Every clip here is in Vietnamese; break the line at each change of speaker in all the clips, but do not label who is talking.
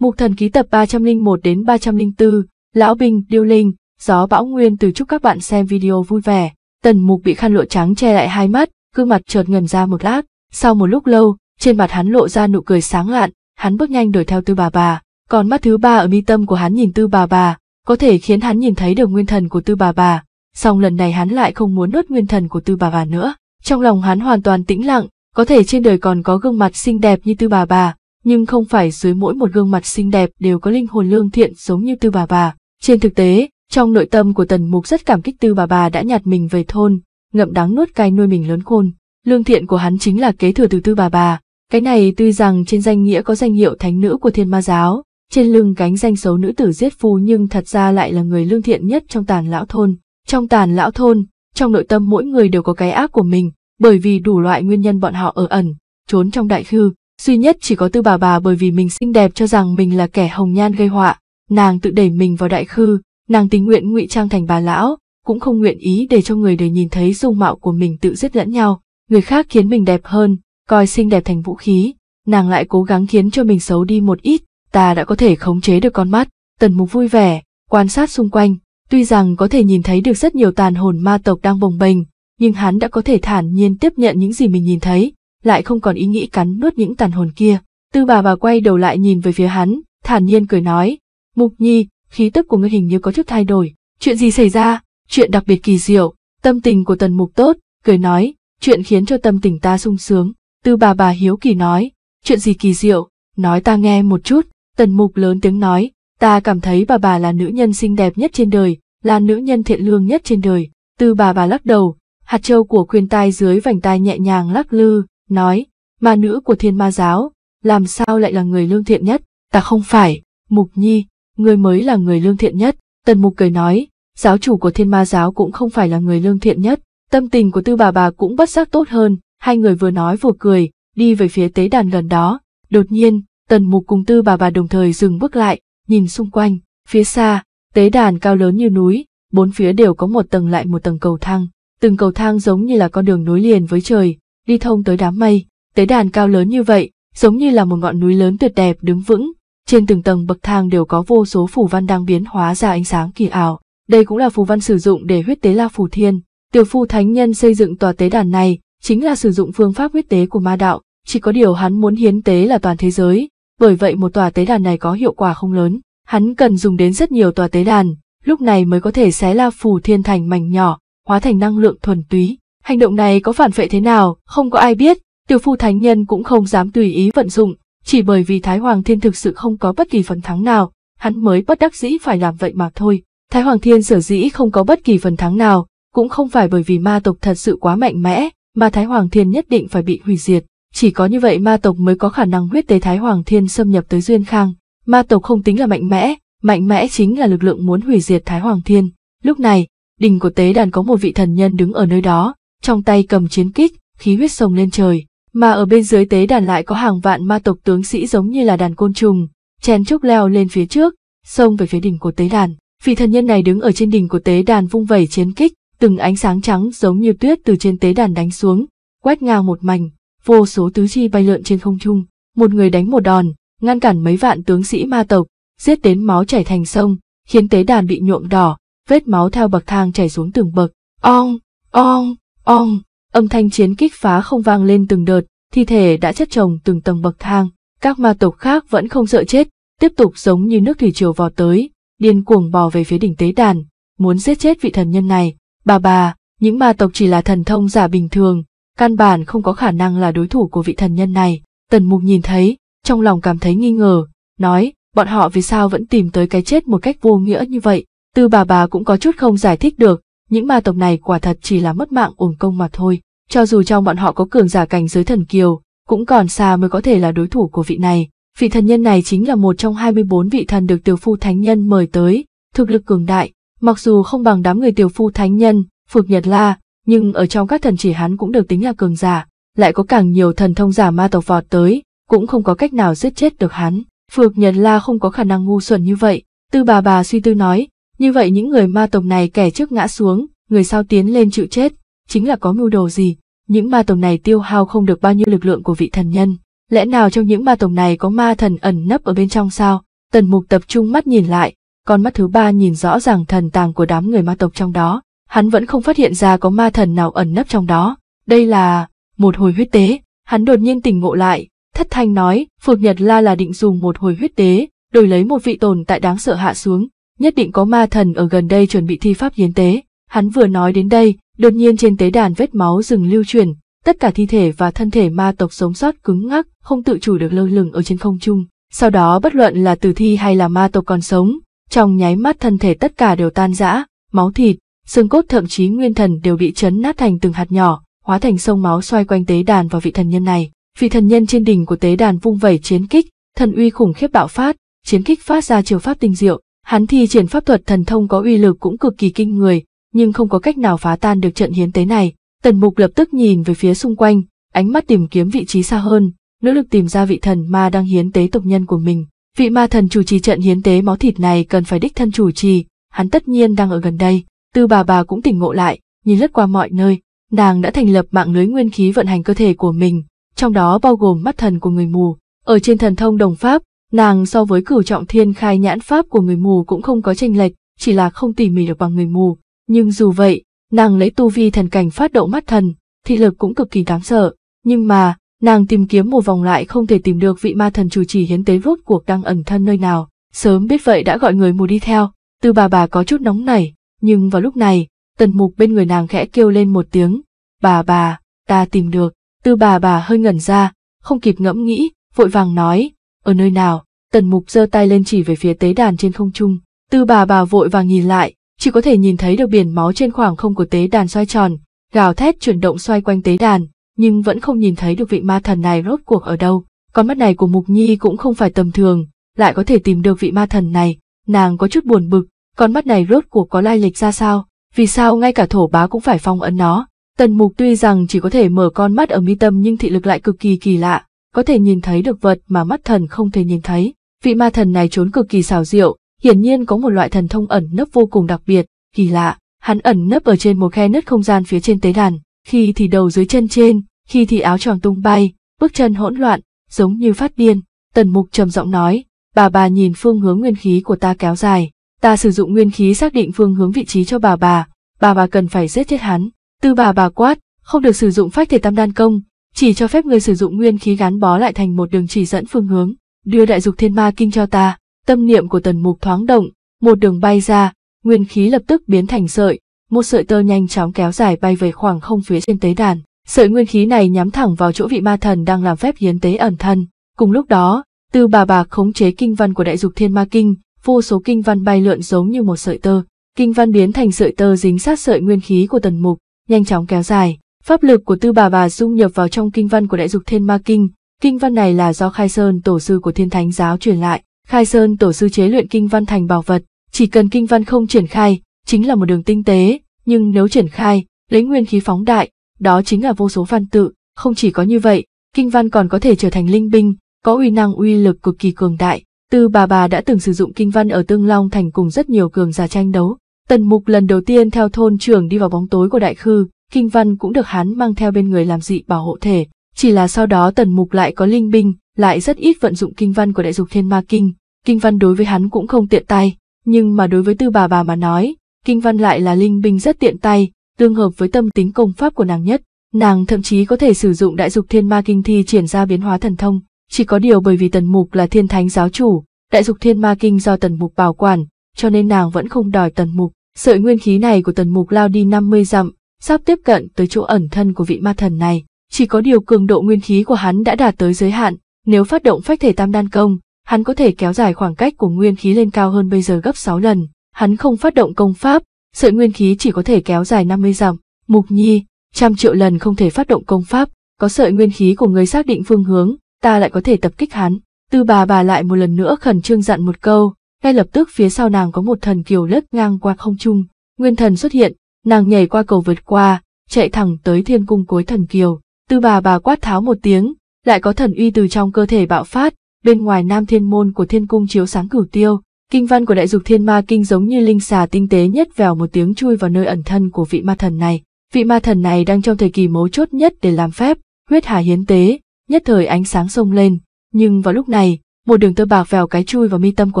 Mục thần ký tập 301 đến 304, Lão Bình, Điêu Linh, Gió Bão Nguyên từ chúc các bạn xem video vui vẻ. Tần mục bị khăn lụa trắng che lại hai mắt, gương mặt chợt ngần ra một lát. Sau một lúc lâu, trên mặt hắn lộ ra nụ cười sáng lạn, hắn bước nhanh đuổi theo tư bà bà. Còn mắt thứ ba ở mi tâm của hắn nhìn tư bà bà, có thể khiến hắn nhìn thấy được nguyên thần của tư bà bà. Song lần này hắn lại không muốn nuốt nguyên thần của tư bà bà nữa. Trong lòng hắn hoàn toàn tĩnh lặng, có thể trên đời còn có gương mặt xinh đẹp như tư bà bà, nhưng không phải dưới mỗi một gương mặt xinh đẹp đều có linh hồn lương thiện giống như Tư bà bà. Trên thực tế, trong nội tâm của Tần Mục rất cảm kích Tư bà bà đã nhặt mình về thôn, ngậm đắng nuốt cay nuôi mình lớn khôn. Lương thiện của hắn chính là kế thừa từ Tư bà bà. Cái này tuy rằng trên danh nghĩa có danh hiệu thánh nữ của thiên ma giáo, trên lưng gánh danh xấu nữ tử giết phu nhưng thật ra lại là người lương thiện nhất trong tàn lão thôn. Trong tàn lão thôn, trong nội tâm mỗi người đều có cái ác của mình, bởi vì đủ loại nguyên nhân bọn họ ở ẩn, trốn trong đại khư, Duy nhất chỉ có tư bà bà bởi vì mình xinh đẹp cho rằng mình là kẻ hồng nhan gây họa, nàng tự đẩy mình vào đại khư, nàng tình nguyện ngụy trang thành bà lão, cũng không nguyện ý để cho người đời nhìn thấy dung mạo của mình tự giết lẫn nhau, người khác khiến mình đẹp hơn, coi xinh đẹp thành vũ khí, nàng lại cố gắng khiến cho mình xấu đi một ít, ta đã có thể khống chế được con mắt, tần mục vui vẻ, quan sát xung quanh, tuy rằng có thể nhìn thấy được rất nhiều tàn hồn ma tộc đang bồng bềnh, nhưng hắn đã có thể thản nhiên tiếp nhận những gì mình nhìn thấy, lại không còn ý nghĩ cắn nuốt những tàn hồn kia. Tư bà bà quay đầu lại nhìn về phía hắn, thản nhiên cười nói, Mục Nhi, khí tức của ngươi hình như có chút thay đổi, chuyện gì xảy ra, chuyện đặc biệt kỳ diệu, tâm tình của tần mục tốt, cười nói, chuyện khiến cho tâm tình ta sung sướng, tư bà bà hiếu kỳ nói, chuyện gì kỳ diệu, nói ta nghe một chút, tần mục lớn tiếng nói, ta cảm thấy bà bà là nữ nhân xinh đẹp nhất trên đời, là nữ nhân thiện lương nhất trên đời, tư bà bà lắc đầu, hạt châu của khuyên tai dưới vành tai nhẹ nhàng lắc lư, nói, ma nữ của thiên ma giáo, làm sao lại là người lương thiện nhất, ta không phải, mục nhi, người mới là người lương thiện nhất, tần mục cười nói, giáo chủ của thiên ma giáo cũng không phải là người lương thiện nhất, tâm tình của tư bà bà cũng bất giác tốt hơn, hai người vừa nói vừa cười, đi về phía tế đàn gần đó, đột nhiên, tần mục cùng tư bà bà đồng thời dừng bước lại, nhìn xung quanh, phía xa, tế đàn cao lớn như núi, bốn phía đều có một tầng lại một tầng cầu thang, từng cầu thang giống như là con đường nối liền với trời, đi thông tới đám mây, tế đàn cao lớn như vậy, giống như là một ngọn núi lớn tuyệt đẹp đứng vững, trên từng tầng bậc thang đều có vô số phù văn đang biến hóa ra ánh sáng kỳ ảo. Đây cũng là phù văn sử dụng để huyết tế La Phù Thiên. Tiểu phu thánh nhân xây dựng tòa tế đàn này chính là sử dụng phương pháp huyết tế của ma đạo, chỉ có điều hắn muốn hiến tế là toàn thế giới, bởi vậy một tòa tế đàn này có hiệu quả không lớn, hắn cần dùng đến rất nhiều tòa tế đàn, lúc này mới có thể xé La Phù Thiên thành mảnh nhỏ, hóa thành năng lượng thuần túy. Hành động này có phản vệ thế nào, không có ai biết, tiểu phu thánh nhân cũng không dám tùy ý vận dụng, chỉ bởi vì Thái Hoàng Thiên thực sự không có bất kỳ phần thắng nào, hắn mới bất đắc dĩ phải làm vậy mà thôi. Thái Hoàng Thiên sở dĩ không có bất kỳ phần thắng nào, cũng không phải bởi vì ma tộc thật sự quá mạnh mẽ, mà Thái Hoàng Thiên nhất định phải bị hủy diệt. Chỉ có như vậy ma tộc mới có khả năng huyết tế Thái Hoàng Thiên xâm nhập tới Duyên Khang. Ma tộc không tính là mạnh mẽ, mạnh mẽ chính là lực lượng muốn hủy diệt Thái Hoàng Thiên. Lúc này, đình của tế đàn có một vị thần nhân đứng ở nơi đó, trong tay cầm chiến kích, khí huyết sồng lên trời, mà ở bên dưới tế đàn lại có hàng vạn ma tộc tướng sĩ giống như là đàn côn trùng, chen chúc leo lên phía trước, xông về phía đỉnh của tế đàn. Vị thần nhân này đứng ở trên đỉnh của tế đàn vung vẩy chiến kích, từng ánh sáng trắng giống như tuyết từ trên tế đàn đánh xuống, quét ngang một mảnh, vô số tứ chi bay lượn trên không trung, một người đánh một đòn, ngăn cản mấy vạn tướng sĩ ma tộc, giết đến máu chảy thành sông, khiến tế đàn bị nhuộm đỏ, vết máu theo bậc thang chảy xuống từng bậc. Ong, ong, Ong, âm thanh chiến kích phá không vang lên từng đợt, thi thể đã chất chồng từng tầng bậc thang, các ma tộc khác vẫn không sợ chết, tiếp tục giống như nước thủy triều vò tới, điên cuồng bò về phía đỉnh tế đàn, muốn giết chết vị thần nhân này. Bà bà, những ma tộc chỉ là thần thông giả bình thường, căn bản không có khả năng là đối thủ của vị thần nhân này. Tần Mục nhìn thấy, trong lòng cảm thấy nghi ngờ, nói, bọn họ vì sao vẫn tìm tới cái chết một cách vô nghĩa như vậy. Tư bà bà cũng có chút không giải thích được, những ma tộc này quả thật chỉ là mất mạng uổng công mà thôi. Cho dù trong bọn họ có cường giả cảnh giới thần kiều, cũng còn xa mới có thể là đối thủ của vị này. Vị thần nhân này chính là một trong 24 vị thần được tiểu phu thánh nhân mời tới, thực lực cường đại, mặc dù không bằng đám người tiểu phu thánh nhân, Phục Nhật La, nhưng ở trong các thần chỉ hắn cũng được tính là cường giả, lại có càng nhiều thần thông giả ma tộc vọt tới, cũng không có cách nào giết chết được hắn. Phược Nhật La không có khả năng ngu xuẩn như vậy, Tư bà bà suy tư nói, như vậy những người ma tộc này kẻ trước ngã xuống, người sau tiến lên chịu chết, chính là có mưu đồ gì. Những ma tộc này tiêu hao không được bao nhiêu lực lượng của vị thần nhân. Lẽ nào trong những ma tộc này có ma thần ẩn nấp ở bên trong sao? Tần mục tập trung mắt nhìn lại, con mắt thứ ba nhìn rõ ràng thần tàng của đám người ma tộc trong đó. Hắn vẫn không phát hiện ra có ma thần nào ẩn nấp trong đó. Đây là... một hồi huyết tế. Hắn đột nhiên tỉnh ngộ lại, thất thanh nói, Phược Nhật La là định dùng một hồi huyết tế, đổi lấy một vị tồn tại đáng sợ hạ xuống, nhất định có ma thần ở gần đây chuẩn bị thi pháp hiến tế. Hắn vừa nói đến đây, đột nhiên trên tế đàn vết máu dừng lưu truyền, tất cả thi thể và thân thể ma tộc sống sót cứng ngắc, không tự chủ được lơ lửng ở trên không trung. Sau đó bất luận là tử thi hay là ma tộc còn sống, trong nháy mắt thân thể tất cả đều tan rã, máu thịt, xương cốt thậm chí nguyên thần đều bị chấn nát thành từng hạt nhỏ, hóa thành sông máu xoay quanh tế đàn và vị thần nhân này. Vị thần nhân trên đỉnh của tế đàn vung vẩy chiến kích, thần uy khủng khiếp bạo phát, chiến kích phát ra chiều pháp tinh diệu, Hắn thi triển pháp thuật thần thông có uy lực cũng cực kỳ kinh người, nhưng không có cách nào phá tan được trận hiến tế này. Tần Mục lập tức nhìn về phía xung quanh, ánh mắt tìm kiếm vị trí xa hơn, nỗ lực tìm ra vị thần ma đang hiến tế tộc nhân của mình. Vị ma thần chủ trì trận hiến tế máu thịt này cần phải đích thân chủ trì, hắn tất nhiên đang ở gần đây. Tư bà bà cũng tỉnh ngộ lại, nhìn lướt qua mọi nơi, nàng đã thành lập mạng lưới nguyên khí vận hành cơ thể của mình, trong đó bao gồm mắt thần của người mù. Ở trên thần thông đồng pháp, Nàng so với cửu trọng thiên khai nhãn pháp của người mù cũng không có tranh lệch, chỉ là không tỉ mỉ được bằng người mù. Nhưng dù vậy, nàng lấy tu vi thần cảnh phát độ mắt thần, thị lực cũng cực kỳ đáng sợ. Nhưng mà, nàng tìm kiếm một vòng lại không thể tìm được vị ma thần chủ trì hiến tế rốt cuộc đang ẩn thân nơi nào. Sớm biết vậy đã gọi người mù đi theo, từ bà bà có chút nóng nảy, nhưng vào lúc này, tần mục bên người nàng khẽ kêu lên một tiếng. Bà bà, ta tìm được, từ bà bà hơi ngẩn ra, không kịp ngẫm nghĩ, vội vàng nói, ở nơi nào? Tần Mục giơ tay lên chỉ về phía tế đàn trên không trung, Tư bà bà vội vàng nhìn lại, chỉ có thể nhìn thấy được biển máu trên khoảng không của tế đàn xoay tròn, gào thét chuyển động xoay quanh tế đàn, nhưng vẫn không nhìn thấy được vị ma thần này rốt cuộc ở đâu. Con mắt này của Mục Nhi cũng không phải tầm thường, lại có thể tìm được vị ma thần này, nàng có chút buồn bực, con mắt này rốt cuộc có lai lịch ra sao, vì sao ngay cả thổ bá cũng phải phong ấn nó. Tần Mục tuy rằng chỉ có thể mở con mắt ở mi tâm nhưng thị lực lại cực kỳ kỳ lạ, có thể nhìn thấy được vật mà mắt thần không thể nhìn thấy. Vị ma thần này trốn cực kỳ xảo diệu, hiển nhiên có một loại thần thông ẩn nấp vô cùng đặc biệt, kỳ lạ, hắn ẩn nấp ở trên một khe nứt không gian phía trên tế đàn, khi thì đầu dưới chân trên, khi thì áo choàng tung bay, bước chân hỗn loạn, giống như phát điên, tần mục trầm giọng nói, bà bà nhìn phương hướng nguyên khí của ta kéo dài, ta sử dụng nguyên khí xác định phương hướng vị trí cho bà bà, bà bà cần phải giết chết hắn, tư bà bà quát, không được sử dụng phách thể tam đan công, chỉ cho phép người sử dụng nguyên khí gắn bó lại thành một đường chỉ dẫn phương hướng, đưa đại dục thiên ma kinh cho ta, tâm niệm của tần mục thoáng động, một đường bay ra, nguyên khí lập tức biến thành sợi, một sợi tơ nhanh chóng kéo dài bay về khoảng không phía trên tế đàn. Sợi nguyên khí này nhắm thẳng vào chỗ vị ma thần đang làm phép hiến tế ẩn thân. Cùng lúc đó, từ bà bà khống chế kinh văn của đại dục thiên ma kinh, vô số kinh văn bay lượn giống như một sợi tơ. Kinh văn biến thành sợi tơ dính sát sợi nguyên khí của tần mục, nhanh chóng kéo dài. Pháp lực của tư bà bà dung nhập vào trong kinh văn của đại dục thiên ma kinh, Kinh văn này là do Khai Sơn tổ sư của Thiên Thánh giáo truyền lại, Khai Sơn tổ sư chế luyện kinh văn thành bảo vật, chỉ cần kinh văn không triển khai, chính là một đường tinh tế, nhưng nếu triển khai, lấy nguyên khí phóng đại, đó chính là vô số văn tự, không chỉ có như vậy, kinh văn còn có thể trở thành linh binh, có uy năng uy lực cực kỳ cường đại. Tư bà bà đã từng sử dụng kinh văn ở Tương Long Thành cùng rất nhiều cường giả tranh đấu. Tần Mục lần đầu tiên theo thôn trưởng đi vào bóng tối của đại khư, kinh văn cũng được hắn mang theo bên người làm dị bảo hộ thể, chỉ là sau đó tần mục lại có linh binh, lại rất ít vận dụng kinh văn của đại dục thiên ma kinh, kinh văn đối với hắn cũng không tiện tay, nhưng mà đối với tư bà bà mà nói, kinh văn lại là linh binh rất tiện tay, tương hợp với tâm tính công pháp của nàng nhất. Nàng thậm chí có thể sử dụng đại dục thiên ma kinh thi triển ra biến hóa thần thông, chỉ có điều bởi vì tần mục là thiên thánh giáo chủ, đại dục thiên ma kinh do tần mục bảo quản, cho nên nàng vẫn không đòi tần mục. Sợi nguyên khí này của tần mục lao đi năm mươi dặm, sắp tiếp cận tới chỗ ẩn thân của vị ma thần này. Chỉ có điều cường độ nguyên khí của hắn đã đạt tới giới hạn, nếu phát động phách thể tam đan công, hắn có thể kéo dài khoảng cách của nguyên khí lên cao hơn bây giờ gấp 6 lần. Hắn không phát động công pháp, sợi nguyên khí chỉ có thể kéo dài 50 dặm. Mục Nhi, trăm triệu lần không thể phát động công pháp, có sợi nguyên khí của người xác định phương hướng, ta lại có thể tập kích hắn. Tư bà bà lại một lần nữa khẩn trương dặn một câu, ngay lập tức phía sau nàng có một thần kiều lướt ngang qua không trung. Nguyên thần xuất hiện, nàng nhảy qua cầu vượt qua, chạy thẳng tới thiên cung cuối thần kiều. Tư bà bà quát tháo một tiếng, lại có thần uy từ trong cơ thể bạo phát, bên ngoài nam thiên môn của thiên cung chiếu sáng cửu tiêu, kinh văn của đại dục thiên ma kinh giống như linh xà tinh tế nhất vèo một tiếng chui vào nơi ẩn thân của vị ma thần này. Vị ma thần này đang trong thời kỳ mấu chốt nhất để làm phép, huyết hà hiến tế, nhất thời ánh sáng sông lên, nhưng vào lúc này, một đường tơ bạc vèo cái chui vào mi tâm của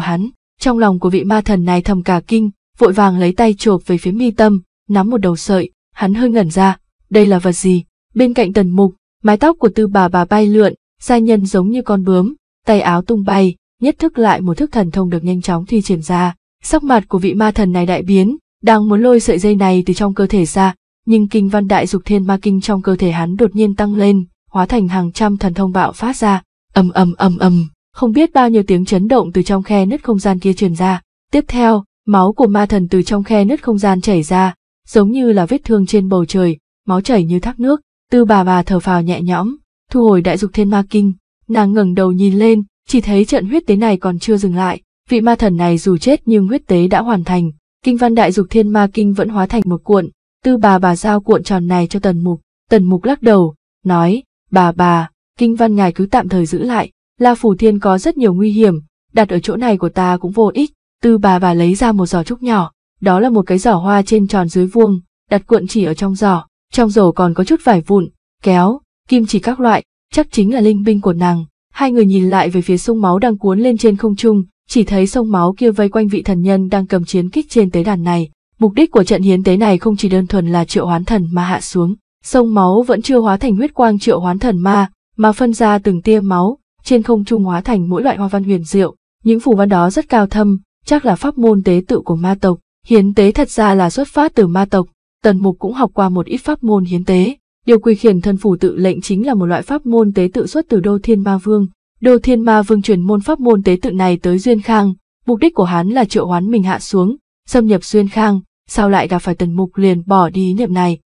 hắn, trong lòng của vị ma thần này thầm cả kinh, vội vàng lấy tay chộp về phía mi tâm, nắm một đầu sợi, hắn hơi ngẩn ra, đây là vật gì? Bên cạnh tần mục, mái tóc của tư bà bà bay lượn, sai nhân giống như con bướm, tay áo tung bay, nhất thức lại một thức thần thông được nhanh chóng thi triển ra. Sắc mặt của vị ma thần này đại biến, đang muốn lôi sợi dây này từ trong cơ thể ra, nhưng kinh văn đại dục thiên ma kinh trong cơ thể hắn đột nhiên tăng lên, hóa thành hàng trăm thần thông bạo phát ra, ầm ầm ầm ầm, không biết bao nhiêu tiếng chấn động từ trong khe nứt không gian kia truyền ra. Tiếp theo, máu của ma thần từ trong khe nứt không gian chảy ra, giống như là vết thương trên bầu trời, máu chảy như thác nước, Tư bà bà thở phào nhẹ nhõm, thu hồi đại dục thiên ma kinh, nàng ngẩng đầu nhìn lên, chỉ thấy trận huyết tế này còn chưa dừng lại, vị ma thần này dù chết nhưng huyết tế đã hoàn thành, kinh văn đại dục thiên ma kinh vẫn hóa thành một cuộn, tư bà bà giao cuộn tròn này cho tần mục, tần mục lắc đầu, nói, bà bà, kinh văn ngài cứ tạm thời giữ lại, La Phủ Thiên có rất nhiều nguy hiểm, đặt ở chỗ này của ta cũng vô ích, tư bà bà lấy ra một giỏ trúc nhỏ, đó là một cái giỏ hoa trên tròn dưới vuông, đặt cuộn chỉ ở trong giỏ, trong rổ còn có chút vải vụn, kéo, kim chỉ các loại, chắc chính là linh binh của nàng. Hai người nhìn lại về phía sông máu đang cuốn lên trên không trung, chỉ thấy sông máu kia vây quanh vị thần nhân đang cầm chiến kích trên tế đàn này. Mục đích của trận hiến tế này không chỉ đơn thuần là triệu hoán thần ma hạ xuống, sông máu vẫn chưa hóa thành huyết quang triệu hoán thần ma, mà phân ra từng tia máu, trên không trung hóa thành mỗi loại hoa văn huyền diệu. Những phù văn đó rất cao thâm, chắc là pháp môn tế tự của ma tộc. Hiến tế thật ra là xuất phát từ ma tộc, Tần Mục cũng học qua một ít pháp môn hiến tế. Điều quy khiển thân phủ tự lệnh chính là một loại pháp môn tế tự xuất từ Đô Thiên Ma Vương. Đô Thiên Ma Vương truyền môn pháp môn tế tự này tới Duyên Khang, mục đích của hắn là triệu hoán mình hạ xuống, xâm nhập Duyên Khang, sao lại gặp phải Tần Mục liền bỏ đi niệm này.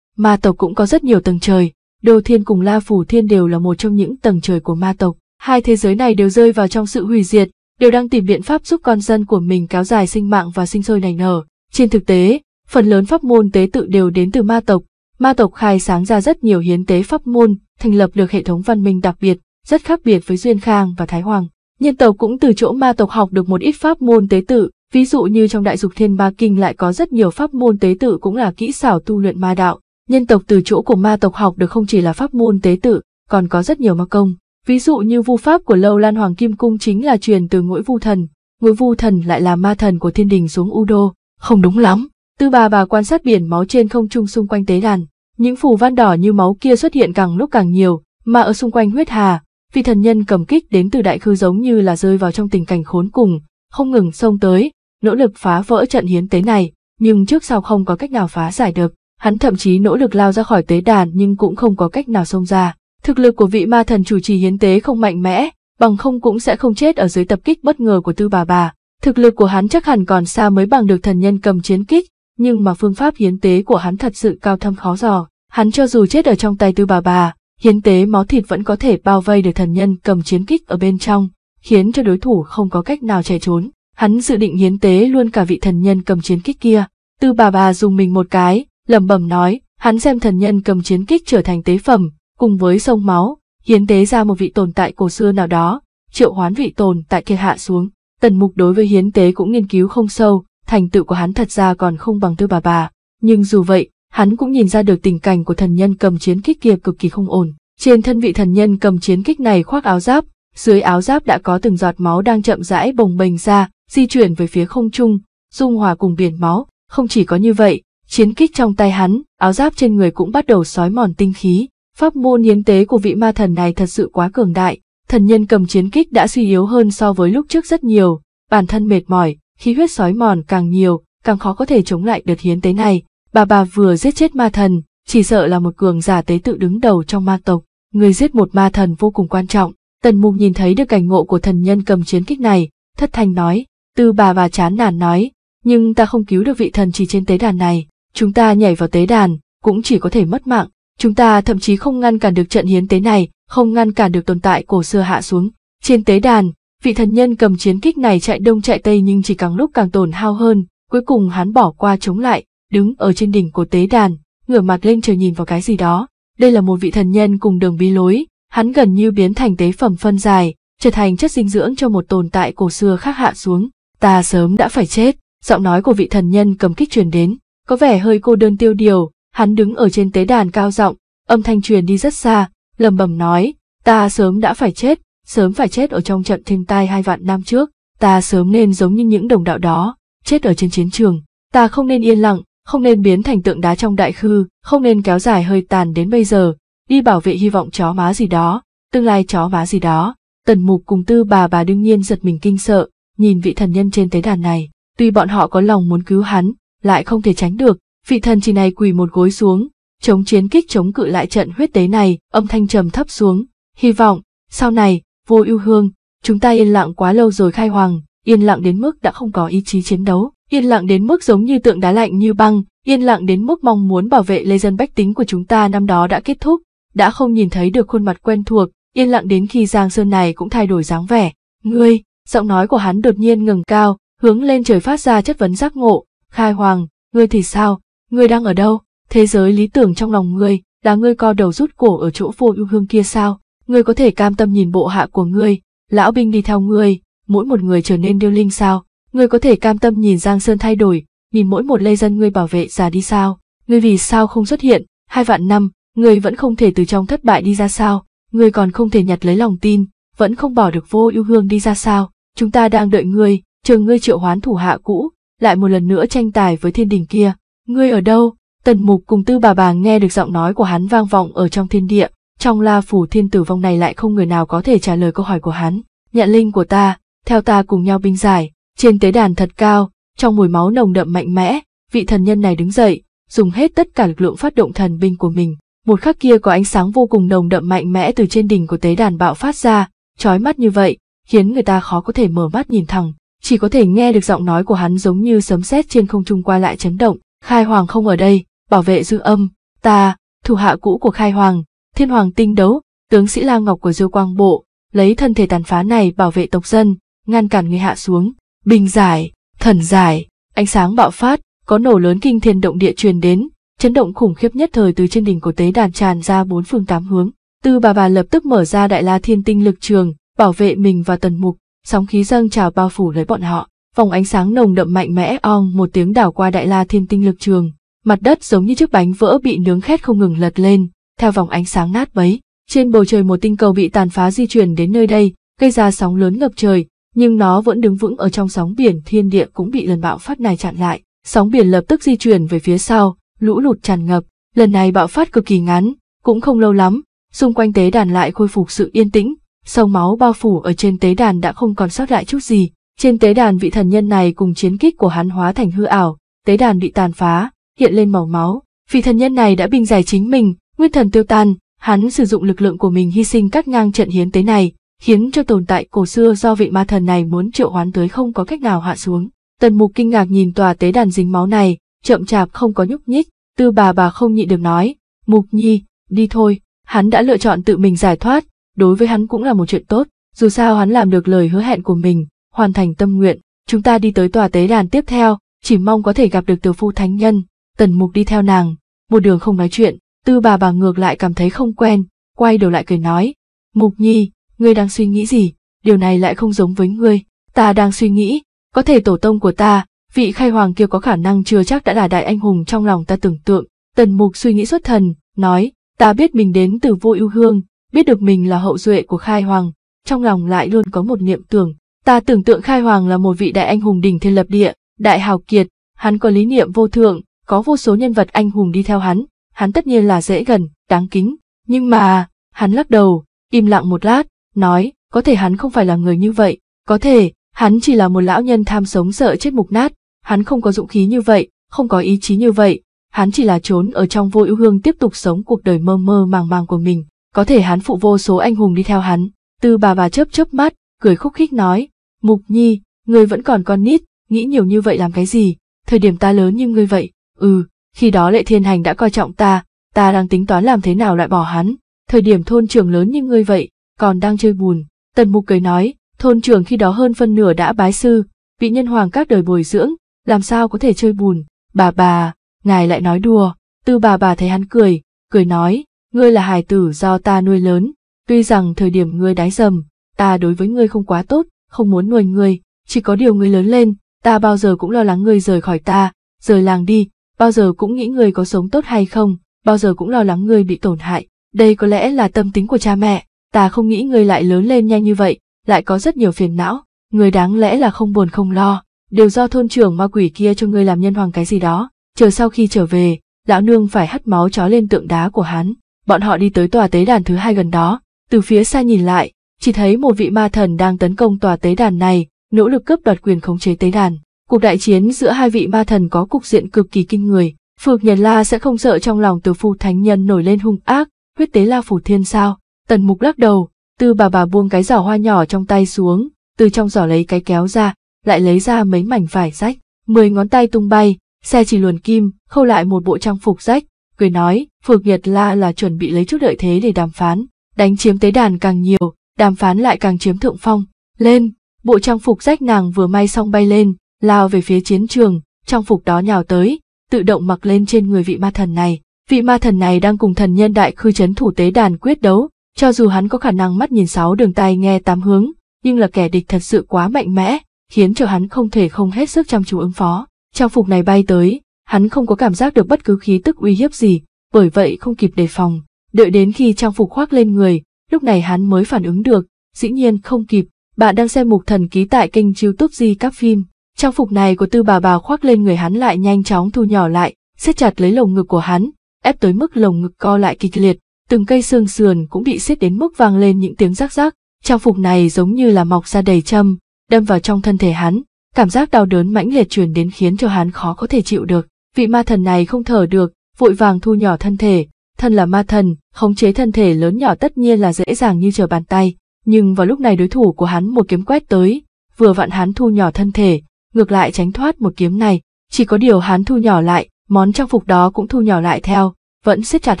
Ma tộc cũng có rất nhiều tầng trời, Đô Thiên cùng La Phủ Thiên đều là một trong những tầng trời của ma tộc. Hai thế giới này đều rơi vào trong sự hủy diệt, đều đang tìm biện pháp giúp con dân của mình kéo dài sinh mạng và sinh sôi nảy nở. Trên thực tế, Phần lớn pháp môn tế tự đều đến từ ma tộc, ma tộc khai sáng ra rất nhiều hiến tế pháp môn, thành lập được hệ thống văn minh đặc biệt, rất khác biệt với Duyên Khang và Thái Hoàng. Nhân tộc cũng từ chỗ ma tộc học được một ít pháp môn tế tự, ví dụ như trong Đại Dục Thiên ba Kinh lại có rất nhiều pháp môn tế tự cũng là kỹ xảo tu luyện ma đạo. Nhân tộc từ chỗ của ma tộc học được không chỉ là pháp môn tế tự, còn có rất nhiều ma công. Ví dụ như vu pháp của Lâu Lan Hoàng Kim Cung chính là truyền từ ngũi vu thần, ngũi vu thần lại là ma thần của thiên đình xuống u đô, không đúng lắm. Tư bà bà quan sát biển máu trên không trung xung quanh tế đàn, những phù văn đỏ như máu kia xuất hiện càng lúc càng nhiều, mà ở xung quanh huyết hà, vị thần nhân cầm kích đến từ đại khư giống như là rơi vào trong tình cảnh khốn cùng, không ngừng xông tới, nỗ lực phá vỡ trận hiến tế này, nhưng trước sau không có cách nào phá giải được, hắn thậm chí nỗ lực lao ra khỏi tế đàn nhưng cũng không có cách nào xông ra. Thực lực của vị ma thần chủ trì hiến tế không mạnh mẽ, bằng không cũng sẽ không chết ở dưới tập kích bất ngờ của tư bà bà. Thực lực của hắn chắc hẳn còn xa mới bằng được thần nhân cầm chiến kích, nhưng mà phương pháp hiến tế của hắn thật sự cao thâm khó dò, hắn cho dù chết ở trong tay tư bà bà, hiến tế máu thịt vẫn có thể bao vây được thần nhân cầm chiến kích ở bên trong, khiến cho đối thủ không có cách nào chạy trốn. Hắn dự định hiến tế luôn cả vị thần nhân cầm chiến kích kia. Tư bà bà dùng mình một cái, lẩm bẩm nói, hắn xem thần nhân cầm chiến kích trở thành tế phẩm, cùng với sông máu, hiến tế ra một vị tồn tại cổ xưa nào đó, triệu hoán vị tồn tại kia hạ xuống. Tần mục đối với hiến tế cũng nghiên cứu không sâu, thành tựu của hắn thật ra còn không bằng tư bà bà. Nhưng dù vậy, hắn cũng nhìn ra được tình cảnh của thần nhân cầm chiến kích kia cực kỳ không ổn. Trên thân vị thần nhân cầm chiến kích này khoác áo giáp, dưới áo giáp đã có từng giọt máu đang chậm rãi bồng bềnh ra, di chuyển về phía không trung, dung hòa cùng biển máu. Không chỉ có như vậy, chiến kích trong tay hắn, áo giáp trên người cũng bắt đầu sói mòn tinh khí. Pháp môn hiến tế của vị ma thần này thật sự quá cường đại, thần nhân cầm chiến kích đã suy yếu hơn so với lúc trước rất nhiều, bản thân mệt mỏi, khí huyết sói mòn càng nhiều, càng khó có thể chống lại đợt hiến tế này. Bà bà vừa giết chết ma thần, chỉ sợ là một cường giả tế tự đứng đầu trong ma tộc, người giết một ma thần vô cùng quan trọng. Tần Mục nhìn thấy được cảnh ngộ của thần nhân cầm chiến kích này, thất thanh nói, tư bà bà chán nản nói, nhưng ta không cứu được vị thần chỉ trên tế đàn này, chúng ta nhảy vào tế đàn, cũng chỉ có thể mất mạng, chúng ta thậm chí không ngăn cản được trận hiến tế này, không ngăn cản được tồn tại cổ xưa hạ xuống. Trên tế đàn, Vị thần nhân cầm chiến kích này chạy đông chạy tây nhưng chỉ càng lúc càng tổn hao hơn, cuối cùng hắn bỏ qua chống lại, đứng ở trên đỉnh của tế đàn, ngửa mặt lên trời nhìn vào cái gì đó. Đây là một vị thần nhân cùng đường bí lối, hắn gần như biến thành tế phẩm phân dài, trở thành chất dinh dưỡng cho một tồn tại cổ xưa khác hạ xuống. Ta sớm đã phải chết, giọng nói của vị thần nhân cầm kích truyền đến, có vẻ hơi cô đơn tiêu điều, hắn đứng ở trên tế đàn cao giọng, âm thanh truyền đi rất xa, lầm bầm nói, ta sớm đã phải chết, sớm phải chết ở trong trận thiên tai hai vạn năm trước, ta sớm nên giống như những đồng đạo đó, chết ở trên chiến trường, ta không nên yên lặng, không nên biến thành tượng đá trong đại khư, không nên kéo dài hơi tàn đến bây giờ, đi bảo vệ hy vọng chó má gì đó, tương lai chó má gì đó. Tần mục cùng tư bà bà đương nhiên giật mình kinh sợ, nhìn vị thần nhân trên tế đàn này, tuy bọn họ có lòng muốn cứu hắn, lại không thể tránh được, vị thần chỉ này quỳ một gối xuống, chống chiến kích chống cự lại trận huyết tế này, âm thanh trầm thấp xuống, hy vọng, sau này, vô ưu hương, chúng ta yên lặng quá lâu rồi khai hoàng, yên lặng đến mức đã không có ý chí chiến đấu, yên lặng đến mức giống như tượng đá lạnh như băng, yên lặng đến mức mong muốn bảo vệ lê dân bách tính của chúng ta năm đó đã kết thúc, đã không nhìn thấy được khuôn mặt quen thuộc, yên lặng đến khi Giang Sơn này cũng thay đổi dáng vẻ. Ngươi, giọng nói của hắn đột nhiên ngừng cao, hướng lên trời phát ra chất vấn giác ngộ, khai hoàng, ngươi thì sao, ngươi đang ở đâu, thế giới lý tưởng trong lòng ngươi, là ngươi co đầu rút cổ ở chỗ vô ưu hương kia sao? ngươi có thể cam tâm nhìn bộ hạ của ngươi, lão binh đi theo ngươi, mỗi một người trở nên điêu linh sao, ngươi có thể cam tâm nhìn Giang Sơn thay đổi, nhìn mỗi một lê dân ngươi bảo vệ già đi sao, ngươi vì sao không xuất hiện, hai vạn năm, ngươi vẫn không thể từ trong thất bại đi ra sao, ngươi còn không thể nhặt lấy lòng tin, vẫn không bỏ được vô ưu hương đi ra sao, chúng ta đang đợi ngươi, chờ ngươi triệu hoán thủ hạ cũ, lại một lần nữa tranh tài với thiên đình kia, ngươi ở đâu, tần mục cùng tư bà bà nghe được giọng nói của hắn vang vọng ở trong thiên địa, trong la phủ thiên tử vong này lại không người nào có thể trả lời câu hỏi của hắn. Nhận linh của ta, theo ta cùng nhau binh giải, trên tế đàn thật cao, trong mùi máu nồng đậm mạnh mẽ, vị thần nhân này đứng dậy, dùng hết tất cả lực lượng phát động thần binh của mình. Một khắc kia có ánh sáng vô cùng nồng đậm mạnh mẽ từ trên đỉnh của tế đàn bạo phát ra, chói mắt như vậy, khiến người ta khó có thể mở mắt nhìn thẳng, chỉ có thể nghe được giọng nói của hắn giống như sấm sét trên không trung qua lại chấn động. Khai Hoàng không ở đây, bảo vệ dư âm, ta, thủ hạ cũ của Khai Hoàng, thiên hoàng tinh đấu, tướng sĩ La Ngọc của Diêu Quang Bộ, lấy thân thể tàn phá này bảo vệ tộc dân, ngăn cản người hạ xuống, bình giải, thần giải, ánh sáng bạo phát, có nổ lớn kinh thiên động địa truyền đến, chấn động khủng khiếp nhất thời từ trên đỉnh của tế đàn tràn ra bốn phương tám hướng. Tư bà bà lập tức mở ra đại la thiên tinh lực trường, bảo vệ mình và tần mục, sóng khí dâng trào bao phủ lấy bọn họ. Vòng ánh sáng nồng đậm mạnh mẽ ong một tiếng đảo qua đại la thiên tinh lực trường, mặt đất giống như chiếc bánh vỡ bị nướng khét không ngừng lật lên, theo vòng ánh sáng nát bấy. Trên bầu trời một tinh cầu bị tàn phá di chuyển đến nơi đây, gây ra sóng lớn ngập trời, nhưng nó vẫn đứng vững ở trong sóng biển thiên địa cũng bị lần bạo phát này chặn lại. Sóng biển lập tức di chuyển về phía sau, lũ lụt tràn ngập, lần này bạo phát cực kỳ ngắn, cũng không lâu lắm, xung quanh tế đàn lại khôi phục sự yên tĩnh, sông máu bao phủ ở trên tế đàn đã không còn sót lại chút gì. Trên tế đàn vị thần nhân này cùng chiến kích của hắn hóa thành hư ảo, tế đàn bị tàn phá, hiện lên màu máu. Vị thần nhân này đã bình giải chính mình, Nguyên thần tiêu tan, hắn sử dụng lực lượng của mình hy sinh cắt ngang trận hiến tế này, khiến cho tồn tại cổ xưa do vị ma thần này muốn triệu hoán tới không có cách nào hạ xuống. Tần mục kinh ngạc nhìn tòa tế đàn dính máu này, chậm chạp không có nhúc nhích, tư bà bà không nhịn được nói, mục nhi, đi thôi, hắn đã lựa chọn tự mình giải thoát, đối với hắn cũng là một chuyện tốt, dù sao hắn làm được lời hứa hẹn của mình, hoàn thành tâm nguyện, chúng ta đi tới tòa tế đàn tiếp theo, chỉ mong có thể gặp được tiểu phu thánh nhân, tần mục đi theo nàng, một đường không nói chuyện, Tư bà bà ngược lại cảm thấy không quen, quay đầu lại cười nói, Mục Nhi, ngươi đang suy nghĩ gì, điều này lại không giống với ngươi, ta đang suy nghĩ, có thể tổ tông của ta, vị khai hoàng kia có khả năng chưa chắc đã là đại anh hùng trong lòng ta tưởng tượng, tần mục suy nghĩ xuất thần, nói, ta biết mình đến từ vô ưu hương, biết được mình là hậu duệ của khai hoàng, trong lòng lại luôn có một niệm tưởng, ta tưởng tượng khai hoàng là một vị đại anh hùng đỉnh thiên lập địa, đại hào kiệt, hắn có lý niệm vô thượng, có vô số nhân vật anh hùng đi theo hắn, hắn tất nhiên là dễ gần, đáng kính, nhưng mà, hắn lắc đầu, im lặng một lát, nói, có thể hắn không phải là người như vậy, có thể, hắn chỉ là một lão nhân tham sống sợ chết mục nát, hắn không có dũng khí như vậy, không có ý chí như vậy, hắn chỉ là trốn ở trong vô ưu hương tiếp tục sống cuộc đời mơ mơ màng màng của mình, có thể hắn phụ vô số anh hùng đi theo hắn. Tư bà bà chớp chớp mắt, cười khúc khích nói, Mục Nhi, người vẫn còn con nít, nghĩ nhiều như vậy làm cái gì, thời điểm ta lớn như ngươi vậy, ừ, khi đó lệ thiên hành đã coi trọng ta, ta đang tính toán làm thế nào loại bỏ hắn. Thời điểm thôn trưởng lớn như ngươi vậy, còn đang chơi buồn. Tần mục cười nói, thôn trưởng khi đó hơn phân nửa đã bái sư, vị nhân hoàng các đời bồi dưỡng, làm sao có thể chơi buồn. Bà bà, ngài lại nói đùa, tư bà bà thấy hắn cười, cười nói, ngươi là hài tử do ta nuôi lớn, tuy rằng thời điểm ngươi đái dầm, ta đối với ngươi không quá tốt, không muốn nuôi ngươi, chỉ có điều ngươi lớn lên, ta bao giờ cũng lo lắng ngươi rời khỏi ta, rời làng đi, bao giờ cũng nghĩ người có sống tốt hay không, bao giờ cũng lo lắng người bị tổn hại. Đây có lẽ là tâm tính của cha mẹ, ta không nghĩ người lại lớn lên nhanh như vậy, lại có rất nhiều phiền não, người đáng lẽ là không buồn không lo, đều do thôn trưởng ma quỷ kia cho người làm nhân hoàng cái gì đó, chờ sau khi trở về, lão nương phải hắt máu chó lên tượng đá của hắn. Bọn họ đi tới tòa tế đàn thứ hai gần đó, từ phía xa nhìn lại, chỉ thấy một vị ma thần đang tấn công tòa tế đàn này, nỗ lực cướp đoạt quyền khống chế tế đàn. Cuộc đại chiến giữa hai vị ma thần có cục diện cực kỳ kinh người, Phược Nhật La sẽ không sợ trong lòng từ phu thánh nhân nổi lên hung ác, huyết tế la phủ thiên sao. Tần mục lắc đầu, tư bà bà buông cái giỏ hoa nhỏ trong tay xuống, từ trong giỏ lấy cái kéo ra, lại lấy ra mấy mảnh vải rách, mười ngón tay tung bay, xe chỉ luồn kim, khâu lại một bộ trang phục rách, cười nói, Phược Nhật La là chuẩn bị lấy chút lợi thế để đàm phán, đánh chiếm tế đàn càng nhiều, đàm phán lại càng chiếm thượng phong, lên, bộ trang phục rách nàng vừa may xong bay lên, lao về phía chiến trường, trang phục đó nhào tới, tự động mặc lên trên người vị ma thần này. Vị ma thần này đang cùng thần nhân đại khư chấn thủ tế đàn quyết đấu, cho dù hắn có khả năng mắt nhìn sáu đường tay nghe tám hướng, nhưng là kẻ địch thật sự quá mạnh mẽ, khiến cho hắn không thể không hết sức chăm chú ứng phó. Trang phục này bay tới, hắn không có cảm giác được bất cứ khí tức uy hiếp gì, bởi vậy không kịp đề phòng. Đợi đến khi trang phục khoác lên người, lúc này hắn mới phản ứng được, dĩ nhiên không kịp. Bạn đang xem mục thần ký tại kênh youtube Di Các Phim. Trang phục này của tư bà bà khoác lên người hắn lại nhanh chóng thu nhỏ lại, siết chặt lấy lồng ngực của hắn, ép tới mức lồng ngực co lại kịch liệt, từng cây xương sườn cũng bị siết đến mức vang lên những tiếng rắc rắc. Trang phục này giống như là mọc ra đầy châm, đâm vào trong thân thể hắn, cảm giác đau đớn mãnh liệt truyền đến khiến cho hắn khó có thể chịu được. Vị ma thần này không thở được, vội vàng thu nhỏ thân thể, thân là ma thần, khống chế thân thể lớn nhỏ tất nhiên là dễ dàng như trở bàn tay, nhưng vào lúc này đối thủ của hắn một kiếm quét tới, vừa vặn hắn thu nhỏ thân thể, ngược lại tránh thoát một kiếm này, chỉ có điều hắn thu nhỏ lại, món trang phục đó cũng thu nhỏ lại theo, vẫn siết chặt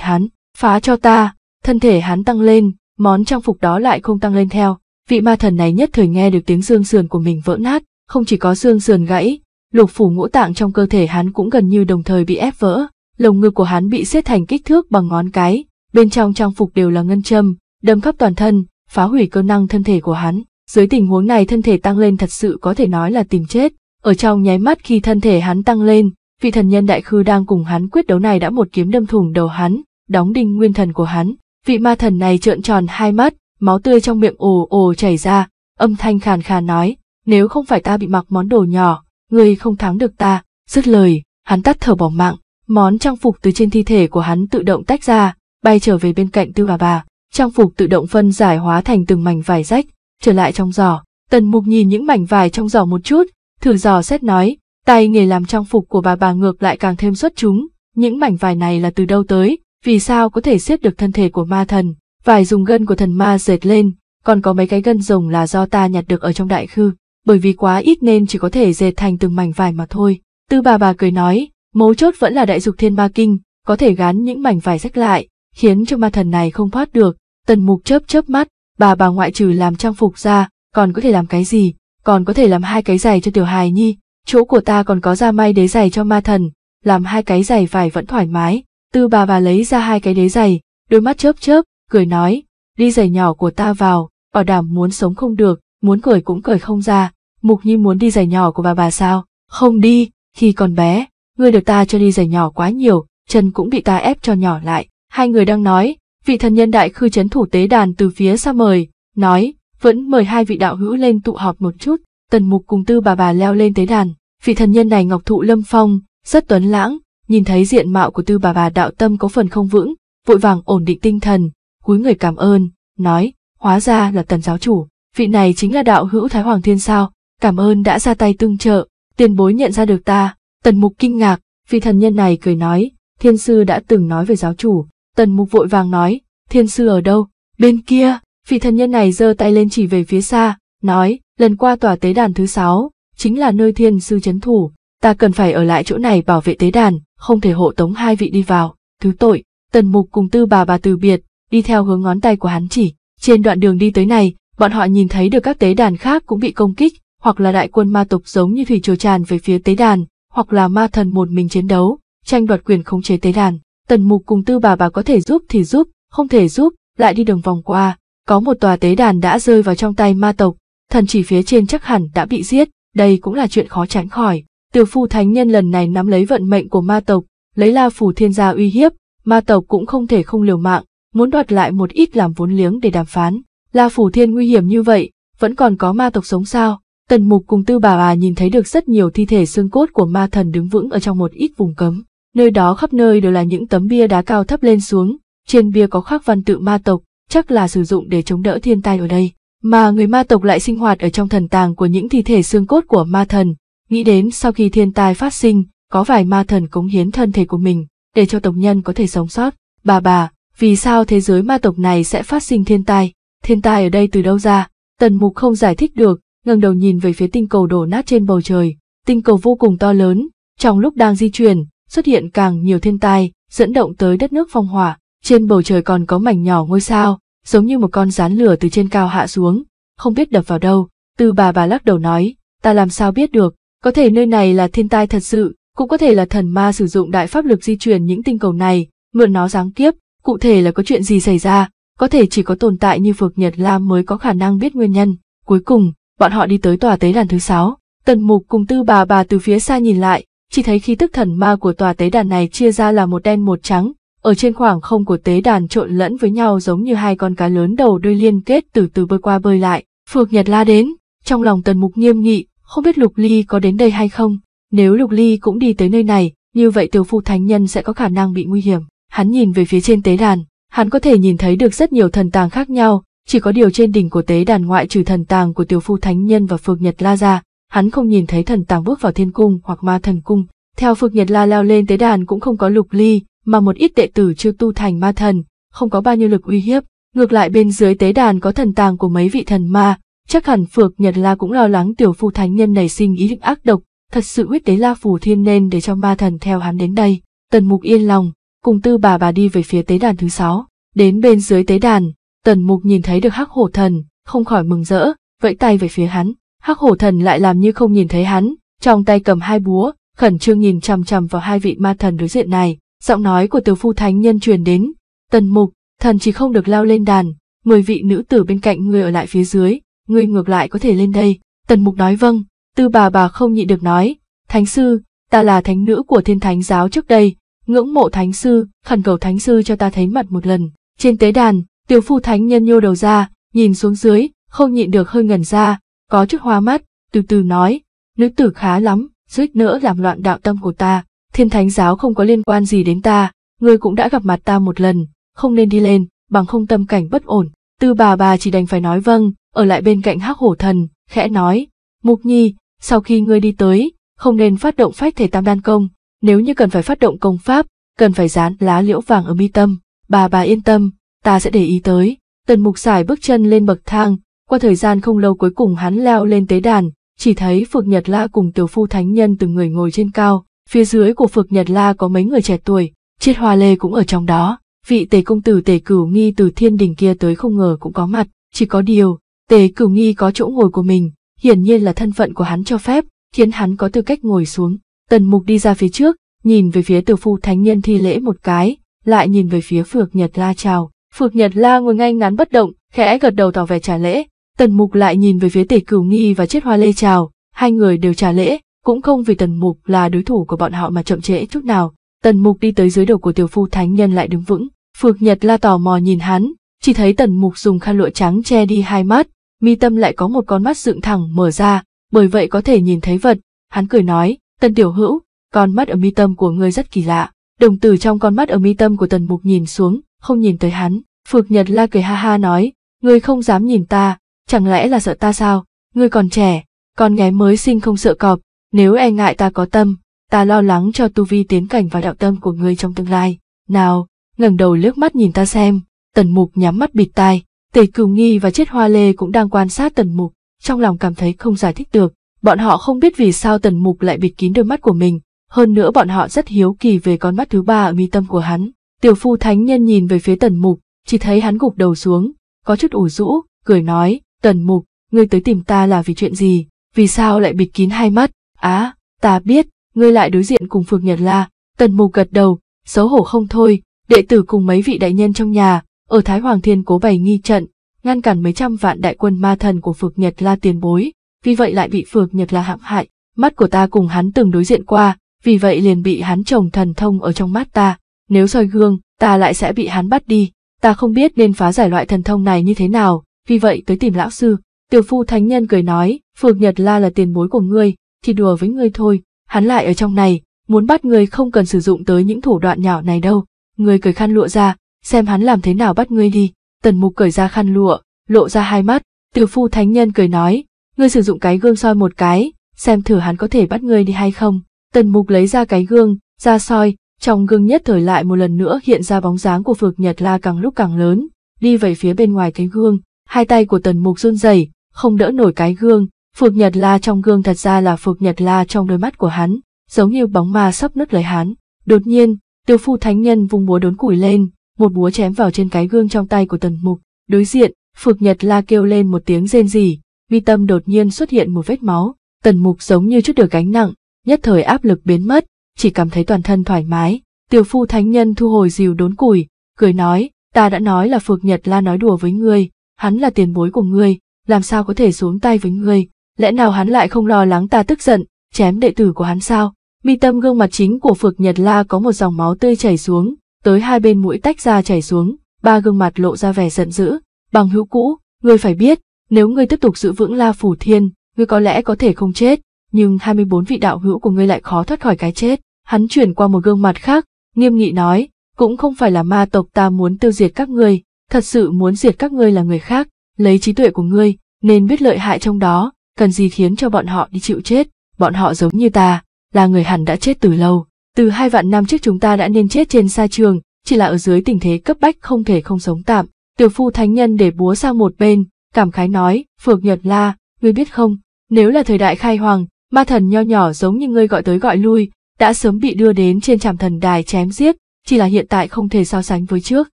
hắn, phá cho ta, thân thể hắn tăng lên, món trang phục đó lại không tăng lên theo. Vị ma thần này nhất thời nghe được tiếng xương sườn của mình vỡ nát, không chỉ có xương sườn gãy, lục phủ ngũ tạng trong cơ thể hắn cũng gần như đồng thời bị ép vỡ, lồng ngực của hắn bị siết thành kích thước bằng ngón cái, bên trong trang phục đều là ngân châm, đâm khắp toàn thân, phá hủy cơ năng thân thể của hắn. Dưới tình huống này thân thể tăng lên thật sự có thể nói là tìm chết, ở trong nháy mắt khi thân thể hắn tăng lên, vị thần nhân đại khư đang cùng hắn quyết đấu này đã một kiếm đâm thủng đầu hắn, đóng đinh nguyên thần của hắn. Vị ma thần này trợn tròn hai mắt, máu tươi trong miệng ồ ồ chảy ra, âm thanh khàn khàn nói, nếu không phải ta bị mặc món đồ nhỏ, ngươi không thắng được ta. Dứt lời, hắn tắt thở bỏ mạng, món trang phục từ trên thi thể của hắn tự động tách ra, bay trở về bên cạnh tư bà bà. Trang phục tự động phân giải hóa thành từng mảnh vải rách, trở lại trong giỏ. Tần mục nhìn những mảnh vải trong giỏ một chút, thử dò xét nói, tay nghề làm trang phục của bà bà ngược lại càng thêm xuất chúng, những mảnh vải này là từ đâu tới, vì sao có thể xếp được thân thể của ma thần, vải dùng gân của thần ma dệt lên, còn có mấy cái gân rồng là do ta nhặt được ở trong đại khư, bởi vì quá ít nên chỉ có thể dệt thành từng mảnh vải mà thôi. Tư bà bà cười nói, mấu chốt vẫn là đại dục thiên ma kinh, có thể gắn những mảnh vải rách lại, khiến cho ma thần này không thoát được, tần mục chớp chớp mắt, bà bà ngoại trừ làm trang phục ra, còn có thể làm cái gì, còn có thể làm hai cái giày cho tiểu hài nhi, chỗ của ta còn có da may đế giày cho ma thần, làm hai cái giày vải vẫn thoải mái, tư bà bà lấy ra hai cái đế giày, đôi mắt chớp chớp, cười nói, đi giày nhỏ của ta vào, bảo đảm muốn sống không được, muốn cười cũng cười không ra, mục nhi muốn đi giày nhỏ của bà bà sao, không đi, khi còn bé, ngươi được ta cho đi giày nhỏ quá nhiều, chân cũng bị ta ép cho nhỏ lại, hai người đang nói, vị thần nhân đại khư chấn thủ tế đàn từ phía xa mời, nói, vẫn mời hai vị đạo hữu lên tụ họp một chút, tần mục cùng tư bà bà leo lên tế đàn, vị thần nhân này ngọc thụ lâm phong, rất tuấn lãng, nhìn thấy diện mạo của tư bà bà đạo tâm có phần không vững, vội vàng ổn định tinh thần, cúi người cảm ơn, nói, hóa ra là tần giáo chủ, vị này chính là đạo hữu Thái Hoàng Thiên sao, cảm ơn đã ra tay tương trợ, tiền bối nhận ra được ta, tần mục kinh ngạc, vị thần nhân này cười nói, thiên sư đã từng nói về giáo chủ, tần mục vội vàng nói, thiên sư ở đâu, bên kia, Vị thần nhân này giơ tay lên chỉ về phía xa, nói, lần qua tòa tế đàn thứ sáu, chính là nơi thiên sư chấn thủ, ta cần phải ở lại chỗ này bảo vệ tế đàn, không thể hộ tống hai vị đi vào, thứ tội, tần mục cùng tư bà bà từ biệt, đi theo hướng ngón tay của hắn chỉ, trên đoạn đường đi tới này, bọn họ nhìn thấy được các tế đàn khác cũng bị công kích, hoặc là đại quân ma tộc giống như thủy triều tràn về phía tế đàn, hoặc là ma thần một mình chiến đấu, tranh đoạt quyền khống chế tế đàn. Tần mục cùng tư bà bà có thể giúp thì giúp, không thể giúp, lại đi đường vòng qua, có một tòa tế đàn đã rơi vào trong tay ma tộc, thần chỉ phía trên chắc hẳn đã bị giết, đây cũng là chuyện khó tránh khỏi. tiểu phu thánh nhân lần này nắm lấy vận mệnh của ma tộc, lấy la phủ thiên gia uy hiếp, ma tộc cũng không thể không liều mạng, muốn đoạt lại một ít làm vốn liếng để đàm phán. La phủ thiên nguy hiểm như vậy, vẫn còn có ma tộc sống sao? Tần mục cùng tư bà bà nhìn thấy được rất nhiều thi thể xương cốt của ma thần đứng vững ở trong một ít vùng cấm. Nơi đó khắp nơi đều là những tấm bia đá cao thấp lên xuống, trên bia có khắc văn tự ma tộc, chắc là sử dụng để chống đỡ thiên tai ở đây. Mà người ma tộc lại sinh hoạt ở trong thần tàng của những thi thể xương cốt của ma thần, nghĩ đến sau khi thiên tai phát sinh, có vài ma thần cống hiến thân thể của mình, để cho tộc nhân có thể sống sót. Bà bà, vì sao thế giới ma tộc này sẽ phát sinh thiên tai? Thiên tai ở đây từ đâu ra? Tần mục không giải thích được, ngẩng đầu nhìn về phía tinh cầu đổ nát trên bầu trời. Tinh cầu vô cùng to lớn, trong lúc đang di chuyển, xuất hiện càng nhiều thiên tai, dẫn động tới đất nước phong hỏa. Trên bầu trời còn có mảnh nhỏ ngôi sao, giống như một con rán lửa từ trên cao hạ xuống, không biết đập vào đâu. Từ bà bà lắc đầu nói, ta làm sao biết được, có thể nơi này là thiên tai thật sự, cũng có thể là thần ma sử dụng đại pháp lực di chuyển những tinh cầu này, mượn nó giáng kiếp, cụ thể là có chuyện gì xảy ra, có thể chỉ có tồn tại như Phược Nhật Lam mới có khả năng biết nguyên nhân. Cuối cùng, bọn họ đi tới tòa tế đàn thứ sáu, tần mục cùng tư bà bà từ phía xa nhìn lại, chỉ thấy khí tức thần ma của tòa tế đàn này chia ra là một đen một trắng, ở trên khoảng không của tế đàn trộn lẫn với nhau giống như hai con cá lớn đầu đuôi liên kết từ từ bơi qua bơi lại. Phược Nhật la đến, trong lòng Tần Mục nghiêm nghị, không biết Lục Ly có đến đây hay không. Nếu Lục Ly cũng đi tới nơi này, như vậy tiểu phu thánh nhân sẽ có khả năng bị nguy hiểm. Hắn nhìn về phía trên tế đàn, hắn có thể nhìn thấy được rất nhiều thần tàng khác nhau, chỉ có điều trên đỉnh của tế đàn ngoại trừ thần tàng của tiểu phu thánh nhân và Phược Nhật La ra, hắn không nhìn thấy thần tàng bước vào thiên cung hoặc ma thần cung. Theo Phược Nhật La leo lên tế đàn cũng không có Lục Ly, mà một ít đệ tử chưa tu thành ma thần, không có bao nhiêu lực uy hiếp. Ngược lại bên dưới tế đàn có thần tàng của mấy vị thần ma, chắc hẳn Phược Nhật La cũng lo lắng tiểu phu thánh nhân này sinh ý định ác độc, thật sự huyết tế La Phù Thiên nên để cho ma thần theo hắn đến đây. Tần Mục yên lòng, cùng tư bà bà đi về phía tế đàn thứ sáu. Đến bên dưới tế đàn, Tần Mục nhìn thấy được Hắc Hổ Thần, không khỏi mừng rỡ, vẫy tay về phía hắn. Hắc Hổ Thần lại làm như không nhìn thấy hắn, trong tay cầm hai búa, khẩn trương nhìn chằm chằm vào hai vị ma thần đối diện này giọng nói của tiểu phu thánh nhân truyền đến, tần mục, thần chỉ không được lao lên đàn, mười vị nữ tử bên cạnh người ở lại phía dưới, người ngược lại có thể lên đây. Tần mục nói vâng, tư bà bà không nhịn được nói, thánh sư, ta là thánh nữ của thiên thánh giáo trước đây, ngưỡng mộ thánh sư, khẩn cầu thánh sư cho ta thấy mặt một lần. Trên tế đàn, tiểu phu thánh nhân nhô đầu ra, nhìn xuống dưới, không nhịn được hơi ngẩn ra, có chút hoa mắt, từ từ nói, nữ tử khá lắm, suýt nữa làm loạn đạo tâm của ta, thiên thánh giáo không có liên quan gì đến ta, ngươi cũng đã gặp mặt ta một lần, không nên đi lên, bằng không tâm cảnh bất ổn. Tư bà bà chỉ đành phải nói vâng, ở lại bên cạnh hắc hổ thần, khẽ nói, Mục Nhi, sau khi ngươi đi tới, không nên phát động phách thể tam đan công, nếu như cần phải phát động công pháp, cần phải dán lá liễu vàng ở mi tâm, bà bà yên tâm, ta sẽ để ý tới. Tần Mục Sải bước chân lên bậc thang, qua thời gian không lâu cuối cùng hắn leo lên tế đàn, chỉ thấy Phược Nhật La cùng tiểu phu thánh nhân từng người ngồi trên cao, Phía dưới của Phược Nhật La có mấy người trẻ tuổi, chiết Hoa Lê cũng ở trong đó. Vị tề công tử tề cửu nghi từ thiên đình kia tới không ngờ cũng có mặt, chỉ có điều, tề cửu nghi có chỗ ngồi của mình, hiển nhiên là thân phận của hắn cho phép, khiến hắn có tư cách ngồi xuống. Tần mục đi ra phía trước, nhìn về phía từ phu thánh nhân thi lễ một cái, lại nhìn về phía Phược Nhật La chào. Phược Nhật La ngồi ngay ngắn bất động, khẽ gật đầu tỏ vẻ trả lễ. Tần mục lại nhìn về phía tề cửu nghi và chiết hoa lê chào, hai người đều trả lễ, cũng không vì Tần Mục là đối thủ của bọn họ mà chậm trễ chút nào. Tần Mục đi tới dưới đầu của tiểu phu thánh nhân lại đứng vững, Phược Nhật La tò mò nhìn hắn, chỉ thấy Tần Mục dùng khăn lụa trắng che đi hai mắt, mi tâm lại có một con mắt dựng thẳng mở ra, bởi vậy có thể nhìn thấy vật. Hắn cười nói, Tần Tiểu Hữu, con mắt ở mi tâm của ngươi rất kỳ lạ. Đồng tử trong con mắt ở mi tâm của Tần Mục nhìn xuống, không nhìn tới hắn. Phược Nhật La cười ha ha nói, ngươi không dám nhìn ta, chẳng lẽ là sợ ta sao? Ngươi còn trẻ, con gái mới sinh không sợ cọp, nếu e ngại ta có tâm, ta lo lắng cho tu vi tiến cảnh và đạo tâm của ngươi trong tương lai. Nào, ngẩng đầu liếc mắt nhìn ta xem, tần mục nhắm mắt bịt tai, tề cửu nghi và chết hoa lê cũng đang quan sát tần mục, trong lòng cảm thấy không giải thích được. Bọn họ không biết vì sao tần mục lại bịt kín đôi mắt của mình, hơn nữa bọn họ rất hiếu kỳ về con mắt thứ ba ở mi tâm của hắn. Tiểu phu thánh nhân nhìn về phía tần mục, chỉ thấy hắn gục đầu xuống, có chút ủ rũ, cười nói, tần mục, ngươi tới tìm ta là vì chuyện gì, vì sao lại bịt kín hai mắt, Á, à, ta biết, ngươi lại đối diện cùng Phượng Nhật La, tần mục gật đầu, xấu hổ không thôi, đệ tử cùng mấy vị đại nhân trong nhà, ở Thái Hoàng Thiên cố bày nghi trận, ngăn cản mấy trăm vạn đại quân ma thần của Phượng Nhật La tiền bối, vì vậy lại bị Phượng Nhật La hãm hại, mắt của ta cùng hắn từng đối diện qua, vì vậy liền bị hắn trồng thần thông ở trong mắt ta, nếu soi gương, ta lại sẽ bị hắn bắt đi, ta không biết nên phá giải loại thần thông này như thế nào, vì vậy tới tìm lão sư. Tiểu phu thánh nhân cười nói, Phượng Nhật La là tiền bối của ngươi, thì đùa với ngươi thôi, hắn lại ở trong này, muốn bắt ngươi không cần sử dụng tới những thủ đoạn nhỏ này đâu. Ngươi cởi khăn lụa ra, xem hắn làm thế nào bắt ngươi đi. Tần mục cởi ra khăn lụa, lộ ra hai mắt, từ phu thánh nhân cười nói, ngươi sử dụng cái gương soi một cái, xem thử hắn có thể bắt ngươi đi hay không. Tần mục lấy ra cái gương, ra soi, trong gương nhất thời lại một lần nữa hiện ra bóng dáng của phược nhật la càng lúc càng lớn, đi về phía bên ngoài cái gương, hai tay của tần mục run rẩy, không đỡ nổi cái gương, Phục Nhật La trong gương thật ra là Phục Nhật La trong đôi mắt của hắn, giống như bóng ma sắp nứt lời hắn. Đột nhiên, Tiêu Phu Thánh Nhân vung búa đốn củi lên, một búa chém vào trên cái gương trong tay của Tần Mục. Đối diện, Phục Nhật La kêu lên một tiếng rên rỉ, Vi tâm đột nhiên xuất hiện một vết máu. Tần Mục giống như chút được gánh nặng, nhất thời áp lực biến mất, chỉ cảm thấy toàn thân thoải mái. Tiêu Phu Thánh Nhân thu hồi dìu đốn củi, cười nói, ta đã nói là Phục Nhật La nói đùa với ngươi, hắn là tiền bối của ngươi, làm sao có thể xuống tay với ngươi, lẽ nào hắn lại không lo lắng ta tức giận, chém đệ tử của hắn sao? Mi tâm gương mặt chính của Phược Nhật La có một dòng máu tươi chảy xuống, tới hai bên mũi tách ra chảy xuống, ba gương mặt lộ ra vẻ giận dữ. Bằng hữu cũ, ngươi phải biết, nếu ngươi tiếp tục giữ vững La Phủ Thiên, ngươi có lẽ có thể không chết, nhưng 24 vị đạo hữu của ngươi lại khó thoát khỏi cái chết. Hắn chuyển qua một gương mặt khác, nghiêm nghị nói, cũng không phải là ma tộc ta muốn tiêu diệt các ngươi, thật sự muốn diệt các ngươi là người khác, lấy trí tuệ của ngươi, nên biết lợi hại trong đó, cần gì khiến cho bọn họ đi chịu chết, bọn họ giống như ta, là người hẳn đã chết từ lâu. Từ hai vạn năm trước chúng ta đã nên chết trên sa trường, chỉ là ở dưới tình thế cấp bách không thể không sống tạm. Tiểu phu thánh nhân để búa sang một bên, cảm khái nói, Phược Nhật La, ngươi biết không, nếu là thời đại khai hoàng, ma thần nho nhỏ giống như ngươi gọi tới gọi lui, đã sớm bị đưa đến trên trạm thần đài chém giết, chỉ là hiện tại không thể so sánh với trước.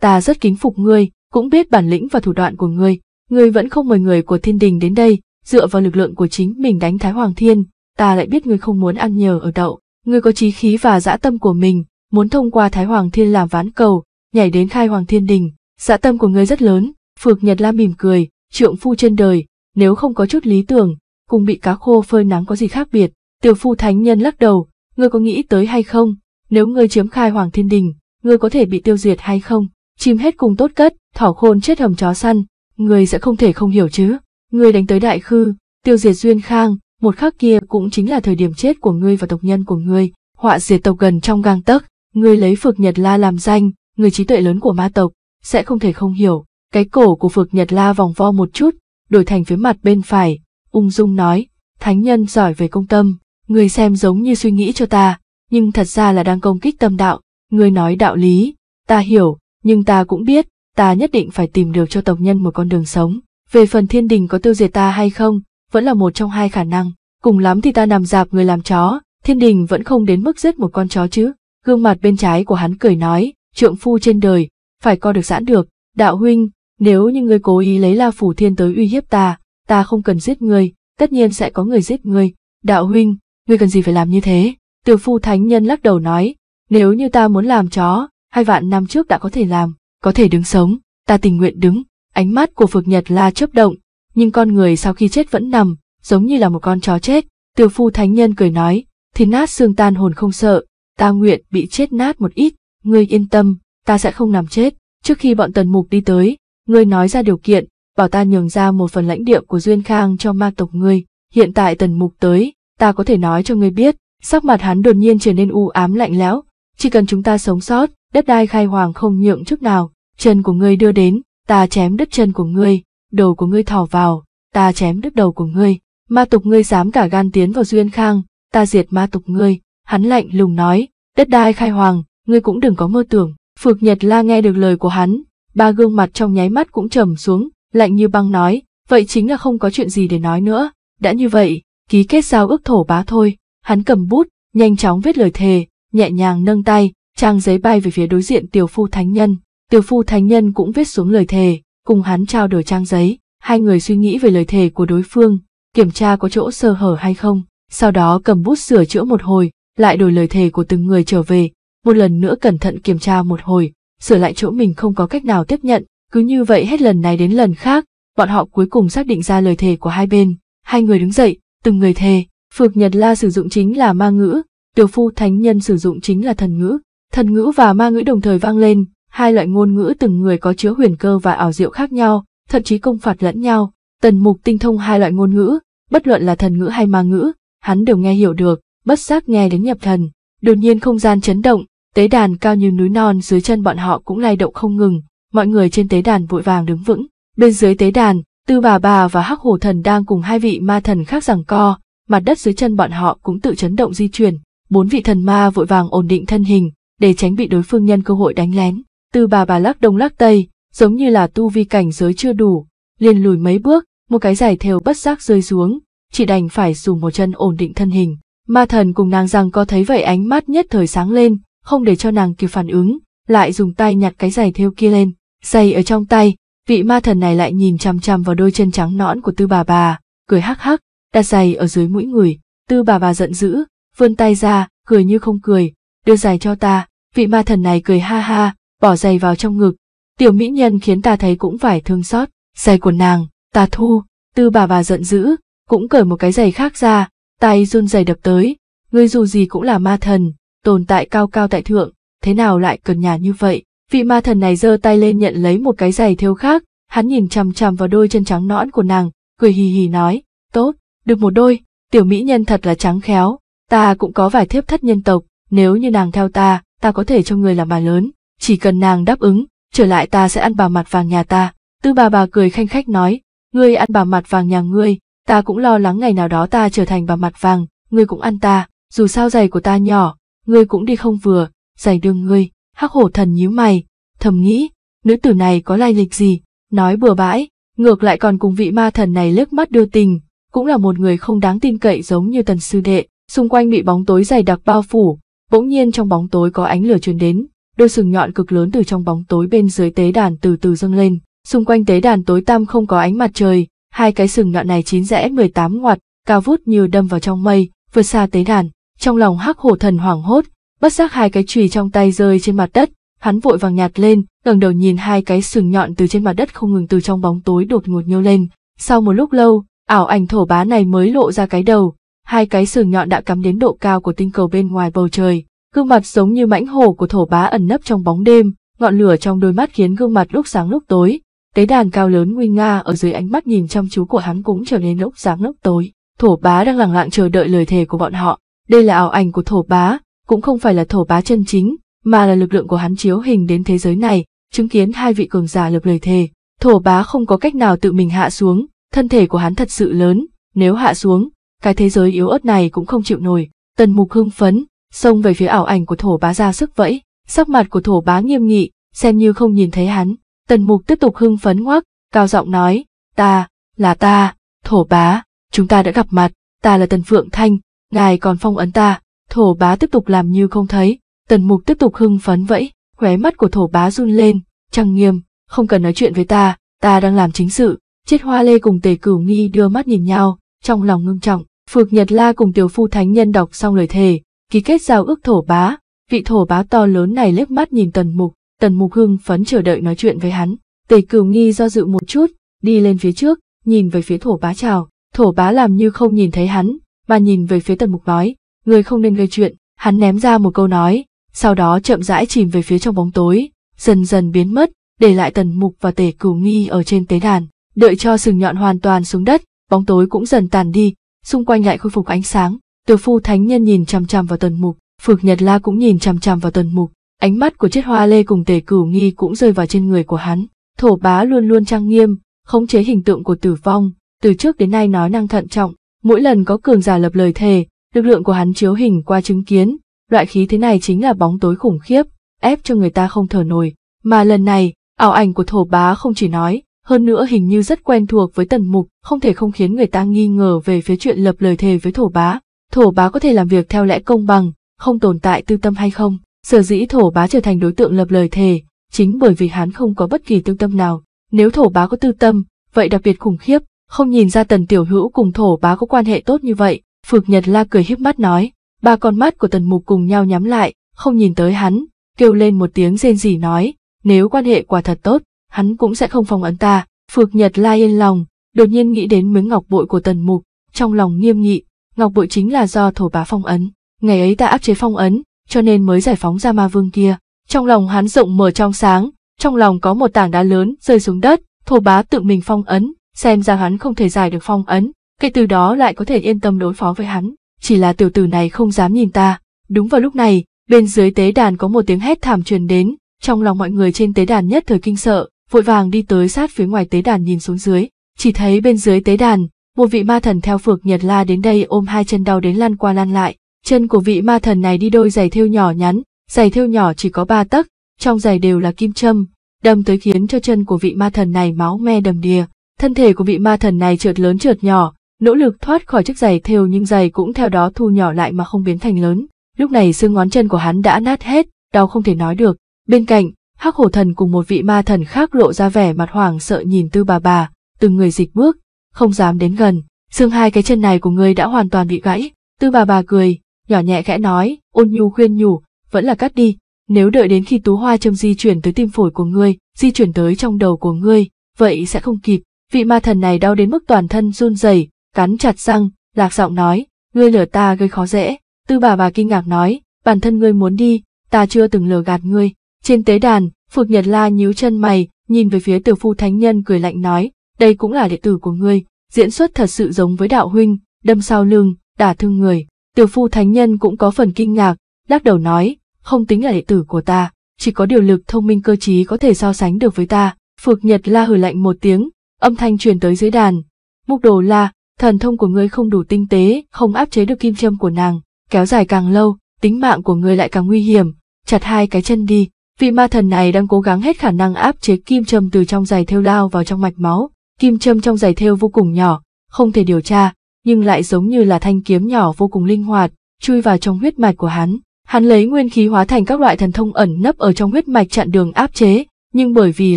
Ta rất kính phục ngươi, cũng biết bản lĩnh và thủ đoạn của ngươi, ngươi vẫn không mời người của thiên đình đến đây, dựa vào lực lượng của chính mình đánh Thái Hoàng Thiên, ta lại biết ngươi không muốn ăn nhờ ở đậu, ngươi có trí khí và dã tâm của mình, muốn thông qua Thái Hoàng Thiên làm ván cầu, nhảy đến khai Hoàng Thiên Đình, dã tâm của ngươi rất lớn, Phược Nhật Lam mỉm cười, trượng phu trên đời, nếu không có chút lý tưởng, cùng bị cá khô phơi nắng có gì khác biệt, tiểu phu thánh nhân lắc đầu, ngươi có nghĩ tới hay không, nếu ngươi chiếm khai Hoàng Thiên Đình, ngươi có thể bị tiêu diệt hay không, chim hết cùng tốt cất, thỏ khôn chết hầm chó săn, ngươi sẽ không thể không hiểu chứ. Ngươi đánh tới đại khư, tiêu diệt duyên khang, một khắc kia cũng chính là thời điểm chết của ngươi và tộc nhân của ngươi, họa diệt tộc gần trong gang tấc, ngươi lấy Phược Nhật La làm danh, người trí tuệ lớn của ma tộc, sẽ không thể không hiểu. Cái cổ của Phược Nhật La vòng vo một chút, đổi thành phía mặt bên phải, ung dung nói, thánh nhân giỏi về công tâm, người xem giống như suy nghĩ cho ta, nhưng thật ra là đang công kích tâm đạo, người nói đạo lý, ta hiểu, nhưng ta cũng biết, ta nhất định phải tìm được cho tộc nhân một con đường sống. Về phần thiên đình có tiêu diệt ta hay không, vẫn là một trong hai khả năng, cùng lắm thì ta nằm dạp người làm chó, thiên đình vẫn không đến mức giết một con chó chứ. Gương mặt bên trái của hắn cười nói, trượng phu trên đời, phải co được giãn được, đạo huynh, nếu như ngươi cố ý lấy la phủ thiên tới uy hiếp ta, ta không cần giết ngươi, tất nhiên sẽ có người giết ngươi, đạo huynh, ngươi cần gì phải làm như thế. Từ phu thánh nhân lắc đầu nói, nếu như ta muốn làm chó, hai vạn năm trước đã có thể làm, có thể đứng sống, ta tình nguyện đứng, Ánh mắt của Phược Nhật La chớp động, nhưng con người sau khi chết vẫn nằm, giống như là một con chó chết. Tiêu phu thánh nhân cười nói, thì nát xương tan hồn không sợ, ta nguyện bị chết nát một ít, ngươi yên tâm, ta sẽ không nằm chết. Trước khi bọn tần mục đi tới, ngươi nói ra điều kiện, bảo ta nhường ra một phần lãnh địa của Duyên Khang cho ma tộc ngươi. Hiện tại tần mục tới, ta có thể nói cho ngươi biết, sắc mặt hắn đột nhiên trở nên u ám lạnh lẽo. Chỉ cần chúng ta sống sót, đất đai khai hoàng không nhượng chút nào, chân của ngươi đưa đến, ta chém đứt chân của ngươi, đầu của ngươi thò vào, ta chém đứt đầu của ngươi, ma tục ngươi dám cả gan tiến vào duyên khang, ta diệt ma tục ngươi, hắn lạnh lùng nói, đất đai khai hoàng, ngươi cũng đừng có mơ tưởng, Phược Nhật La nghe được lời của hắn, ba gương mặt trong nháy mắt cũng trầm xuống, lạnh như băng nói, vậy chính là không có chuyện gì để nói nữa, đã như vậy, ký kết giao ước thổ bá thôi, hắn cầm bút, nhanh chóng viết lời thề, nhẹ nhàng nâng tay, trang giấy bay về phía đối diện tiểu phu thánh nhân, Tiểu phu thánh nhân cũng viết xuống lời thề, cùng hắn trao đổi trang giấy, hai người suy nghĩ về lời thề của đối phương, kiểm tra có chỗ sơ hở hay không, sau đó cầm bút sửa chữa một hồi, lại đổi lời thề của từng người trở về, một lần nữa cẩn thận kiểm tra một hồi, sửa lại chỗ mình không có cách nào tiếp nhận, cứ như vậy hết lần này đến lần khác, bọn họ cuối cùng xác định ra lời thề của hai bên, hai người đứng dậy, từng người thề, Phược Nhật La sử dụng chính là ma ngữ, Tiểu Phu Thánh Nhân sử dụng chính là thần ngữ, thần ngữ và ma ngữ đồng thời vang lên, hai loại ngôn ngữ từng người có chứa huyền cơ và ảo diệu khác nhau, thậm chí công phạt lẫn nhau, tần mục tinh thông hai loại ngôn ngữ, bất luận là thần ngữ hay ma ngữ, hắn đều nghe hiểu được, bất giác nghe đến nhập thần. Đột nhiên không gian chấn động, tế đàn cao như núi non dưới chân bọn họ cũng lay động không ngừng, mọi người trên tế đàn vội vàng đứng vững. Bên dưới tế đàn, Tư bà bà và Hắc Hổ thần đang cùng hai vị ma thần khác giằng co, mặt đất dưới chân bọn họ cũng tự chấn động di chuyển, bốn vị thần ma vội vàng ổn định thân hình, để tránh bị đối phương nhân cơ hội đánh lén. Tư bà bà lắc đông lắc tây, giống như là tu vi cảnh giới chưa đủ, liền lùi mấy bước, một cái giải thêu bất giác rơi xuống, chỉ đành phải dùng một chân ổn định thân hình. Ma thần cùng nàng rằng có thấy vậy ánh mắt nhất thời sáng lên, không để cho nàng kịp phản ứng, lại dùng tay nhặt cái giày thêu kia lên, giày ở trong tay, vị ma thần này lại nhìn chằm chằm vào đôi chân trắng nõn của tư bà bà, cười hắc hắc, đặt giày ở dưới mũi người, tư bà bà giận dữ, vươn tay ra, cười như không cười, đưa giày cho ta, vị ma thần này cười ha ha, bỏ giày vào trong ngực. Tiểu mỹ nhân khiến ta thấy cũng phải thương xót, giày của nàng, ta thu, tư bà bà giận dữ, cũng cởi một cái giày khác ra, tay run giày đập tới, ngươi dù gì cũng là ma thần, tồn tại cao cao tại thượng, thế nào lại cần nhà như vậy. Vị ma thần này giơ tay lên nhận lấy một cái giày thêu khác, hắn nhìn chằm chằm vào đôi chân trắng nõn của nàng, cười hì hì nói, tốt, được một đôi, tiểu mỹ nhân thật là trắng khéo, ta cũng có vài thiếp thất nhân tộc, nếu như nàng theo ta, ta có thể cho người làm bà lớn chỉ cần nàng đáp ứng, trở lại ta sẽ ăn bà mặt vàng nhà ta. Tư bà bà cười khanh khách nói, ngươi ăn bà mặt vàng nhà ngươi, ta cũng lo lắng ngày nào đó ta trở thành bà mặt vàng, ngươi cũng ăn ta, dù sao giày của ta nhỏ, ngươi cũng đi không vừa, giày đương ngươi, hắc hổ thần nhíu mày, thầm nghĩ, nữ tử này có lai lịch gì, nói bừa bãi, ngược lại còn cùng vị ma thần này lướt mắt đưa tình, cũng là một người không đáng tin cậy giống như tần sư đệ, xung quanh bị bóng tối dày đặc bao phủ, bỗng nhiên trong bóng tối có ánh lửa truyền đến, đôi sừng nhọn cực lớn từ trong bóng tối bên dưới tế đàn từ từ dâng lên. Xung quanh tế đàn tối tăm không có ánh mặt trời, hai cái sừng nhọn này chín rẽ 18 ngoặt, cao vút như đâm vào trong mây, vượt xa tế đàn. Trong lòng hắc hổ thần hoảng hốt, bất giác hai cái chùy trong tay rơi trên mặt đất, hắn vội vàng nhặt lên, ngẩng đầu nhìn hai cái sừng nhọn từ trên mặt đất không ngừng từ trong bóng tối đột ngột nhô lên. Sau một lúc lâu, ảo ảnh thổ bá này mới lộ ra cái đầu, hai cái sừng nhọn đã cắm đến độ cao của tinh cầu bên ngoài bầu trời, Gương mặt giống như mãnh hổ của thổ bá ẩn nấp trong bóng đêm, ngọn lửa trong đôi mắt khiến gương mặt lúc sáng lúc tối. Tế đàn cao lớn nguy nga ở dưới ánh mắt nhìn chăm chú của hắn cũng trở nên lúc sáng lúc tối. Thổ bá đang lặng lặng chờ đợi lời thề của bọn họ. Đây là ảo ảnh của thổ bá, cũng không phải là thổ bá chân chính, mà là lực lượng của hắn chiếu hình đến thế giới này, chứng kiến hai vị cường giả lập lời thề. Thổ bá không có cách nào tự mình hạ xuống, thân thể của hắn thật sự lớn, nếu hạ xuống, cái thế giới yếu ớt này cũng không chịu nổi. Tần mục hưng phấn, xông về phía ảo ảnh của thổ bá ra sức vẫy, sắc mặt của thổ bá nghiêm nghị, xem như không nhìn thấy hắn. Tần mục tiếp tục hưng phấn ngoắc, cao giọng nói, ta, là ta, thổ bá, chúng ta đã gặp mặt, ta là tần phượng thanh, ngài còn phong ấn ta, thổ bá tiếp tục làm như không thấy, tần mục tiếp tục hưng phấn vẫy, khóe mắt của thổ bá run lên, trăng nghiêm, không cần nói chuyện với ta, ta đang làm chính sự, chết hoa lê cùng tề cửu nghi đưa mắt nhìn nhau, trong lòng ngưng trọng, phược nhật la cùng tiểu phu thánh nhân đọc xong lời thề, ký kết giao ước thổ bá, vị thổ bá to lớn này liếc mắt nhìn tần mục, tần mục hưng phấn chờ đợi nói chuyện với hắn. Tề cửu nghi do dự một chút, đi lên phía trước, nhìn về phía thổ bá chào, thổ bá làm như không nhìn thấy hắn, mà nhìn về phía tần mục nói, người không nên gây chuyện, hắn ném ra một câu nói, sau đó chậm rãi chìm về phía trong bóng tối, dần dần biến mất, để lại tần mục và tề cửu nghi ở trên tế đàn, đợi cho sừng nhọn hoàn toàn xuống đất, bóng tối cũng dần tàn đi, xung quanh lại khôi phục ánh sáng, từ phu thánh nhân nhìn chằm chằm vào tần mục, Phược Nhật La cũng nhìn chằm chằm vào tần mục, ánh mắt của chiếc hoa lê cùng tề cửu nghi cũng rơi vào trên người của hắn. Thổ bá luôn luôn trang nghiêm, khống chế hình tượng của tử vong, từ trước đến nay nói năng thận trọng, mỗi lần có cường giả lập lời thề, lực lượng của hắn chiếu hình qua chứng kiến, loại khí thế này chính là bóng tối khủng khiếp, ép cho người ta không thở nổi. Mà lần này, ảo ảnh của thổ bá không chỉ nói, hơn nữa hình như rất quen thuộc với tần mục, không thể không khiến người ta nghi ngờ về phía chuyện lập lời thề với thổ bá thổ bá có thể làm việc theo lẽ công bằng, không tồn tại tư tâm hay không. Sở dĩ thổ bá trở thành đối tượng lập lời thề, chính bởi vì hắn không có bất kỳ tư tâm nào. Nếu thổ bá có tư tâm, vậy đặc biệt khủng khiếp, không nhìn ra tần tiểu hữu cùng thổ bá có quan hệ tốt như vậy. Phược Nhật La cười híp mắt nói, ba con mắt của tần mục cùng nhau nhắm lại, không nhìn tới hắn, kêu lên một tiếng rên rỉ nói, nếu quan hệ quả thật tốt, hắn cũng sẽ không phong ấn ta. Phược Nhật La yên lòng, đột nhiên nghĩ đến miếng ngọc bội của tần mục, trong lòng nghiêm nghị, ngọc bội chính là do thổ bá phong ấn ngày ấy ta áp chế phong ấn cho nên mới giải phóng ra ma vương kia trong lòng hắn rộng mở trong sáng trong lòng có một tảng đá lớn rơi xuống đất thổ bá tự mình phong ấn xem ra hắn không thể giải được phong ấn kể từ đó lại có thể yên tâm đối phó với hắn chỉ là tiểu tử này không dám nhìn ta đúng vào lúc này bên dưới tế đàn có một tiếng hét thảm truyền đến trong lòng mọi người trên tế đàn nhất thời kinh sợ vội vàng đi tới sát phía ngoài tế đàn nhìn xuống dưới chỉ thấy bên dưới tế đàn một vị ma thần theo phược Nhật La đến đây ôm hai chân đau đến lăn qua lăn lại, chân của vị ma thần này đi đôi giày thêu nhỏ nhắn, giày thêu nhỏ chỉ có ba tấc, trong giày đều là kim châm, đâm tới khiến cho chân của vị ma thần này máu me đầm đìa. Thân thể của vị ma thần này trượt lớn trượt nhỏ, nỗ lực thoát khỏi chiếc giày thêu nhưng giày cũng theo đó thu nhỏ lại mà không biến thành lớn. Lúc này xương ngón chân của hắn đã nát hết, đau không thể nói được. Bên cạnh, hắc hổ thần cùng một vị ma thần khác lộ ra vẻ mặt hoảng sợ nhìn tư bà bà, từng người dịch bước, không dám đến gần, xương hai cái chân này của ngươi đã hoàn toàn bị gãy. Tư bà bà cười, nhỏ nhẹ khẽ nói, ôn nhu khuyên nhủ, vẫn là cắt đi, nếu đợi đến khi tú hoa châm di chuyển tới tim phổi của ngươi, di chuyển tới trong đầu của ngươi, vậy sẽ không kịp. Vị ma thần này đau đến mức toàn thân run rẩy, cắn chặt răng, lạc giọng nói, ngươi lừa ta gây khó dễ. Tư bà bà kinh ngạc nói, bản thân ngươi muốn đi, ta chưa từng lừa gạt ngươi. Trên tế đàn, Phục Nhật La nhíu chân mày, nhìn về phía Từ Phu Thánh Nhân cười lạnh nói, đây cũng là đệ tử của ngươi, diễn xuất thật sự giống với đạo huynh, đâm sau lưng, đả thương người. Tiểu phu thánh nhân cũng có phần kinh ngạc, lắc đầu nói, không tính là đệ tử của ta, chỉ có điều lực thông minh cơ trí có thể so sánh được với ta. Phược Nhật La hử lạnh một tiếng, âm thanh truyền tới dưới đàn. Mục đồ la, thần thông của ngươi không đủ tinh tế, không áp chế được kim châm của nàng, kéo dài càng lâu, tính mạng của ngươi lại càng nguy hiểm, chặt hai cái chân đi. Vị ma thần này đang cố gắng hết khả năng áp chế kim châm từ trong giày theo lao vào trong mạch máu, Kim châm trong giày thêu vô cùng nhỏ, không thể điều tra, nhưng lại giống như là thanh kiếm nhỏ vô cùng linh hoạt, chui vào trong huyết mạch của hắn. Hắn lấy nguyên khí hóa thành các loại thần thông ẩn nấp ở trong huyết mạch chặn đường áp chế, nhưng bởi vì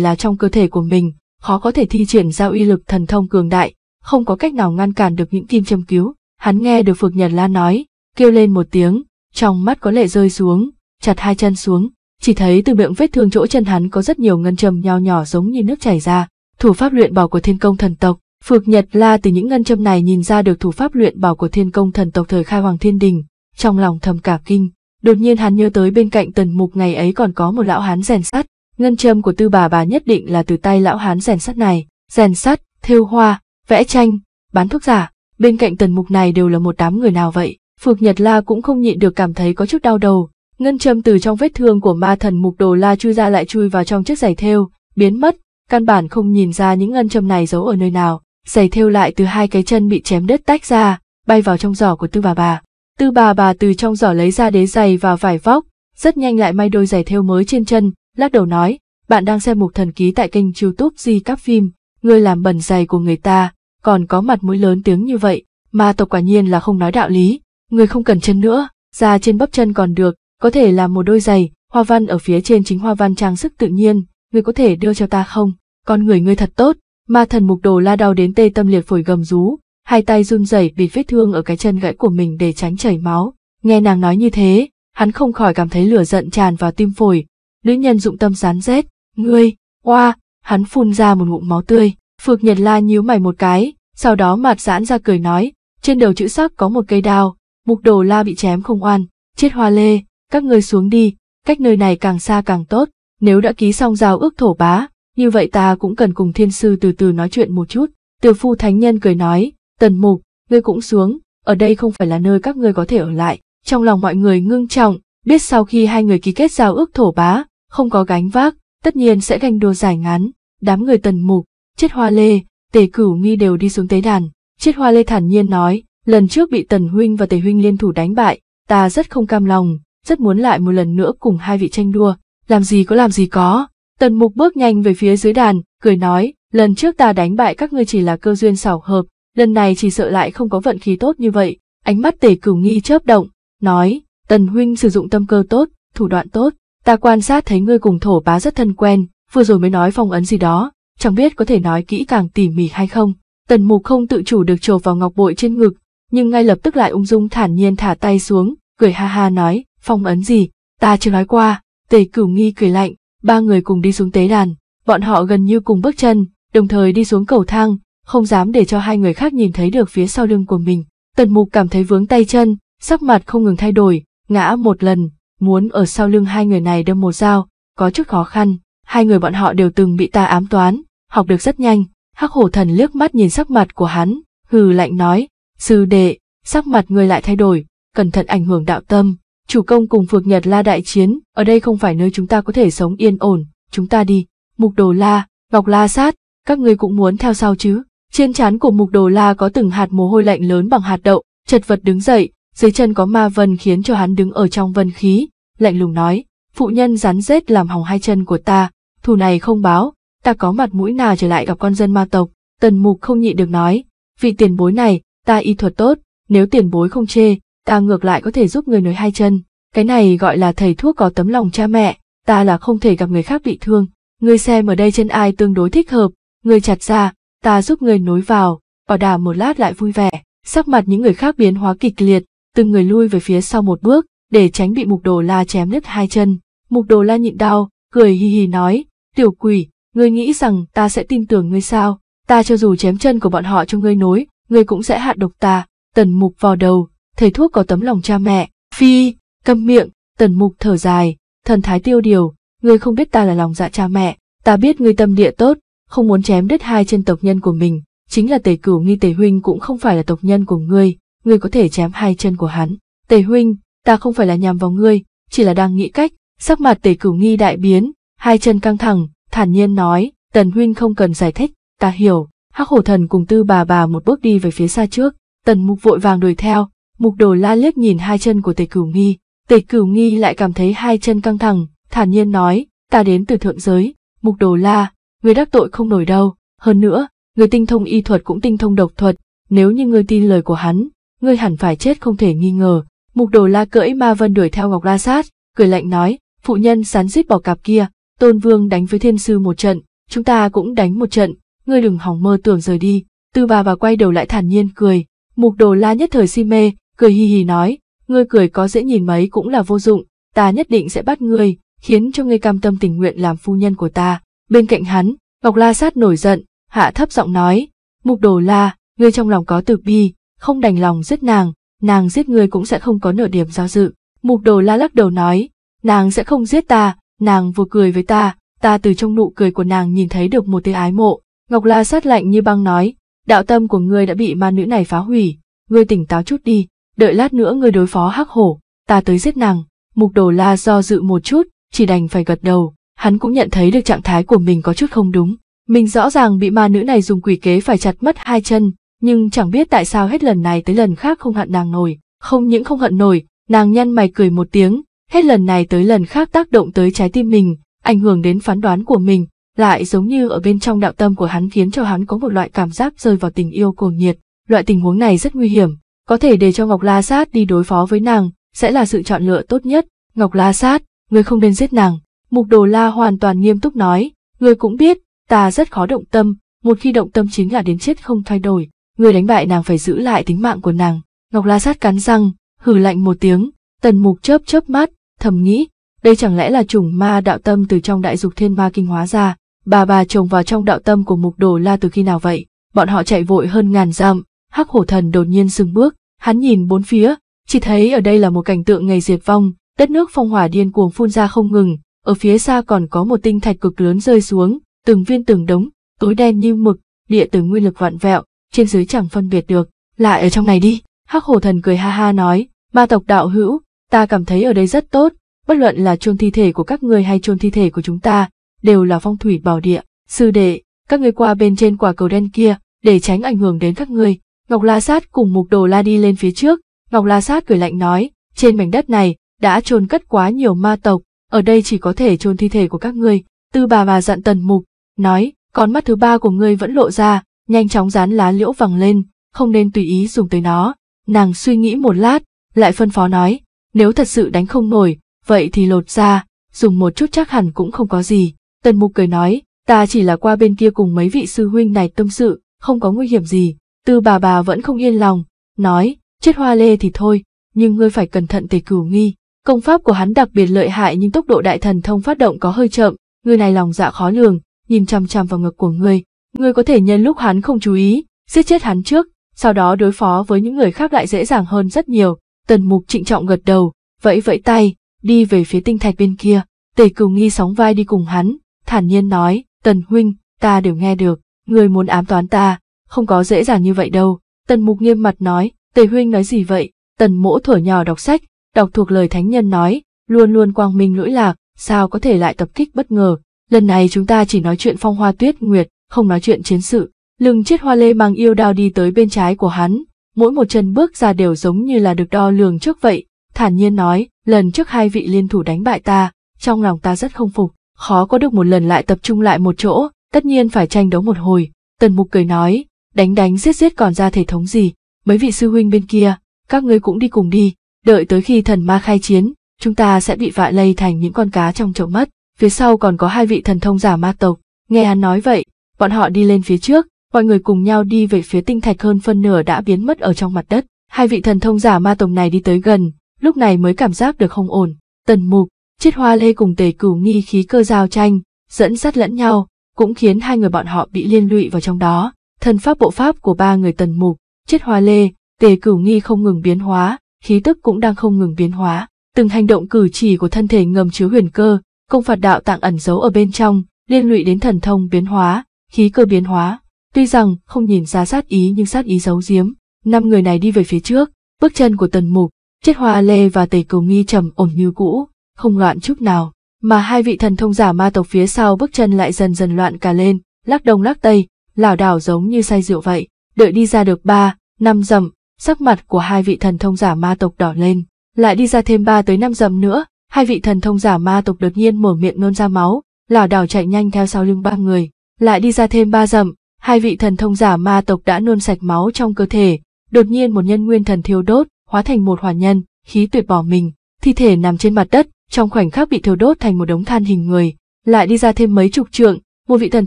là trong cơ thể của mình, khó có thể thi triển ra uy lực thần thông cường đại, không có cách nào ngăn cản được những kim châm cứu. Hắn nghe được Phược Nhật La nói, kêu lên một tiếng, trong mắt có lệ rơi xuống, chặt hai chân xuống, chỉ thấy từ miệng vết thương chỗ chân hắn có rất nhiều ngân châm nho nhỏ giống như nước chảy ra, thủ pháp luyện bảo của thiên công thần tộc. Phược Nhật La từ những ngân châm này nhìn ra được thủ pháp luyện bảo của thiên công thần tộc thời khai hoàng thiên đình, trong lòng thầm cả kinh. Đột nhiên hắn nhớ tới bên cạnh tần mục ngày ấy còn có một lão hán rèn sắt, ngân châm của tư bà bà nhất định là từ tay lão hán rèn sắt này, rèn sắt, thêu hoa, vẽ tranh, bán thuốc giả, bên cạnh tần mục này đều là một đám người nào vậy. Phược Nhật La cũng không nhịn được cảm thấy có chút đau đầu, ngân châm từ trong vết thương của ma thần mục đồ la chui ra lại chui vào trong chiếc giày thêu, biến mất, căn bản không nhìn ra những ngân châm này giấu ở nơi nào, giày thêu lại từ hai cái chân bị chém đứt tách ra, bay vào trong giỏ của tư bà bà. Tư bà bà từ trong giỏ lấy ra đế giày và vải vóc, rất nhanh lại may đôi giày thêu mới trên chân, lắc đầu nói, bạn đang xem mục thần ký tại kênh youtube di các phim, ngươi làm bẩn giày của người ta, còn có mặt mũi lớn tiếng như vậy, mà tộc quả nhiên là không nói đạo lý, ngươi không cần chân nữa, da trên bắp chân còn được, có thể làm một đôi giày, hoa văn ở phía trên chính hoa văn trang sức tự nhiên, ngươi có thể đưa cho ta không? Con người ngươi thật tốt, ma thần mục đồ la đau đến tê tâm liệt phổi gầm rú, hai tay run rẩy bịt vết thương ở cái chân gãy của mình để tránh chảy máu. Nghe nàng nói như thế, hắn không khỏi cảm thấy lửa giận tràn vào tim phổi. Nữ nhân dụng tâm sán rét, ngươi, oa, hắn phun ra một ngụm máu tươi. Phược Nhật La nhíu mày một cái, sau đó mặt giãn ra cười nói, trên đầu chữ sắc có một cây đao, mục đồ la bị chém không oan, chết hoa lê, các ngươi xuống đi, cách nơi này càng xa càng tốt, nếu đã ký xong giao ước thổ bá, như vậy ta cũng cần cùng thiên sư từ từ nói chuyện một chút. Từ phu thánh nhân cười nói, tần mục, ngươi cũng xuống, ở đây không phải là nơi các ngươi có thể ở lại. Trong lòng mọi người ngưng trọng, biết sau khi hai người ký kết giao ước thổ bá, không có gánh vác, tất nhiên sẽ ganh đua giải ngắn. Đám người tần mục, chết hoa lê, tề cửu nghi đều đi xuống tế đàn. Chết hoa lê thản nhiên nói, lần trước bị tần huynh và tề huynh liên thủ đánh bại, ta rất không cam lòng, rất muốn lại một lần nữa cùng hai vị tranh đua, làm gì có làm gì có. Tần mục bước nhanh về phía dưới đàn, cười nói, lần trước ta đánh bại các ngươi chỉ là cơ duyên xảo hợp, lần này chỉ sợ lại không có vận khí tốt như vậy. Ánh mắt tể cửu nghi chớp động, nói, tần huynh sử dụng tâm cơ tốt, thủ đoạn tốt, ta quan sát thấy ngươi cùng thổ bá rất thân quen, vừa rồi mới nói phong ấn gì đó, chẳng biết có thể nói kỹ càng tỉ mỉ hay không. Tần mục không tự chủ được trồ vào ngọc bội trên ngực, nhưng ngay lập tức lại ung dung thản nhiên thả tay xuống, cười ha ha nói, phong ấn gì, ta chưa nói qua, Tề cửu nghi cười lạnh, ba người cùng đi xuống tế đàn, bọn họ gần như cùng bước chân, đồng thời đi xuống cầu thang, không dám để cho hai người khác nhìn thấy được phía sau lưng của mình. Tần mục cảm thấy vướng tay chân, sắc mặt không ngừng thay đổi, ngã một lần, muốn ở sau lưng hai người này đâm một dao, có chút khó khăn, hai người bọn họ đều từng bị ta ám toán, học được rất nhanh, hắc hổ thần liếc mắt nhìn sắc mặt của hắn, hừ lạnh nói, sư đệ, sắc mặt người lại thay đổi, cẩn thận ảnh hưởng đạo tâm, Chủ công cùng Phược Nhật La đại chiến, ở đây không phải nơi chúng ta có thể sống yên ổn, chúng ta đi. Mục Đồ La, Ngọc La Sát, các ngươi cũng muốn theo sau chứ? Trên trán của Mục Đồ La có từng hạt mồ hôi lạnh lớn bằng hạt đậu, chật vật đứng dậy, dưới chân có ma vân khiến cho hắn đứng ở trong vân khí, lạnh lùng nói, phụ nhân rắn rết làm hỏng hai chân của ta, thù này không báo, ta có mặt mũi nào trở lại gặp con dân ma tộc, tần mục không nhịn được nói, vị tiền bối này, ta y thuật tốt, nếu tiền bối không chê, ta ngược lại có thể giúp người nối hai chân. Cái này gọi là thầy thuốc có tấm lòng cha mẹ, ta là không thể gặp người khác bị thương. Người xem ở đây chân ai tương đối thích hợp, Người chặt ra, ta giúp người nối vào, bảo đảm một lát lại vui vẻ. Sắc mặt những người khác biến hóa kịch liệt, từng người lui về phía sau một bước, để tránh bị mục đồ la chém nứt hai chân. Mục đồ la nhịn đau, cười hì hì nói, tiểu quỷ, ngươi nghĩ rằng ta sẽ tin tưởng ngươi sao, ta cho dù chém chân của bọn họ cho ngươi nối, ngươi cũng sẽ hạ độc ta, tần mục vào đầu, thầy thuốc có tấm lòng cha mẹ, phi, câm miệng, tần mục thở dài, thần thái tiêu điều, ngươi không biết ta là lòng dạ cha mẹ, ta biết ngươi tâm địa tốt, không muốn chém đứt hai chân tộc nhân của mình, chính là tề cửu nghi tề huynh cũng không phải là tộc nhân của ngươi, ngươi có thể chém hai chân của hắn. Tề huynh, ta không phải là nhằm vào ngươi, chỉ là đang nghĩ cách, sắc mặt tề cửu nghi đại biến, hai chân căng thẳng, thản nhiên nói, tần huynh không cần giải thích, ta hiểu, hắc hổ thần cùng tư bà bà một bước đi về phía xa trước, tần mục vội vàng đuổi theo, Mục đồ la liếc nhìn hai chân của tề cửu nghi, tề cửu nghi lại cảm thấy hai chân căng thẳng, thản nhiên nói, ta đến từ thượng giới, mục đồ la, người đắc tội không nổi đâu, hơn nữa, người tinh thông y thuật cũng tinh thông độc thuật, nếu như ngươi tin lời của hắn, ngươi hẳn phải chết không thể nghi ngờ. Mục đồ la cưỡi ma vân đuổi theo Ngọc La Sát, cười lạnh nói, phụ nhân sán rít bỏ cạp kia, tôn vương đánh với thiên sư một trận, chúng ta cũng đánh một trận, ngươi đừng hỏng mơ tưởng rời đi. Tư bà và quay đầu lại thản nhiên cười, mục đồ la nhất thời si mê, cười hì hì nói, ngươi cười có dễ nhìn mấy cũng là vô dụng, ta nhất định sẽ bắt ngươi, khiến cho ngươi cam tâm tình nguyện làm phu nhân của ta. Bên cạnh hắn, Ngọc La Sát nổi giận, hạ thấp giọng nói, mục đồ la, ngươi trong lòng có từ bi, không đành lòng giết nàng, nàng giết ngươi cũng sẽ không có nửa điểm giao dự. Mục đồ la lắc đầu nói, nàng sẽ không giết ta, nàng vừa cười với ta, ta từ trong nụ cười của nàng nhìn thấy được một tia ái mộ. Ngọc La sát lạnh như băng nói, đạo tâm của ngươi đã bị ma nữ này phá hủy, ngươi tỉnh táo chút đi, đợi lát nữa ngươi đối phó hắc hổ, ta tới giết nàng. Mục đồ la do dự một chút, chỉ đành phải gật đầu, hắn cũng nhận thấy được trạng thái của mình có chút không đúng. Mình rõ ràng bị ma nữ này dùng quỷ kế phải chặt mất hai chân, nhưng chẳng biết tại sao hết lần này tới lần khác không hận nàng nổi. Không những không hận nổi, nàng nhăn mày cười một tiếng, hết lần này tới lần khác tác động tới trái tim mình, ảnh hưởng đến phán đoán của mình, lại giống như ở bên trong đạo tâm của hắn khiến cho hắn có một loại cảm giác rơi vào tình yêu cuồng nhiệt. Loại tình huống này rất nguy hiểm, có thể để cho Ngọc La Sát đi đối phó với nàng, sẽ là sự chọn lựa tốt nhất. Ngọc La Sát, người không nên giết nàng. Mục Đồ La hoàn toàn nghiêm túc nói, người cũng biết, ta rất khó động tâm, một khi động tâm chính là đến chết không thay đổi. người đánh bại nàng phải giữ lại tính mạng của nàng. Ngọc La Sát cắn răng, hử lạnh một tiếng, tần mục chớp chớp mắt, thầm nghĩ, đây chẳng lẽ là chủng ma đạo tâm từ trong đại dục thiên ma kinh hóa ra, bà bà trồng vào trong đạo tâm của mục đồ la từ khi nào vậy? Bọn họ chạy vội hơn ngàn dặm, hắc hổ thần đột nhiên dừng bước, Hắn nhìn bốn phía, chỉ thấy ở đây là một cảnh tượng ngày diệt vong, đất nước phong hỏa điên cuồng phun ra không ngừng, ở phía xa còn có một tinh thạch cực lớn rơi xuống, từng viên từng đống, tối đen như mực, địa tử nguyên lực vạn vẹo, trên dưới chẳng phân biệt được. Lại ở trong này đi, Hắc Hổ Thần cười ha ha nói, ma tộc đạo hữu, ta cảm thấy ở đây rất tốt, bất luận là chôn thi thể của các người hay chôn thi thể của chúng ta, đều là phong thủy bảo địa, sư đệ, các người qua bên trên quả cầu đen kia, để tránh ảnh hưởng đến các người, Ngọc La Sát cùng mục đồ la đi lên phía trước, Ngọc La Sát cười lạnh nói, trên mảnh đất này, đã chôn cất quá nhiều ma tộc, ở đây chỉ có thể chôn thi thể của các ngươi. Tư bà bà dặn tần mục, nói, con mắt thứ ba của ngươi vẫn lộ ra, nhanh chóng dán lá liễu vàng lên, không nên tùy ý dùng tới nó. Nàng suy nghĩ một lát, lại phân phó nói, nếu thật sự đánh không nổi, vậy thì lột ra, dùng một chút chắc hẳn cũng không có gì. Tần mục cười nói, ta chỉ là qua bên kia cùng mấy vị sư huynh này tâm sự, không có nguy hiểm gì, Tư bà bà vẫn không yên lòng, nói, chết hoa lê thì thôi, nhưng ngươi phải cẩn thận tề cửu nghi. Công pháp của hắn đặc biệt lợi hại nhưng tốc độ đại thần thông phát động có hơi chậm, người này lòng dạ khó lường, nhìn chăm chăm vào ngực của ngươi, ngươi có thể nhân lúc hắn không chú ý, giết chết hắn trước, sau đó đối phó với những người khác lại dễ dàng hơn rất nhiều. Tần Mục trịnh trọng gật đầu, vẫy vẫy tay, đi về phía tinh thạch bên kia, Tề Cửu Nghi sóng vai đi cùng hắn, thản nhiên nói, "Tần huynh, ta đều nghe được, ngươi muốn ám toán ta, không có dễ dàng như vậy đâu. Tần mục nghiêm mặt nói, tề huynh nói gì vậy? Tần mỗ thở nhỏ đọc sách, đọc thuộc lời thánh nhân nói, luôn luôn quang minh lỗi lạc, sao có thể lại tập kích bất ngờ. Lần này chúng ta chỉ nói chuyện phong hoa tuyết nguyệt, không nói chuyện chiến sự. Lưng chiếc hoa lê mang yêu đao đi tới bên trái của hắn, mỗi một chân bước ra đều giống như là được đo lường trước vậy. Thản nhiên nói, lần trước hai vị liên thủ đánh bại ta, trong lòng ta rất không phục, khó có được một lần lại tập trung lại một chỗ, tất nhiên phải tranh đấu một hồi. Tần mục cười nói, đánh đánh giết giết còn ra thể thống gì, mấy vị sư huynh bên kia, các ngươi cũng đi cùng đi, đợi tới khi thần ma khai chiến, chúng ta sẽ bị vạ lây thành những con cá trong chậu mất, phía sau còn có hai vị thần thông giả ma tộc, nghe hắn nói vậy, bọn họ đi lên phía trước, mọi người cùng nhau đi về phía tinh thạch hơn phân nửa đã biến mất ở trong mặt đất, hai vị thần thông giả ma tộc này đi tới gần, lúc này mới cảm giác được không ổn, tần mục, chiết hoa lê cùng tề cửu nghi khí cơ giao tranh, dẫn dắt lẫn nhau, cũng khiến hai người bọn họ bị liên lụy vào trong đó thân pháp bộ pháp của ba người tần mục, chết hoa lê, tề cửu nghi không ngừng biến hóa, khí tức cũng đang không ngừng biến hóa, từng hành động cử chỉ của thân thể ngầm chứa huyền cơ, công phạt đạo tạng ẩn giấu ở bên trong, liên lụy đến thần thông biến hóa, khí cơ biến hóa. Tuy rằng không nhìn ra sát ý nhưng sát ý giấu giếm, năm người này đi về phía trước, bước chân của tần mục, chết hoa lê và tề cửu nghi trầm ổn như cũ, không loạn chút nào, mà hai vị thần thông giả ma tộc phía sau bước chân lại dần dần loạn cả lên, lắc đông lắc tây, lảo đảo giống như say rượu vậy, đợi đi ra được ba, năm dặm, sắc mặt của hai vị thần thông giả ma tộc đỏ lên, lại đi ra thêm ba tới năm dặm nữa, hai vị thần thông giả ma tộc đột nhiên mở miệng nôn ra máu, lảo đảo chạy nhanh theo sau lưng ba người, lại đi ra thêm ba dặm, hai vị thần thông giả ma tộc đã nôn sạch máu trong cơ thể, đột nhiên một nhân nguyên thần thiêu đốt, hóa thành một hỏa nhân, khí tuyệt bỏ mình, thi thể nằm trên mặt đất, trong khoảnh khắc bị thiêu đốt thành một đống than hình người, lại đi ra thêm mấy chục trượng, một vị thần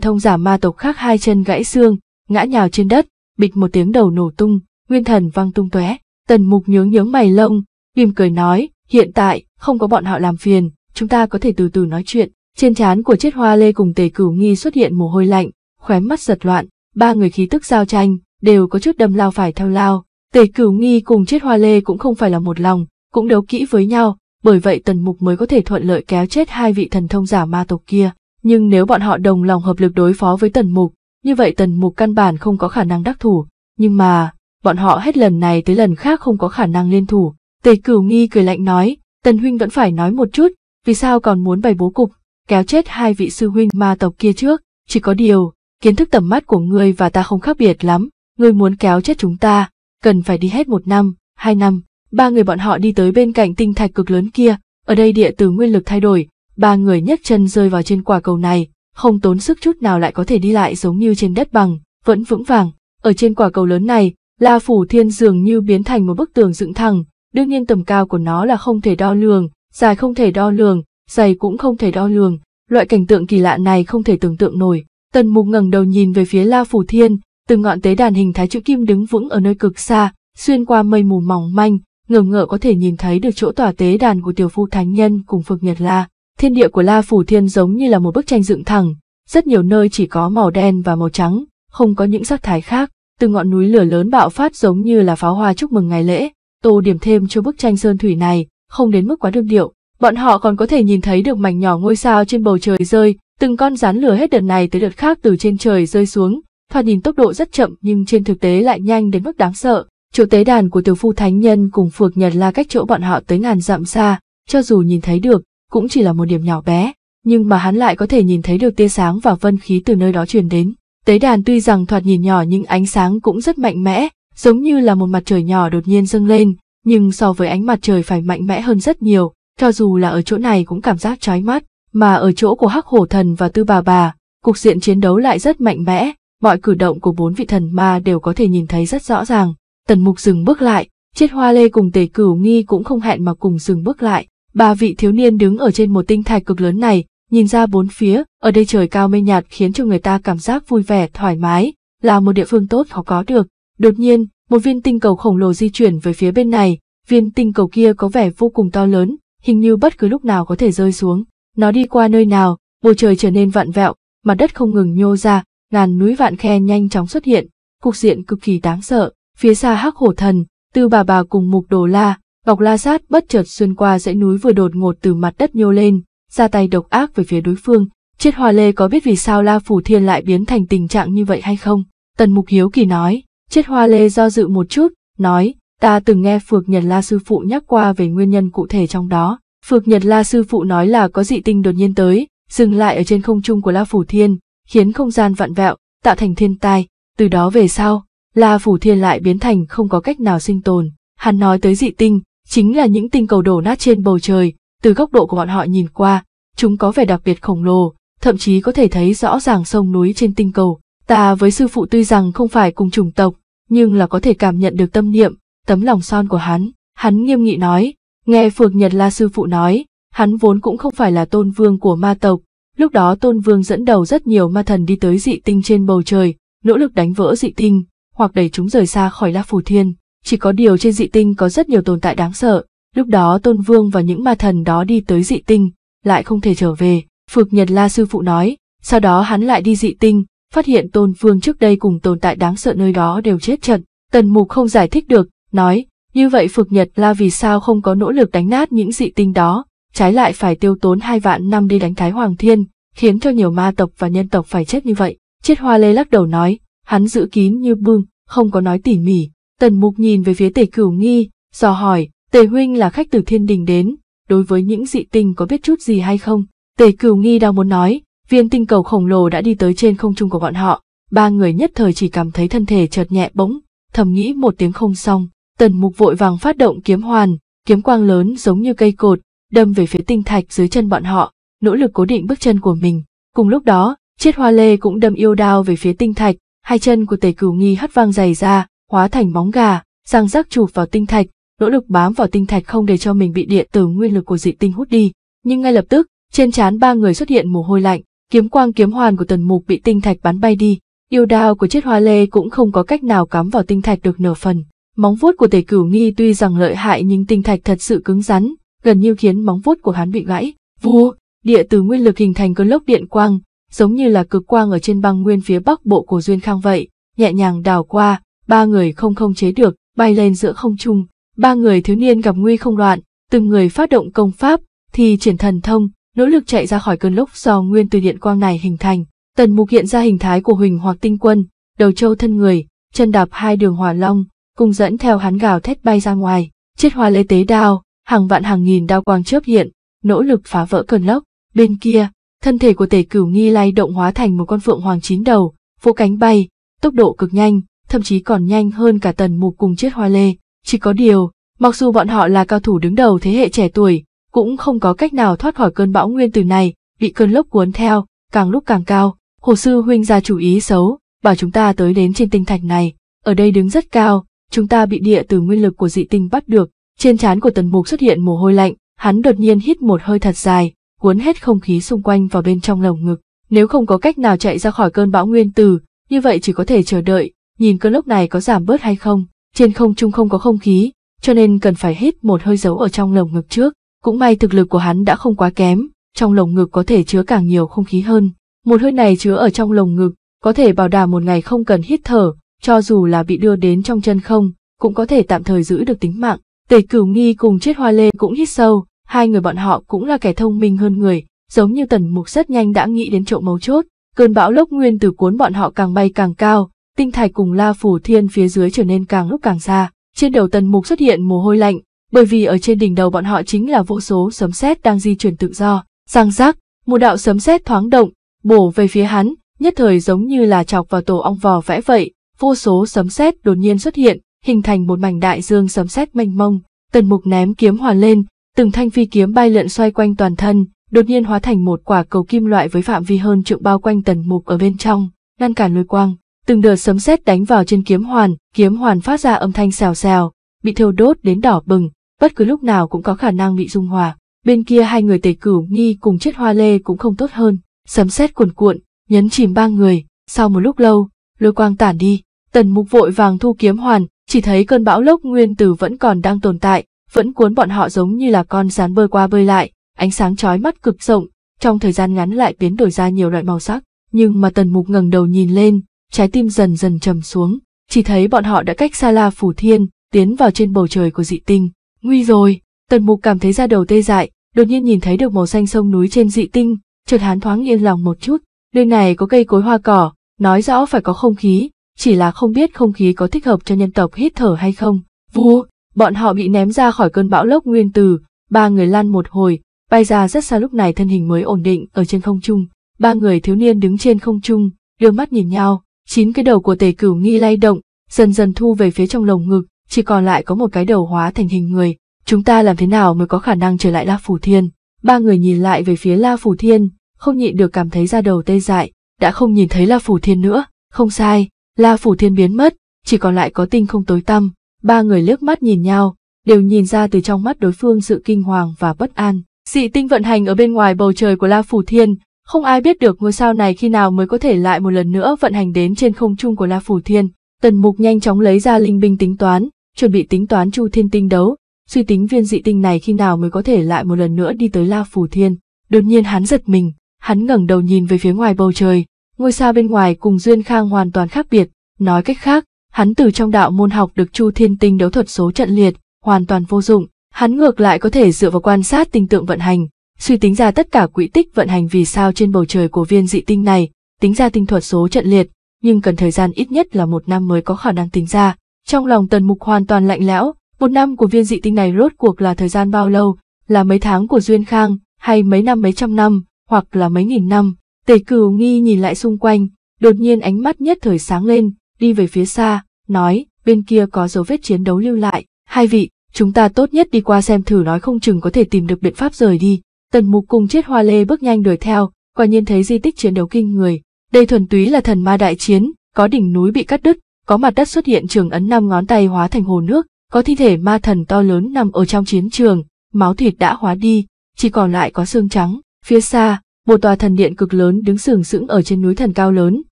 thông giả ma tộc khác hai chân gãy xương, ngã nhào trên đất, bịch một tiếng đầu nổ tung, nguyên thần văng tung tóe. Tần mục nhướng nhướng mày lông, mỉm cười nói, hiện tại, không có bọn họ làm phiền, chúng ta có thể từ từ nói chuyện. Trên trán của chiết hoa lê cùng tề cửu nghi xuất hiện mồ hôi lạnh, khóe mắt giật loạn, ba người khí tức giao tranh, đều có chút đâm lao phải theo lao. Tề cửu nghi cùng chiết hoa lê cũng không phải là một lòng, cũng đấu kỹ với nhau, bởi vậy tần mục mới có thể thuận lợi kéo chết hai vị thần thông giả ma tộc kia nhưng nếu bọn họ đồng lòng hợp lực đối phó với tần mục, như vậy tần mục căn bản không có khả năng đắc thủ, nhưng mà, bọn họ hết lần này tới lần khác không có khả năng liên thủ. Tề cửu nghi cười lạnh nói, tần huynh vẫn phải nói một chút, vì sao còn muốn bày bố cục, kéo chết hai vị sư huynh ma tộc kia trước, chỉ có điều, kiến thức tầm mắt của ngươi và ta không khác biệt lắm, ngươi muốn kéo chết chúng ta, cần phải đi hết một năm, hai năm, ba người bọn họ đi tới bên cạnh tinh thạch cực lớn kia, ở đây địa từ nguyên lực thay đổi, ba người nhấc chân rơi vào trên quả cầu này, không tốn sức chút nào lại có thể đi lại giống như trên đất bằng, vẫn vững vàng. Ở trên quả cầu lớn này, La Phủ Thiên dường như biến thành một bức tường dựng thẳng, đương nhiên tầm cao của nó là không thể đo lường, dài không thể đo lường, dày cũng không thể đo lường, loại cảnh tượng kỳ lạ này không thể tưởng tượng nổi. Tần Mục ngẩng đầu nhìn về phía La Phủ Thiên, từng ngọn tế đàn hình thái chữ kim đứng vững ở nơi cực xa, xuyên qua mây mù mỏng manh, ngờ ngợ có thể nhìn thấy được chỗ tòa tế đàn của tiểu phu thánh nhân cùng Phược Nhật La. Thiên địa của La Phủ Thiên giống như là một bức tranh dựng thẳng, rất nhiều nơi chỉ có màu đen và màu trắng, không có những sắc thái khác. Từ ngọn núi lửa lớn bạo phát giống như là pháo hoa chúc mừng ngày lễ, tô điểm thêm cho bức tranh sơn thủy này, không đến mức quá đương điệu. Bọn họ còn có thể nhìn thấy được mảnh nhỏ ngôi sao trên bầu trời rơi, từng con rán lửa hết đợt này tới đợt khác từ trên trời rơi xuống, thoạt nhìn tốc độ rất chậm nhưng trên thực tế lại nhanh đến mức đáng sợ. Chỗ tế đàn của tiểu phu thánh nhân cùng phược nhật là cách chỗ bọn họ tới ngàn dặm xa, cho dù nhìn thấy được, cũng chỉ là một điểm nhỏ bé, nhưng mà hắn lại có thể nhìn thấy được tia sáng và vân khí từ nơi đó truyền đến. Tế đàn tuy rằng thoạt nhìn nhỏ nhưng ánh sáng cũng rất mạnh mẽ, giống như là một mặt trời nhỏ đột nhiên dâng lên, nhưng so với ánh mặt trời phải mạnh mẽ hơn rất nhiều, cho dù là ở chỗ này cũng cảm giác chói mắt, mà ở chỗ của Hắc Hổ Thần và Tư Bà Bà, cục diện chiến đấu lại rất mạnh mẽ, mọi cử động của bốn vị thần ma đều có thể nhìn thấy rất rõ ràng. Tần Mục dừng bước lại, Triết Hoa Lê cùng Tề Cửu Nghi cũng không hẹn mà cùng dừng bước lại, Ba vị thiếu niên đứng ở trên một tinh thạch cực lớn này, nhìn ra bốn phía, ở đây trời cao mây nhạt khiến cho người ta cảm giác vui vẻ, thoải mái, là một địa phương tốt khó có được. Đột nhiên, một viên tinh cầu khổng lồ di chuyển về phía bên này, viên tinh cầu kia có vẻ vô cùng to lớn, hình như bất cứ lúc nào có thể rơi xuống. Nó đi qua nơi nào, bầu trời trở nên vặn vẹo, mặt đất không ngừng nhô ra, ngàn núi vạn khe nhanh chóng xuất hiện, cục diện cực kỳ đáng sợ. Phía xa hắc hổ thần, tư bà bà cùng mục đồ la, Ngọc La Sát bất chợt xuyên qua dãy núi vừa đột ngột từ mặt đất nhô lên, ra tay độc ác về phía đối phương. Triết Hòa Lê có biết vì sao La Phủ Thiên lại biến thành tình trạng như vậy hay không? Tần Mục Hiếu Kỳ nói, Triết Hoa Lê do dự một chút, nói, ta từng nghe Phược Nhật La Sư Phụ nhắc qua về nguyên nhân cụ thể trong đó. Phược Nhật La Sư Phụ nói là có dị tinh đột nhiên tới, dừng lại ở trên không trung của La Phủ Thiên, khiến không gian vặn vẹo, tạo thành thiên tai, từ đó về sau, La Phủ Thiên lại biến thành không có cách nào sinh tồn. Hắn nói tới dị tinh, chính là những tinh cầu đổ nát trên bầu trời, từ góc độ của bọn họ nhìn qua, chúng có vẻ đặc biệt khổng lồ, thậm chí có thể thấy rõ ràng sông núi trên tinh cầu. Ta với sư phụ tuy rằng không phải cùng chủng tộc, nhưng là có thể cảm nhận được tâm niệm, tấm lòng son của hắn. Hắn nghiêm nghị nói, nghe Phược Nhật La sư phụ nói, hắn vốn cũng không phải là tôn vương của ma tộc. Lúc đó tôn vương dẫn đầu rất nhiều ma thần đi tới dị tinh trên bầu trời, nỗ lực đánh vỡ dị tinh, hoặc đẩy chúng rời xa khỏi La Phù Thiên. Chỉ có điều trên dị tinh có rất nhiều tồn tại đáng sợ, lúc đó Tôn Vương và những ma thần đó đi tới dị tinh, lại không thể trở về, Phược Nhật La sư phụ nói, sau đó hắn lại đi dị tinh, phát hiện Tôn Vương trước đây cùng tồn tại đáng sợ nơi đó đều chết trận, Tần Mục không giải thích được, nói, như vậy Phược Nhật La vì sao không có nỗ lực đánh nát những dị tinh đó, trái lại phải tiêu tốn hai vạn năm đi đánh Thái Hoàng Thiên, khiến cho nhiều ma tộc và nhân tộc phải chết như vậy. chết Hoa Lê lắc đầu nói, hắn giữ kín như bưng, không có nói tỉ mỉ, Tần mục nhìn về phía tề cửu nghi, dò hỏi, tề huynh là khách từ thiên đình đến, đối với những dị tinh có biết chút gì hay không? Tề cửu nghi đang muốn nói, viên tinh cầu khổng lồ đã đi tới trên không trung của bọn họ, ba người nhất thời chỉ cảm thấy thân thể chợt nhẹ bỗng, thầm nghĩ một tiếng không xong, tần mục vội vàng phát động kiếm hoàn, kiếm quang lớn giống như cây cột, đâm về phía tinh thạch dưới chân bọn họ, nỗ lực cố định bước chân của mình. Cùng lúc đó, chiếc hoa lê cũng đâm yêu đao về phía tinh thạch, hai chân của tề cửu nghi hất vang dày ra, hóa thành móng gà, răng rắc chụp vào tinh thạch, nỗ lực bám vào tinh thạch không để cho mình bị điện từ nguyên lực của dị tinh hút đi. Nhưng ngay lập tức, trên trán ba người xuất hiện mồ hôi lạnh, kiếm quang kiếm hoàn của tần mục bị tinh thạch bắn bay đi, yêu đao của chiếc hoa lê cũng không có cách nào cắm vào tinh thạch được nửa phần. Móng vuốt của tể cửu nghi tuy rằng lợi hại nhưng tinh thạch thật sự cứng rắn, gần như khiến móng vuốt của hắn bị gãy. vù, địa từ nguyên lực hình thành cơn lốc điện quang, giống như là cực quang ở trên băng nguyên phía bắc bộ của Duyên Khang vậy, nhẹ nhàng đào qua, ba người không không chế được, bay lên giữa không trung. Ba người thiếu niên gặp nguy không loạn, từng người phát động công pháp, thì triển thần thông, nỗ lực chạy ra khỏi cơn lốc do nguyên từ điện quang này hình thành. Tần mục hiện ra hình thái của Huỳnh hoặc tinh quân, đầu trâu thân người, chân đạp hai đường hỏa long, cùng dẫn theo hắn gào thét bay ra ngoài, chết hoa lễ tế đao, hàng vạn hàng nghìn đao quang chớp hiện, nỗ lực phá vỡ cơn lốc. Bên kia, thân thể của tể cửu nghi lay động hóa thành một con phượng hoàng chín đầu, vỗ cánh bay, tốc độ cực nhanh, thậm chí còn nhanh hơn cả tần mục cùng chiếc hoa lê. Chỉ có điều, mặc dù bọn họ là cao thủ đứng đầu thế hệ trẻ tuổi, cũng không có cách nào thoát khỏi cơn bão nguyên từ này, bị cơn lốc cuốn theo, càng lúc càng cao. Hồ sư huynh ra chủ ý xấu, bảo chúng ta tới đến trên tinh thạch này, ở đây đứng rất cao, chúng ta bị địa từ nguyên lực của dị tinh bắt được, trên trán của tần mục xuất hiện mồ hôi lạnh, hắn đột nhiên hít một hơi thật dài, cuốn hết không khí xung quanh vào bên trong lồng ngực. Nếu không có cách nào chạy ra khỏi cơn bão nguyên tử, như vậy chỉ có thể chờ đợi, nhìn cơn lốc này có giảm bớt hay không. Trên không trung không có không khí, cho nên cần phải hít một hơi dấu ở trong lồng ngực trước. Cũng may thực lực của hắn đã không quá kém, trong lồng ngực có thể chứa càng nhiều không khí hơn. Một hơi này chứa ở trong lồng ngực, có thể bảo đảm một ngày không cần hít thở, cho dù là bị đưa đến trong chân không, cũng có thể tạm thời giữ được tính mạng. Tề cửu nghi cùng chết hoa lê cũng hít sâu, hai người bọn họ cũng là kẻ thông minh hơn người, giống như tần mục rất nhanh đã nghĩ đến chỗ mấu chốt. Cơn bão lốc nguyên từ cuốn bọn họ càng bay càng cao, tinh thạch cùng la phủ thiên phía dưới trở nên càng lúc càng xa, trên đầu tần mục xuất hiện mồ hôi lạnh, bởi vì ở trên đỉnh đầu bọn họ chính là vô số sấm sét đang di chuyển tự do, giang giác, một đạo sấm sét thoáng động, bổ về phía hắn, nhất thời giống như là chọc vào tổ ong vò vẽ vậy, vô số sấm sét đột nhiên xuất hiện, hình thành một mảnh đại dương sấm sét mênh mông, tần mục ném kiếm hòa lên, từng thanh phi kiếm bay lượn xoay quanh toàn thân, đột nhiên hóa thành một quả cầu kim loại với phạm vi hơn trượng bao quanh tần mục ở bên trong, ngăn cản lôi quang. Từng đợt sấm sét đánh vào trên kiếm hoàn, kiếm hoàn phát ra âm thanh xào xào, bị thiêu đốt đến đỏ bừng, bất cứ lúc nào cũng có khả năng bị dung hòa. Bên kia hai người tề cửu nghi cùng chết hoa lê cũng không tốt hơn, sấm sét cuồn cuộn, nhấn chìm ba người, sau một lúc lâu, lôi quang tản đi, tần mục vội vàng thu kiếm hoàn, chỉ thấy cơn bão lốc nguyên tử vẫn còn đang tồn tại, vẫn cuốn bọn họ giống như là con rán bơi qua bơi lại, ánh sáng chói mắt cực rộng, trong thời gian ngắn lại biến đổi ra nhiều loại màu sắc, nhưng mà tần mục ngẩng đầu nhìn lên, trái tim dần dần trầm xuống, chỉ thấy bọn họ đã cách xa La Phủ Thiên, tiến vào trên bầu trời của dị tinh. Nguy rồi, Tần Mục cảm thấy ra đầu tê dại, đột nhiên nhìn thấy được màu xanh sông núi trên dị tinh, chợt hán thoáng yên lòng một chút, nơi này có cây cối hoa cỏ, nói rõ phải có không khí, chỉ là không biết không khí có thích hợp cho nhân tộc hít thở hay không. Vua, bọn họ bị ném ra khỏi cơn bão lốc nguyên tử ba người lăn một hồi, bay ra rất xa lúc này thân hình mới ổn định ở trên không trung, ba người thiếu niên đứng trên không trung, đưa mắt nhìn nhau, chín cái đầu của tề cửu nghi lay động, dần dần thu về phía trong lồng ngực, chỉ còn lại có một cái đầu hóa thành hình người. Chúng ta làm thế nào mới có khả năng trở lại La Phủ Thiên? Ba người nhìn lại về phía La Phủ Thiên, không nhịn được cảm thấy ra đầu tê dại, đã không nhìn thấy La Phủ Thiên nữa, không sai, La Phủ Thiên biến mất, chỉ còn lại có tinh không tối tăm. Ba người liếc mắt nhìn nhau, đều nhìn ra từ trong mắt đối phương sự kinh hoàng và bất an. Dị tinh vận hành ở bên ngoài bầu trời của La Phủ Thiên, không ai biết được ngôi sao này khi nào mới có thể lại một lần nữa vận hành đến trên không trung của La Phủ Thiên. Tần Mục nhanh chóng lấy ra linh binh tính toán, chuẩn bị tính toán Chu Thiên Tinh đấu, suy tính viên dị tinh này khi nào mới có thể lại một lần nữa đi tới La Phủ Thiên. Đột nhiên hắn giật mình, hắn ngẩng đầu nhìn về phía ngoài bầu trời, ngôi sao bên ngoài cùng Duyên Khang hoàn toàn khác biệt, nói cách khác, hắn từ trong đạo môn học được Chu Thiên Tinh đấu thuật số trận liệt, hoàn toàn vô dụng, hắn ngược lại có thể dựa vào quan sát tình tượng vận hành, suy tính ra tất cả quỹ tích vận hành vì sao trên bầu trời của viên dị tinh này, tính ra tinh thuật số trận liệt, nhưng cần thời gian ít nhất là một năm mới có khả năng tính ra. Trong lòng tần mục hoàn toàn lạnh lẽo, một năm của viên dị tinh này rốt cuộc là thời gian bao lâu, là mấy tháng của Duyên Khang, hay mấy năm mấy trăm năm, hoặc là mấy nghìn năm. Tề cửu nghi nhìn lại xung quanh, đột nhiên ánh mắt nhất thời sáng lên, đi về phía xa, nói, bên kia có dấu vết chiến đấu lưu lại, hai vị, chúng ta tốt nhất đi qua xem thử nói không chừng có thể tìm được biện pháp rời đi. Tần Mục cùng chết hoa lê bước nhanh đuổi theo, quả nhiên thấy di tích chiến đấu kinh người. Đây thuần túy là thần ma đại chiến, có đỉnh núi bị cắt đứt, có mặt đất xuất hiện trường ấn năm ngón tay hóa thành hồ nước, có thi thể ma thần to lớn nằm ở trong chiến trường, máu thịt đã hóa đi, chỉ còn lại có xương trắng. Phía xa, một tòa thần điện cực lớn đứng sừng sững ở trên núi thần cao lớn,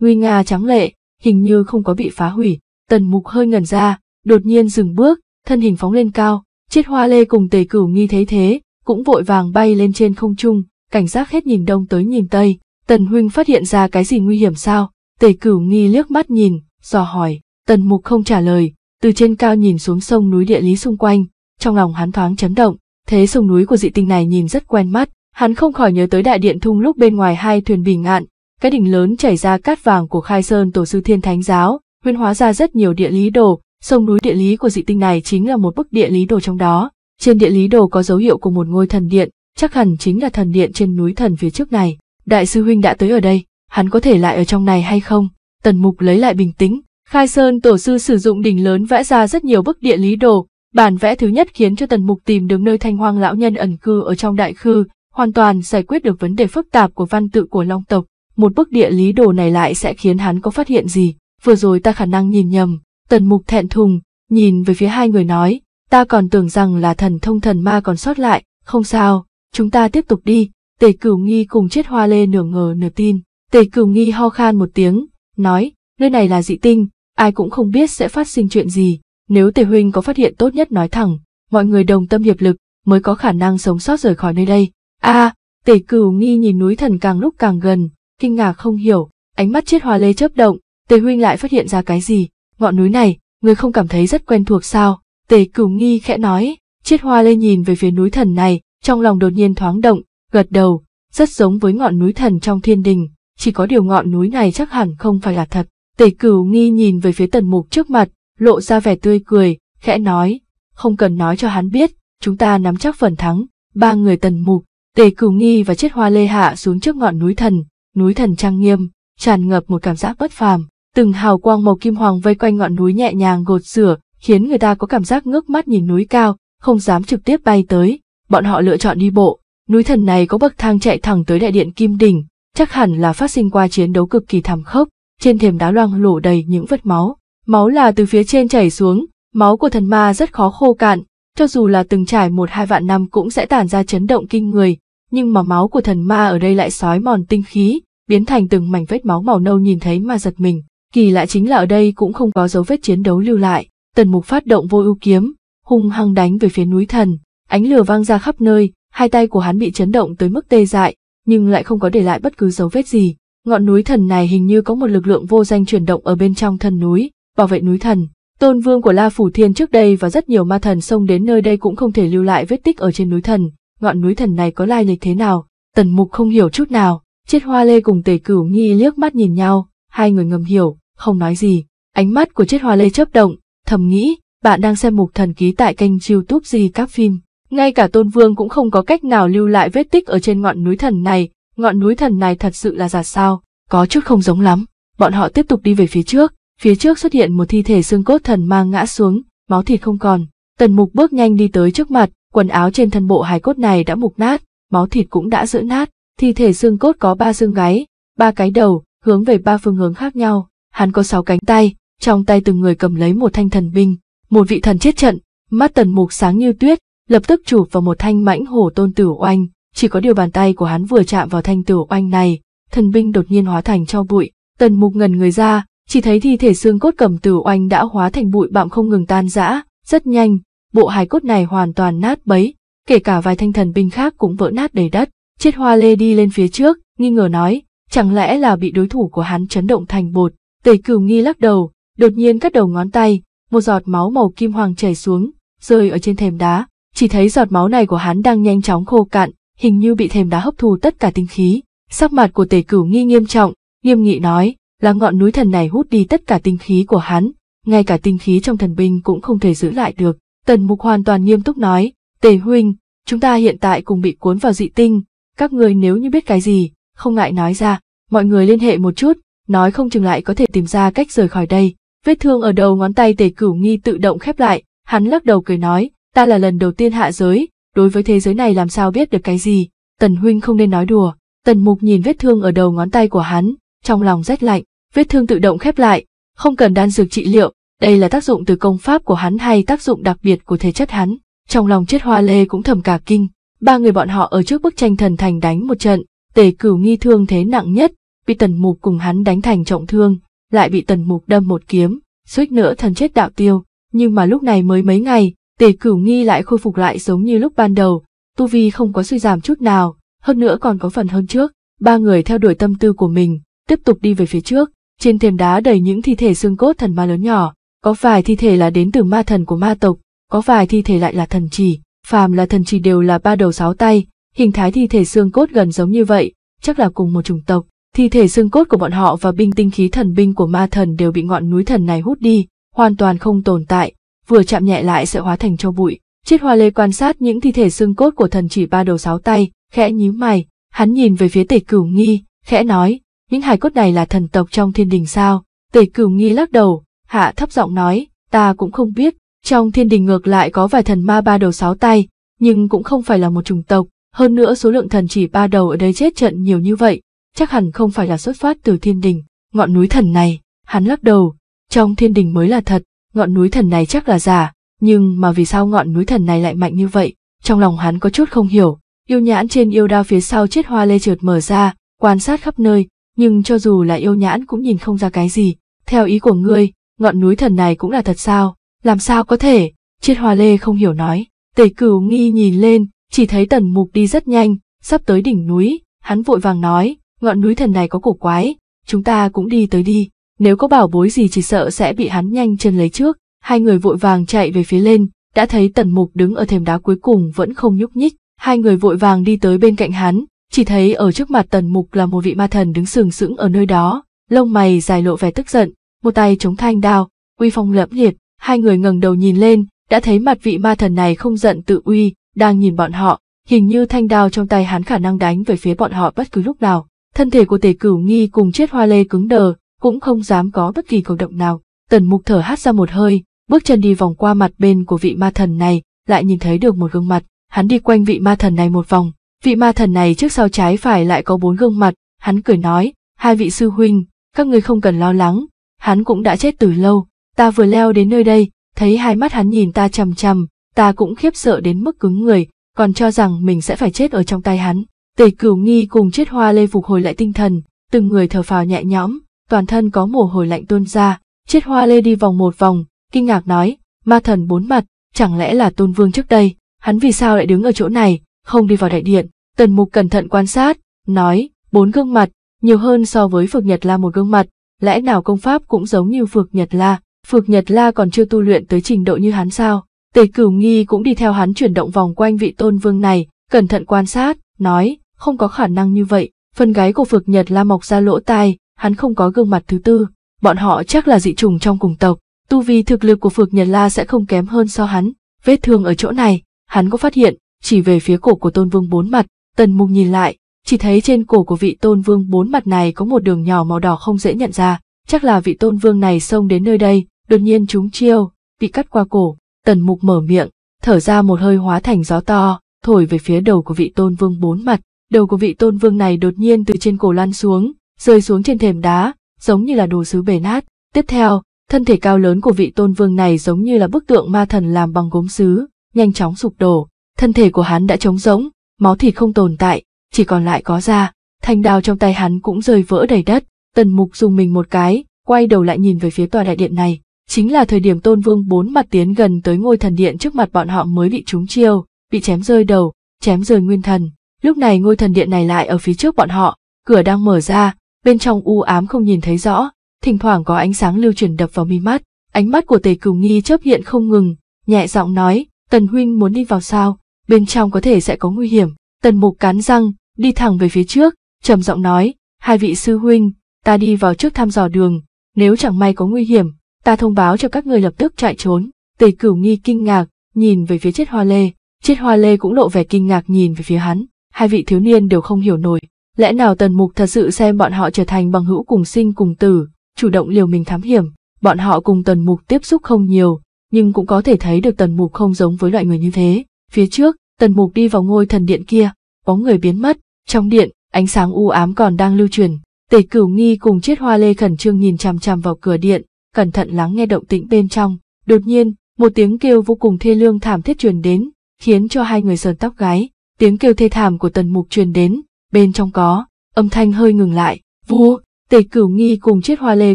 nguy nga trắng lệ, hình như không có bị phá hủy. Tần Mục hơi ngẩn ra, đột nhiên dừng bước, thân hình phóng lên cao, chết hoa lê cùng tề cửu nghi thấy thế, cũng vội vàng bay lên trên không trung, cảnh giác hết nhìn đông tới nhìn tây. Tần huynh phát hiện ra cái gì nguy hiểm sao? Tề cửu nghi liếc mắt nhìn, dò hỏi, tần mục không trả lời, từ trên cao nhìn xuống sông núi địa lý xung quanh, trong lòng hắn thoáng chấn động, thế sông núi của dị tinh này nhìn rất quen mắt, hắn không khỏi nhớ tới đại điện thung lúc bên ngoài hai thuyền bình ngạn, cái đỉnh lớn chảy ra cát vàng của khai sơn tổ sư thiên thánh giáo, huyên hóa ra rất nhiều địa lý đồ, sông núi địa lý của dị tinh này chính là một bức địa lý đồ trong đó. Trên địa lý đồ có dấu hiệu của một ngôi thần điện, chắc hẳn chính là thần điện trên núi thần phía trước này. Đại sư huynh đã tới ở đây, hắn có thể lại ở trong này hay không? Tần Mục lấy lại bình tĩnh, Khai Sơn tổ sư sử dụng đỉnh lớn vẽ ra rất nhiều bức địa lý đồ, bản vẽ thứ nhất khiến cho Tần Mục tìm được nơi Thanh Hoang lão nhân ẩn cư ở trong đại khư, hoàn toàn giải quyết được vấn đề phức tạp của văn tự của Long tộc. Một bức địa lý đồ này lại sẽ khiến hắn có phát hiện gì? Vừa rồi ta khả năng nhìn nhầm, Tần Mục thẹn thùng, nhìn về phía hai người nói, ta còn tưởng rằng là thần thông thần ma còn sót lại, không sao, chúng ta tiếp tục đi, tề cửu nghi cùng chết hoa lê nửa ngờ nửa tin, tề cửu nghi ho khan một tiếng, nói, nơi này là dị tinh, ai cũng không biết sẽ phát sinh chuyện gì, nếu tề huynh có phát hiện tốt nhất nói thẳng, mọi người đồng tâm hiệp lực, mới có khả năng sống sót rời khỏi nơi đây. A, à, tề cửu nghi nhìn núi thần càng lúc càng gần, kinh ngạc không hiểu, ánh mắt chết hoa lê chớp động, tề huynh lại phát hiện ra cái gì, ngọn núi này, người không cảm thấy rất quen thuộc sao? Tề cửu nghi khẽ nói, chiết hoa lê nhìn về phía núi thần này, trong lòng đột nhiên thoáng động, gật đầu, rất giống với ngọn núi thần trong thiên đình, chỉ có điều ngọn núi này chắc hẳn không phải là thật. Tề cửu nghi nhìn về phía tần mục trước mặt, lộ ra vẻ tươi cười, khẽ nói, không cần nói cho hắn biết, chúng ta nắm chắc phần thắng, ba người tần mục, tề cửu nghi và chiết hoa lê hạ xuống trước ngọn núi thần, núi thần trang nghiêm, tràn ngập một cảm giác bất phàm, từng hào quang màu kim hoàng vây quanh ngọn núi nhẹ nhàng gột rửa, khiến người ta có cảm giác ngước mắt nhìn núi cao, không dám trực tiếp bay tới. Bọn họ lựa chọn đi bộ, núi thần này có bậc thang chạy thẳng tới đại điện Kim Đỉnh, chắc hẳn là phát sinh qua chiến đấu cực kỳ thảm khốc, trên thềm đá loang lổ đầy những vết máu. Máu là từ phía trên chảy xuống, máu của thần ma rất khó khô cạn, cho dù là từng trải một hai vạn năm cũng sẽ tản ra chấn động kinh người, nhưng mà máu của thần ma ở đây lại sói mòn tinh khí, biến thành từng mảnh vết máu màu nâu nhìn thấy mà giật mình. Kỳ lạ chính là ở đây cũng không có dấu vết chiến đấu lưu lại. Tần Mục phát động vô ưu kiếm, hung hăng đánh về phía núi thần, ánh lửa vang ra khắp nơi, hai tay của hắn bị chấn động tới mức tê dại, nhưng lại không có để lại bất cứ dấu vết gì. Ngọn núi thần này hình như có một lực lượng vô danh chuyển động ở bên trong thân núi, bảo vệ núi thần. Tôn vương của La Phủ Thiên trước đây và rất nhiều ma thần xông đến nơi đây cũng không thể lưu lại vết tích ở trên núi thần. Ngọn núi thần này có lai lịch thế nào? Tần Mục không hiểu chút nào. Chết Hoa Lê cùng Tề Cửu Nghi liếc mắt nhìn nhau, hai người ngầm hiểu, không nói gì. Ánh mắt của Chết Hoa Lê chớp động, thầm nghĩ, bạn đang xem mục thần ký tại kênh youtube gì các phim. Ngay cả Tôn Vương cũng không có cách nào lưu lại vết tích ở trên ngọn núi thần này, ngọn núi thần này thật sự là giả sao, có chút không giống lắm. Bọn họ tiếp tục đi về phía trước, phía trước xuất hiện một thi thể xương cốt thần mang ngã xuống, máu thịt không còn. Tần mục bước nhanh đi tới trước mặt, quần áo trên thân bộ hài cốt này đã mục nát, máu thịt cũng đã giữa nát, thi thể xương cốt có ba xương gáy, ba cái đầu, hướng về ba phương hướng khác nhau. Hắn có sáu cánh tay, trong tay từng người cầm lấy một thanh thần binh, một vị thần chết trận, mắt tần mục sáng như tuyết, lập tức chụp vào một thanh mãnh hổ tôn tử oanh, chỉ có điều bàn tay của hắn vừa chạm vào thanh tử oanh này, thần binh đột nhiên hóa thành cho bụi, tần mục ngần người ra, chỉ thấy thi thể xương cốt cầm tử oanh đã hóa thành bụi bặm không ngừng tan rã, rất nhanh, bộ hài cốt này hoàn toàn nát bấy, kể cả vài thanh thần binh khác cũng vỡ nát đầy đất. chết hoa lê đi lên phía trước, nghi ngờ nói, chẳng lẽ là bị đối thủ của hắn chấn động thành bột. Tề cửu nghi lắc đầu, đột nhiên cắt đầu ngón tay, một giọt máu màu kim hoàng chảy xuống, rơi ở trên thềm đá, chỉ thấy giọt máu này của hắn đang nhanh chóng khô cạn, hình như bị thềm đá hấp thu tất cả tinh khí. Sắc mặt của Tề Cửu Nghi nghiêm trọng, nghiêm nghị nói, là ngọn núi thần này hút đi tất cả tinh khí của hắn, ngay cả tinh khí trong thần binh cũng không thể giữ lại được. Tần Mục hoàn toàn nghiêm túc nói, Tề huynh, chúng ta hiện tại cùng bị cuốn vào dị tinh, các người nếu như biết cái gì, không ngại nói ra, mọi người liên hệ một chút, nói không chừng lại có thể tìm ra cách rời khỏi đây. Vết thương ở đầu ngón tay tề cửu nghi tự động khép lại, hắn lắc đầu cười nói, ta là lần đầu tiên hạ giới, đối với thế giới này làm sao biết được cái gì, tần huynh không nên nói đùa. Tần mục nhìn vết thương ở đầu ngón tay của hắn, trong lòng rét lạnh, vết thương tự động khép lại, không cần đan dược trị liệu, đây là tác dụng từ công pháp của hắn hay tác dụng đặc biệt của thể chất hắn. Trong lòng chết hoa lê cũng thầm cả kinh, ba người bọn họ ở trước bức tranh thần thành đánh một trận, tề cửu nghi thương thế nặng nhất, bị tần mục cùng hắn đánh thành trọng thương, lại bị tần mục đâm một kiếm, suýt nữa thần chết đạo tiêu, nhưng mà lúc này mới mấy ngày, tề cửu nghi lại khôi phục lại giống như lúc ban đầu, tu vi không có suy giảm chút nào, hơn nữa còn có phần hơn trước, ba người theo đuổi tâm tư của mình, tiếp tục đi về phía trước, trên thềm đá đầy những thi thể xương cốt thần ma lớn nhỏ, có vài thi thể là đến từ ma thần của ma tộc, có vài thi thể lại là thần chỉ, phàm là thần chỉ đều là ba đầu sáu tay, hình thái thi thể xương cốt gần giống như vậy, chắc là cùng một chủng tộc, Thi thể xương cốt của bọn họ và binh tinh khí thần binh của ma thần đều bị ngọn núi thần này hút đi, hoàn toàn không tồn tại, vừa chạm nhẹ lại sẽ hóa thành cho bụi. Chiết hoa lê quan sát những thi thể xương cốt của thần chỉ ba đầu sáu tay, khẽ nhíu mày, hắn nhìn về phía tề cửu nghi, khẽ nói, những hài cốt này là thần tộc trong thiên đình sao? Tề cửu nghi lắc đầu, hạ thấp giọng nói, ta cũng không biết, trong thiên đình ngược lại có vài thần ma ba đầu sáu tay, nhưng cũng không phải là một chủng tộc, hơn nữa số lượng thần chỉ ba đầu ở đây chết trận nhiều như vậy, chắc hẳn không phải là xuất phát từ thiên đình, ngọn núi thần này, hắn lắc đầu, trong thiên đình mới là thật, ngọn núi thần này chắc là giả, nhưng mà vì sao ngọn núi thần này lại mạnh như vậy, trong lòng hắn có chút không hiểu, yêu nhãn trên yêu đao phía sau chiếc hoa lê trượt mở ra, quan sát khắp nơi, nhưng cho dù là yêu nhãn cũng nhìn không ra cái gì, theo ý của ngươi, ngọn núi thần này cũng là thật sao, làm sao có thể, chiếc hoa lê không hiểu nói, tề cửu nghi nhìn lên, chỉ thấy tần mục đi rất nhanh, sắp tới đỉnh núi, hắn vội vàng nói, ngọn núi thần này có cổ quái, chúng ta cũng đi tới đi, nếu có bảo bối gì chỉ sợ sẽ bị hắn nhanh chân lấy trước, hai người vội vàng chạy về phía lên, đã thấy tần mục đứng ở thềm đá cuối cùng vẫn không nhúc nhích, hai người vội vàng đi tới bên cạnh hắn, chỉ thấy ở trước mặt tần mục là một vị ma thần đứng sừng sững ở nơi đó, lông mày dài lộ vẻ tức giận, một tay chống thanh đao, uy phong lẫm liệt, hai người ngẩng đầu nhìn lên, đã thấy mặt vị ma thần này không giận tự uy, đang nhìn bọn họ, hình như thanh đao trong tay hắn khả năng đánh về phía bọn họ bất cứ lúc nào. Thân thể của tề cửu nghi cùng chết hoa lê cứng đờ, cũng không dám có bất kỳ cử động nào. Tần mục thở hát ra một hơi, bước chân đi vòng qua mặt bên của vị ma thần này, lại nhìn thấy được một gương mặt. Hắn đi quanh vị ma thần này một vòng, vị ma thần này trước sau trái phải lại có bốn gương mặt, hắn cười nói, hai vị sư huynh, các người không cần lo lắng, hắn cũng đã chết từ lâu, ta vừa leo đến nơi đây, thấy hai mắt hắn nhìn ta chằm chằm, ta cũng khiếp sợ đến mức cứng người, còn cho rằng mình sẽ phải chết ở trong tay hắn. Tề cửu nghi cùng chết hoa lê phục hồi lại tinh thần, từng người thở phào nhẹ nhõm, toàn thân có mồ hôi lạnh tuôn ra, chết hoa lê đi vòng một vòng, kinh ngạc nói, ma thần bốn mặt, chẳng lẽ là tôn vương trước đây, hắn vì sao lại đứng ở chỗ này, không đi vào đại điện, tần mục cẩn thận quan sát, nói, bốn gương mặt, nhiều hơn so với Phược Nhật La một gương mặt, lẽ nào công pháp cũng giống như Phược Nhật La, Phược Nhật La còn chưa tu luyện tới trình độ như hắn sao? Tề Cửu Nghi cũng đi theo hắn chuyển động vòng quanh vị tôn vương này, cẩn thận quan sát, nói, không có khả năng như vậy, phần gái của Phược Nhật La mọc ra lỗ tai, hắn không có gương mặt thứ tư, bọn họ chắc là dị trùng trong cùng tộc, tu vi thực lực của Phược Nhật La sẽ không kém hơn so hắn, vết thương ở chỗ này, hắn có phát hiện, chỉ về phía cổ của Tôn Vương bốn mặt, Tần Mục nhìn lại, chỉ thấy trên cổ của vị Tôn Vương bốn mặt này có một đường nhỏ màu đỏ không dễ nhận ra, chắc là vị Tôn Vương này xông đến nơi đây, đột nhiên chúng chiêu, bị cắt qua cổ, Tần Mục mở miệng, thở ra một hơi hóa thành gió to, thổi về phía đầu của vị Tôn Vương bốn mặt, Đầu của vị tôn vương này đột nhiên từ trên cổ lăn xuống, rơi xuống trên thềm đá, giống như là đồ sứ bể nát. Tiếp theo, thân thể cao lớn của vị tôn vương này giống như là bức tượng ma thần làm bằng gốm sứ, nhanh chóng sụp đổ. Thân thể của hắn đã trống rỗng, máu thịt không tồn tại, chỉ còn lại có da. Thanh đao trong tay hắn cũng rơi vỡ đầy đất. Tần mục dùng mình một cái, quay đầu lại nhìn về phía tòa đại điện này. Chính là thời điểm tôn vương bốn mặt tiến gần tới ngôi thần điện trước mặt bọn họ mới bị trúng chiêu, bị chém rơi đầu, chém rơi nguyên thần. Lúc này ngôi thần điện này lại ở phía trước bọn họ, cửa đang mở ra, bên trong u ám không nhìn thấy rõ, thỉnh thoảng có ánh sáng lưu chuyển đập vào mi mắt, ánh mắt của Tề Cửu Nghi chớp hiện không ngừng, nhẹ giọng nói, "Tần huynh muốn đi vào sao? Bên trong có thể sẽ có nguy hiểm." Tần Mục cắn răng, đi thẳng về phía trước, trầm giọng nói, "Hai vị sư huynh, ta đi vào trước thăm dò đường, nếu chẳng may có nguy hiểm, ta thông báo cho các người lập tức chạy trốn." Tề Cửu Nghi kinh ngạc, nhìn về phía chết Hoa Lê, chết Hoa Lê cũng lộ vẻ kinh ngạc nhìn về phía hắn hai vị thiếu niên đều không hiểu nổi. Lẽ nào tần mục thật sự xem bọn họ trở thành bằng hữu cùng sinh cùng tử, chủ động liều mình thám hiểm, bọn họ cùng tần mục tiếp xúc không nhiều, nhưng cũng có thể thấy được tần mục không giống với loại người như thế. Phía trước, tần mục đi vào ngôi thần điện kia, bóng người biến mất, trong điện, ánh sáng u ám còn đang lưu truyền. Tề cửu nghi cùng chiết hoa lê khẩn trương nhìn chằm chằm vào cửa điện, cẩn thận lắng nghe động tĩnh bên trong. Đột nhiên, một tiếng kêu vô cùng thê lương thảm thiết truyền đến, khiến cho hai người sờn tóc gái tiếng kêu thê thảm của tần mục truyền đến, bên trong có, âm thanh hơi ngừng lại, vua, tề cửu nghi cùng chiết hoa lê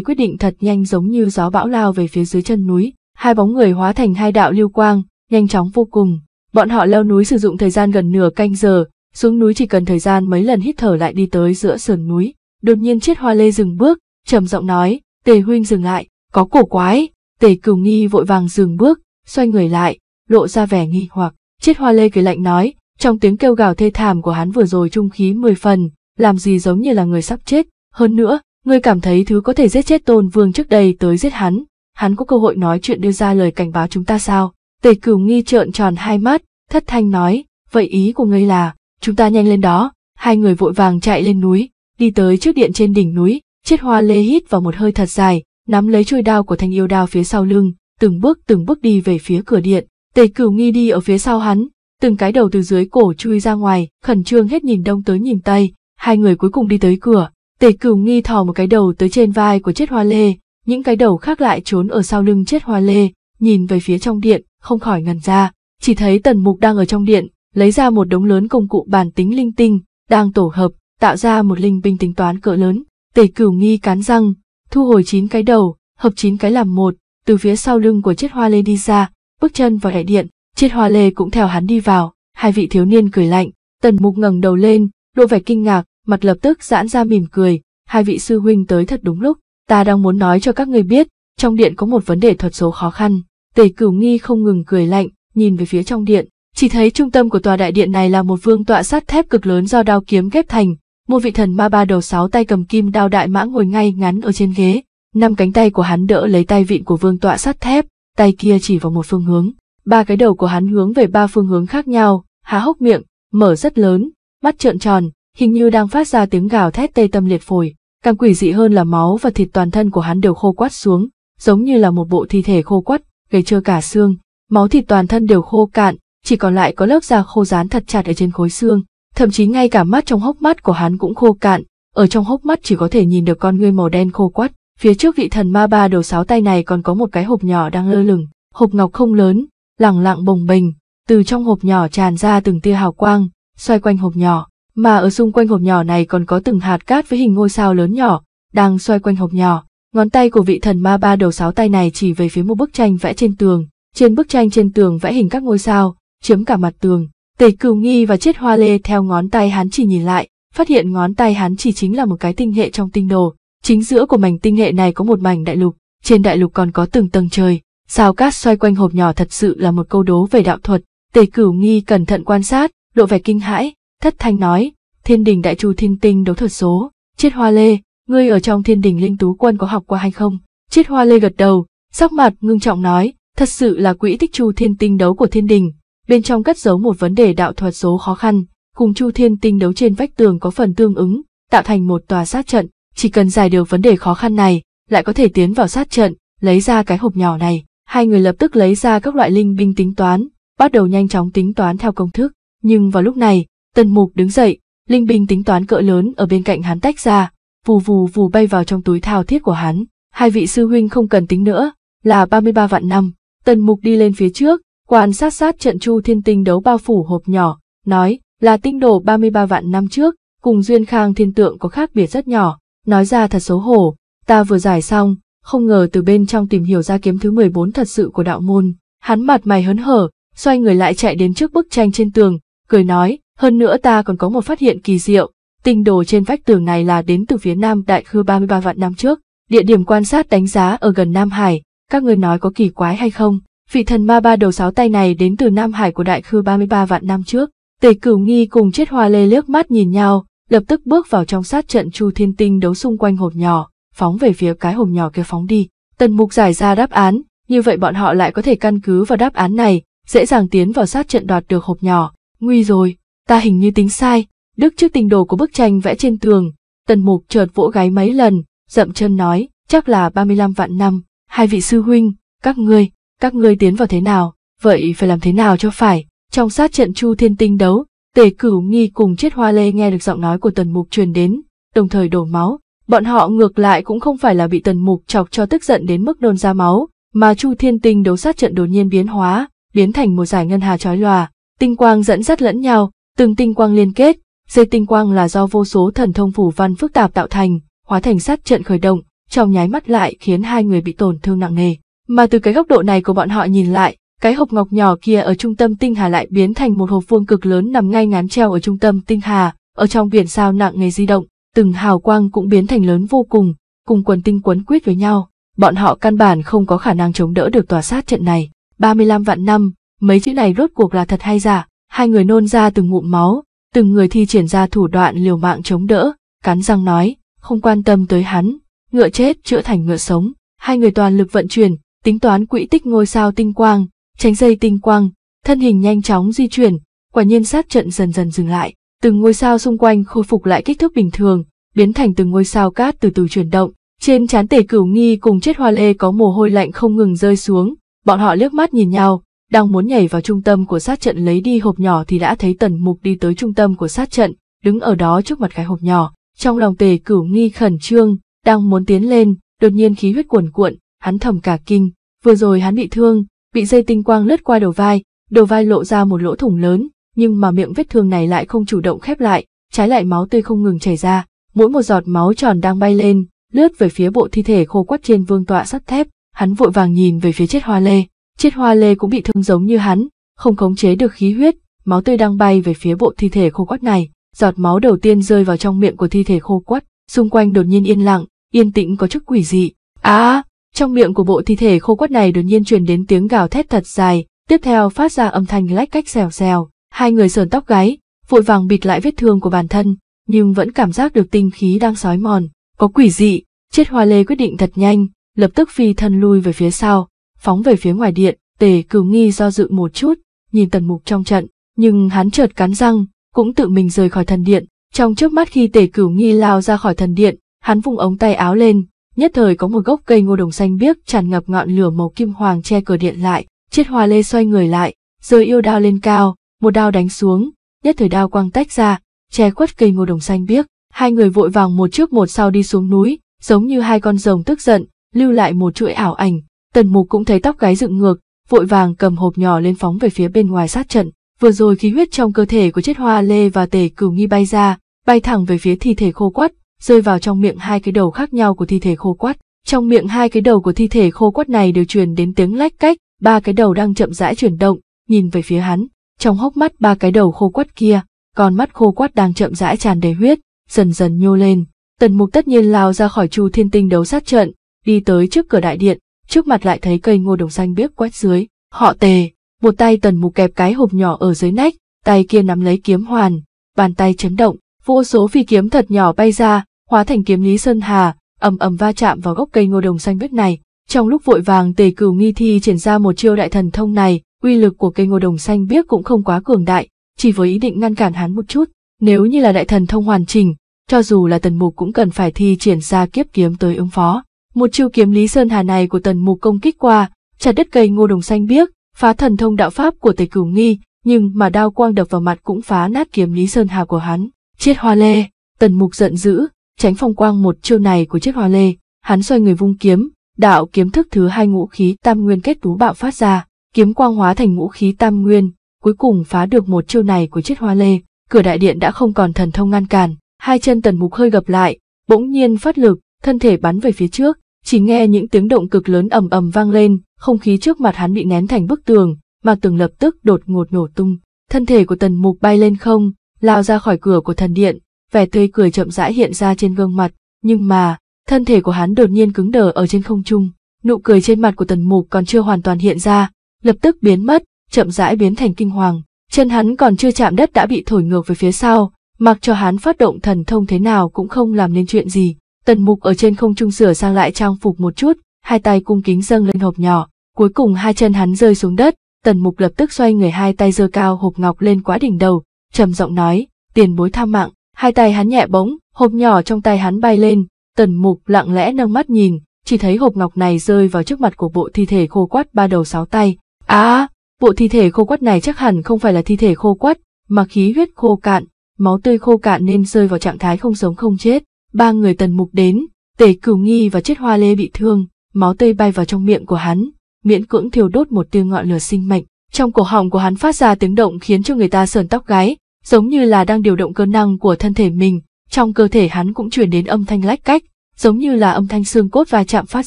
quyết định thật nhanh giống như gió bão lao về phía dưới chân núi, hai bóng người hóa thành hai đạo lưu quang, nhanh chóng vô cùng, bọn họ leo núi sử dụng thời gian gần nửa canh giờ, xuống núi chỉ cần thời gian mấy lần hít thở lại đi tới giữa sườn núi, đột nhiên chiết hoa lê dừng bước, trầm giọng nói, tề huynh dừng lại, có cổ quái, tề cửu nghi vội vàng dừng bước, xoay người lại, lộ ra vẻ nghi hoặc, chiết hoa lê cười lạnh nói, trong tiếng kêu gào thê thảm của hắn vừa rồi trung khí mười phần, làm gì giống như là người sắp chết. Hơn nữa, ngươi cảm thấy thứ có thể giết chết tôn vương trước đây tới giết hắn, hắn có cơ hội nói chuyện đưa ra lời cảnh báo chúng ta sao? Tề cửu nghi trợn tròn hai mắt, thất thanh nói, vậy ý của ngươi là, chúng ta nhanh lên đó, hai người vội vàng chạy lên núi, đi tới trước điện trên đỉnh núi, chiết hoa lê hít vào một hơi thật dài, nắm lấy chuôi đao của thanh yêu đao phía sau lưng, từng bước từng bước đi về phía cửa điện, tề cửu nghi đi ở phía sau hắn, từng cái đầu từ dưới cổ chui ra ngoài, khẩn trương hết nhìn đông tới nhìn tây, hai người cuối cùng đi tới cửa, tề cửu nghi thò một cái đầu tới trên vai của chết hoa lê, những cái đầu khác lại trốn ở sau lưng chết hoa lê, nhìn về phía trong điện, không khỏi ngần ra, chỉ thấy tần mục đang ở trong điện, lấy ra một đống lớn công cụ bản tính linh tinh, đang tổ hợp, tạo ra một linh binh tính toán cỡ lớn, tề cửu nghi cán răng, thu hồi chín cái đầu, hợp chín cái làm một, từ phía sau lưng của chết hoa lê đi ra, bước chân vào đại điện, Triết Hoa Lê cũng theo hắn đi vào, hai vị thiếu niên cười lạnh, Tần Mục ngẩng đầu lên, lộ vẻ kinh ngạc, mặt lập tức giãn ra mỉm cười, hai vị sư huynh tới thật đúng lúc, ta đang muốn nói cho các người biết, trong điện có một vấn đề thuật số khó khăn. Tề Cửu Nghi không ngừng cười lạnh, nhìn về phía trong điện, chỉ thấy trung tâm của tòa đại điện này là một vương tọa sắt thép cực lớn do đao kiếm ghép thành, một vị thần ma ba đầu sáu tay cầm kim đao đại mã ngồi ngay ngắn ở trên ghế, năm cánh tay của hắn đỡ lấy tay vịn của vương tọa sắt thép, tay kia chỉ vào một phương hướng ba cái đầu của hắn hướng về ba phương hướng khác nhau, há hốc miệng, mở rất lớn, mắt trợn tròn, hình như đang phát ra tiếng gào thét tê tâm liệt phổi. Càng quỷ dị hơn là máu và thịt toàn thân của hắn đều khô quắt xuống, giống như là một bộ thi thể khô quắt, gầy trơ cả xương. Máu thịt toàn thân đều khô cạn, chỉ còn lại có lớp da khô dán thật chặt ở trên khối xương. Thậm chí ngay cả mắt trong hốc mắt của hắn cũng khô cạn, ở trong hốc mắt chỉ có thể nhìn được con ngươi màu đen khô quắt. Phía trước vị thần ma ba đầu sáu tay này còn có một cái hộp nhỏ đang lơ lửng, hộp ngọc không lớn, lẳng lặng bồng bềnh, từ trong hộp nhỏ tràn ra từng tia hào quang, xoay quanh hộp nhỏ, mà ở xung quanh hộp nhỏ này còn có từng hạt cát với hình ngôi sao lớn nhỏ, đang xoay quanh hộp nhỏ. Ngón tay của vị thần ma ba đầu sáu tay này chỉ về phía một bức tranh vẽ trên tường, trên bức tranh trên tường vẽ hình các ngôi sao, chiếm cả mặt tường. Tề Cửu Nghi và Chết Hoa Lê theo ngón tay hắn chỉ nhìn lại, phát hiện ngón tay hắn chỉ chính là một cái tinh hệ trong tinh đồ, chính giữa của mảnh tinh hệ này có một mảnh đại lục, trên đại lục còn có từng tầng trời, Sao cát xoay quanh hộp nhỏ thật sự là một câu đố về đạo thuật, tề cửu nghi cẩn thận quan sát, lộ vẻ kinh hãi, thất thanh nói, thiên đình đại chu thiên tinh đấu thuật số, chiết hoa lê, ngươi ở trong thiên đình linh tú quân có học qua hay không? Chiết hoa lê gật đầu, sắc mặt ngưng trọng nói, thật sự là quỹ tích chu thiên tinh đấu của thiên đình, bên trong cất giấu một vấn đề đạo thuật số khó khăn, cùng chu thiên tinh đấu trên vách tường có phần tương ứng, tạo thành một tòa sát trận, chỉ cần giải được vấn đề khó khăn này, lại có thể tiến vào sát trận, lấy ra cái hộp nhỏ này hai người lập tức lấy ra các loại linh binh tính toán, bắt đầu nhanh chóng tính toán theo công thức. Nhưng vào lúc này, Tần Mục đứng dậy, linh binh tính toán cỡ lớn ở bên cạnh hắn tách ra, vù vù vù bay vào trong túi thao thiết của hắn. Hai vị sư huynh không cần tính nữa, là 33 vạn năm. Tần Mục đi lên phía trước, quan sát sát trận chu thiên tinh đấu bao phủ hộp nhỏ, nói là tinh đồ 33 vạn năm trước, cùng duyên khang thiên tượng có khác biệt rất nhỏ, nói ra thật xấu hổ, ta vừa giải xong, không ngờ từ bên trong tìm hiểu ra kiếm thứ 14 thật sự của đạo môn. Hắn mặt mày hớn hở, xoay người lại chạy đến trước bức tranh trên tường, cười nói, hơn nữa ta còn có một phát hiện kỳ diệu, tinh đồ trên vách tường này là đến từ phía nam đại khư 33 vạn năm trước, địa điểm quan sát đánh giá ở gần Nam Hải, các người nói có kỳ quái hay không? Vị thần ma ba đầu sáu tay này đến từ Nam Hải của đại khư 33 vạn năm trước. Tề cửu nghi cùng chết hoa lê liếc mắt nhìn nhau, lập tức bước vào trong sát trận chu thiên tinh đấu xung quanh hột nhỏ phóng về phía cái hòm nhỏ kia phóng đi. Tần mục giải ra đáp án, như vậy bọn họ lại có thể căn cứ vào đáp án này, dễ dàng tiến vào sát trận đoạt được hộp nhỏ. Nguy rồi, ta hình như tính sai, đức trước tình đồ của bức tranh vẽ trên tường. Tần mục chợt vỗ gáy mấy lần, dậm chân nói, chắc là 35 vạn năm, hai vị sư huynh, các ngươi, các ngươi tiến vào thế nào, vậy phải làm thế nào cho phải. Trong sát trận Chu Thiên Tinh đấu, Tề Cửu Nghi cùng chết Hoa Lê nghe được giọng nói của Tần Mục truyền đến, đồng thời đổ máu, Bọn họ ngược lại cũng không phải là bị tần mục chọc cho tức giận đến mức đôn ra máu, mà Chu Thiên Tinh đấu sát trận đột nhiên biến hóa, biến thành một giải ngân hà chói lòa, tinh quang dẫn dắt lẫn nhau, từng tinh quang liên kết, dây tinh quang là do vô số thần thông phủ văn phức tạp tạo thành, hóa thành sát trận khởi động, trong nháy mắt lại khiến hai người bị tổn thương nặng nề. Mà từ cái góc độ này của bọn họ nhìn lại, cái hộp ngọc nhỏ kia ở trung tâm tinh hà lại biến thành một hộp vuông cực lớn nằm ngay ngắn treo ở trung tâm tinh hà, ở trong biển sao nặng nề di động, từng hào quang cũng biến thành lớn vô cùng, cùng quần tinh quấn quyết với nhau, bọn họ căn bản không có khả năng chống đỡ được tòa sát trận này. 35 vạn năm, mấy chữ này rốt cuộc là thật hay giả, hai người nôn ra từng ngụm máu, từng người thi triển ra thủ đoạn liều mạng chống đỡ, cắn răng nói, không quan tâm tới hắn, ngựa chết chữa thành ngựa sống, hai người toàn lực vận chuyển, tính toán quỹ tích ngôi sao tinh quang, tránh dây tinh quang, thân hình nhanh chóng di chuyển, quả nhiên sát trận dần dần dừng lại, Từng ngôi sao xung quanh khôi phục lại kích thước bình thường, biến thành từng ngôi sao cát từ từ chuyển động. Trên trán tề cửu nghi cùng chết hoa lê có mồ hôi lạnh không ngừng rơi xuống, bọn họ liếc mắt nhìn nhau, đang muốn nhảy vào trung tâm của sát trận lấy đi hộp nhỏ thì đã thấy tần mục đi tới trung tâm của sát trận, đứng ở đó trước mặt cái hộp nhỏ. Trong lòng tề cửu nghi khẩn trương, đang muốn tiến lên, đột nhiên khí huyết cuồn cuộn, hắn thầm cả kinh, vừa rồi hắn bị thương, bị dây tinh quang lướt qua đầu vai, đầu vai lộ ra một lỗ thủng lớn, nhưng mà miệng vết thương này lại không chủ động khép lại, trái lại máu tươi không ngừng chảy ra, mỗi một giọt máu tròn đang bay lên, lướt về phía bộ thi thể khô quắt trên vương tọa sắt thép, hắn vội vàng nhìn về phía chết hoa lê, chết hoa lê cũng bị thương giống như hắn, không khống chế được khí huyết, máu tươi đang bay về phía bộ thi thể khô quắt này, giọt máu đầu tiên rơi vào trong miệng của thi thể khô quắt, xung quanh đột nhiên yên lặng, yên tĩnh có chút quỷ dị. À, trong miệng của bộ thi thể khô quắt này đột nhiên truyền đến tiếng gào thét thật dài, tiếp theo phát ra âm thanh lách cách xèo xèo, Hai người sờn tóc gáy, vội vàng bịt lại vết thương của bản thân, nhưng vẫn cảm giác được tinh khí đang sói mòn. Có quỷ dị, chết hoa lê quyết định thật nhanh, lập tức phi thân lui về phía sau, phóng về phía ngoài điện, tề cửu nghi do dự một chút, nhìn tần mục trong trận, nhưng hắn chợt cắn răng, cũng tự mình rời khỏi thần điện. Trong trước mắt khi tề cửu nghi lao ra khỏi thần điện, hắn vung ống tay áo lên, nhất thời có một gốc cây ngô đồng xanh biếc tràn ngập ngọn lửa màu kim hoàng che cửa điện lại, chiết hoa lê xoay người lại, rơi yêu đao lên cao, một đao đánh xuống, nhất thời đao quang tách ra, che khuất cây ngô đồng xanh biếc. Hai người vội vàng một trước một sau đi xuống núi, giống như hai con rồng tức giận, lưu lại một chuỗi ảo ảnh. Tần mục cũng thấy tóc gái dựng ngược, vội vàng cầm hộp nhỏ lên phóng về phía bên ngoài sát trận. Vừa rồi khí huyết trong cơ thể của chết hoa lê và tề cửu nghi bay ra, bay thẳng về phía thi thể khô quắt, rơi vào trong miệng hai cái đầu khác nhau của thi thể khô quắt. Trong miệng hai cái đầu của thi thể khô quắt này đều truyền đến tiếng lách cách, ba cái đầu đang chậm rãi chuyển động, nhìn về phía hắn trong hốc mắt ba cái đầu khô quắt kia, con mắt khô quắt đang chậm rãi tràn đầy huyết, dần dần nhô lên. Tần mục tất nhiên lao ra khỏi chu thiên tinh đấu sát trận, đi tới trước cửa đại điện, trước mặt lại thấy cây ngô đồng xanh biếc quét dưới, họ tề, một tay tần mục kẹp cái hộp nhỏ ở dưới nách, tay kia nắm lấy kiếm hoàn, bàn tay chấn động, vô số phi kiếm thật nhỏ bay ra, hóa thành kiếm lý sơn hà, ầm ầm va chạm vào gốc cây ngô đồng xanh biếc này. Trong lúc vội vàng tề cửu nghi thi triển ra một chiêu đại thần thông này, uy lực của cây ngô đồng xanh biếc cũng không quá cường đại, chỉ với ý định ngăn cản hắn một chút, nếu như là đại thần thông hoàn chỉnh, cho dù là tần mục cũng cần phải thi triển ra kiếp kiếm tới ứng phó. Một chiêu kiếm Lý Sơn Hà này của tần mục công kích qua, chặt đứt cây ngô đồng xanh biếc, phá thần thông đạo pháp của Tề Cửu Nghi, nhưng mà đao quang đập vào mặt cũng phá nát kiếm Lý Sơn Hà của hắn. Chết hoa lê, tần mục giận dữ, tránh phong quang một chiêu này của chết hoa lê, hắn xoay người vung kiếm, đạo kiếm thức thứ hai ngũ khí tam nguyên kết tú bạo phát ra, kiếm quang hóa thành ngũ khí tam nguyên, cuối cùng phá được một chiêu này của chiếc hoa lê, cửa đại điện đã không còn thần thông ngăn cản, hai chân tần mục hơi gập lại, bỗng nhiên phát lực, thân thể bắn về phía trước, chỉ nghe những tiếng động cực lớn ầm ầm vang lên, không khí trước mặt hắn bị nén thành bức tường, mà tường lập tức đột ngột nổ tung, thân thể của tần mục bay lên không, lao ra khỏi cửa của thần điện, vẻ tươi cười chậm rãi hiện ra trên gương mặt, nhưng mà, thân thể của hắn đột nhiên cứng đờ ở trên không trung, nụ cười trên mặt của tần mục còn chưa hoàn toàn hiện ra, lập tức biến mất, chậm rãi biến thành kinh hoàng. Chân hắn còn chưa chạm đất đã bị thổi ngược về phía sau, mặc cho hắn phát động thần thông thế nào cũng không làm nên chuyện gì. Tần mục ở trên không trung sửa sang lại trang phục một chút, hai tay cung kính dâng lên hộp nhỏ, cuối cùng hai chân hắn rơi xuống đất, tần mục lập tức xoay người hai tay giơ cao hộp ngọc lên quá đỉnh đầu, trầm giọng nói, tiền bối tham mạng, hai tay hắn nhẹ bỗng hộp nhỏ trong tay hắn bay lên, tần mục lặng lẽ nâng mắt nhìn, chỉ thấy hộp ngọc này rơi vào trước mặt của bộ thi thể khô quát ba đầu sáu tay, À, bộ thi thể khô quắt này chắc hẳn không phải là thi thể khô quắt, mà khí huyết khô cạn, máu tươi khô cạn nên rơi vào trạng thái không sống không chết. Ba người tần mục đến, tề cửu nghi và chết hoa lê bị thương, máu tươi bay vào trong miệng của hắn, miễn cưỡng thiêu đốt một tia ngọn lửa sinh mệnh. Trong cổ họng của hắn phát ra tiếng động khiến cho người ta sờn tóc gáy, giống như là đang điều động cơ năng của thân thể mình, trong cơ thể hắn cũng truyền đến âm thanh lách cách, giống như là âm thanh xương cốt va chạm phát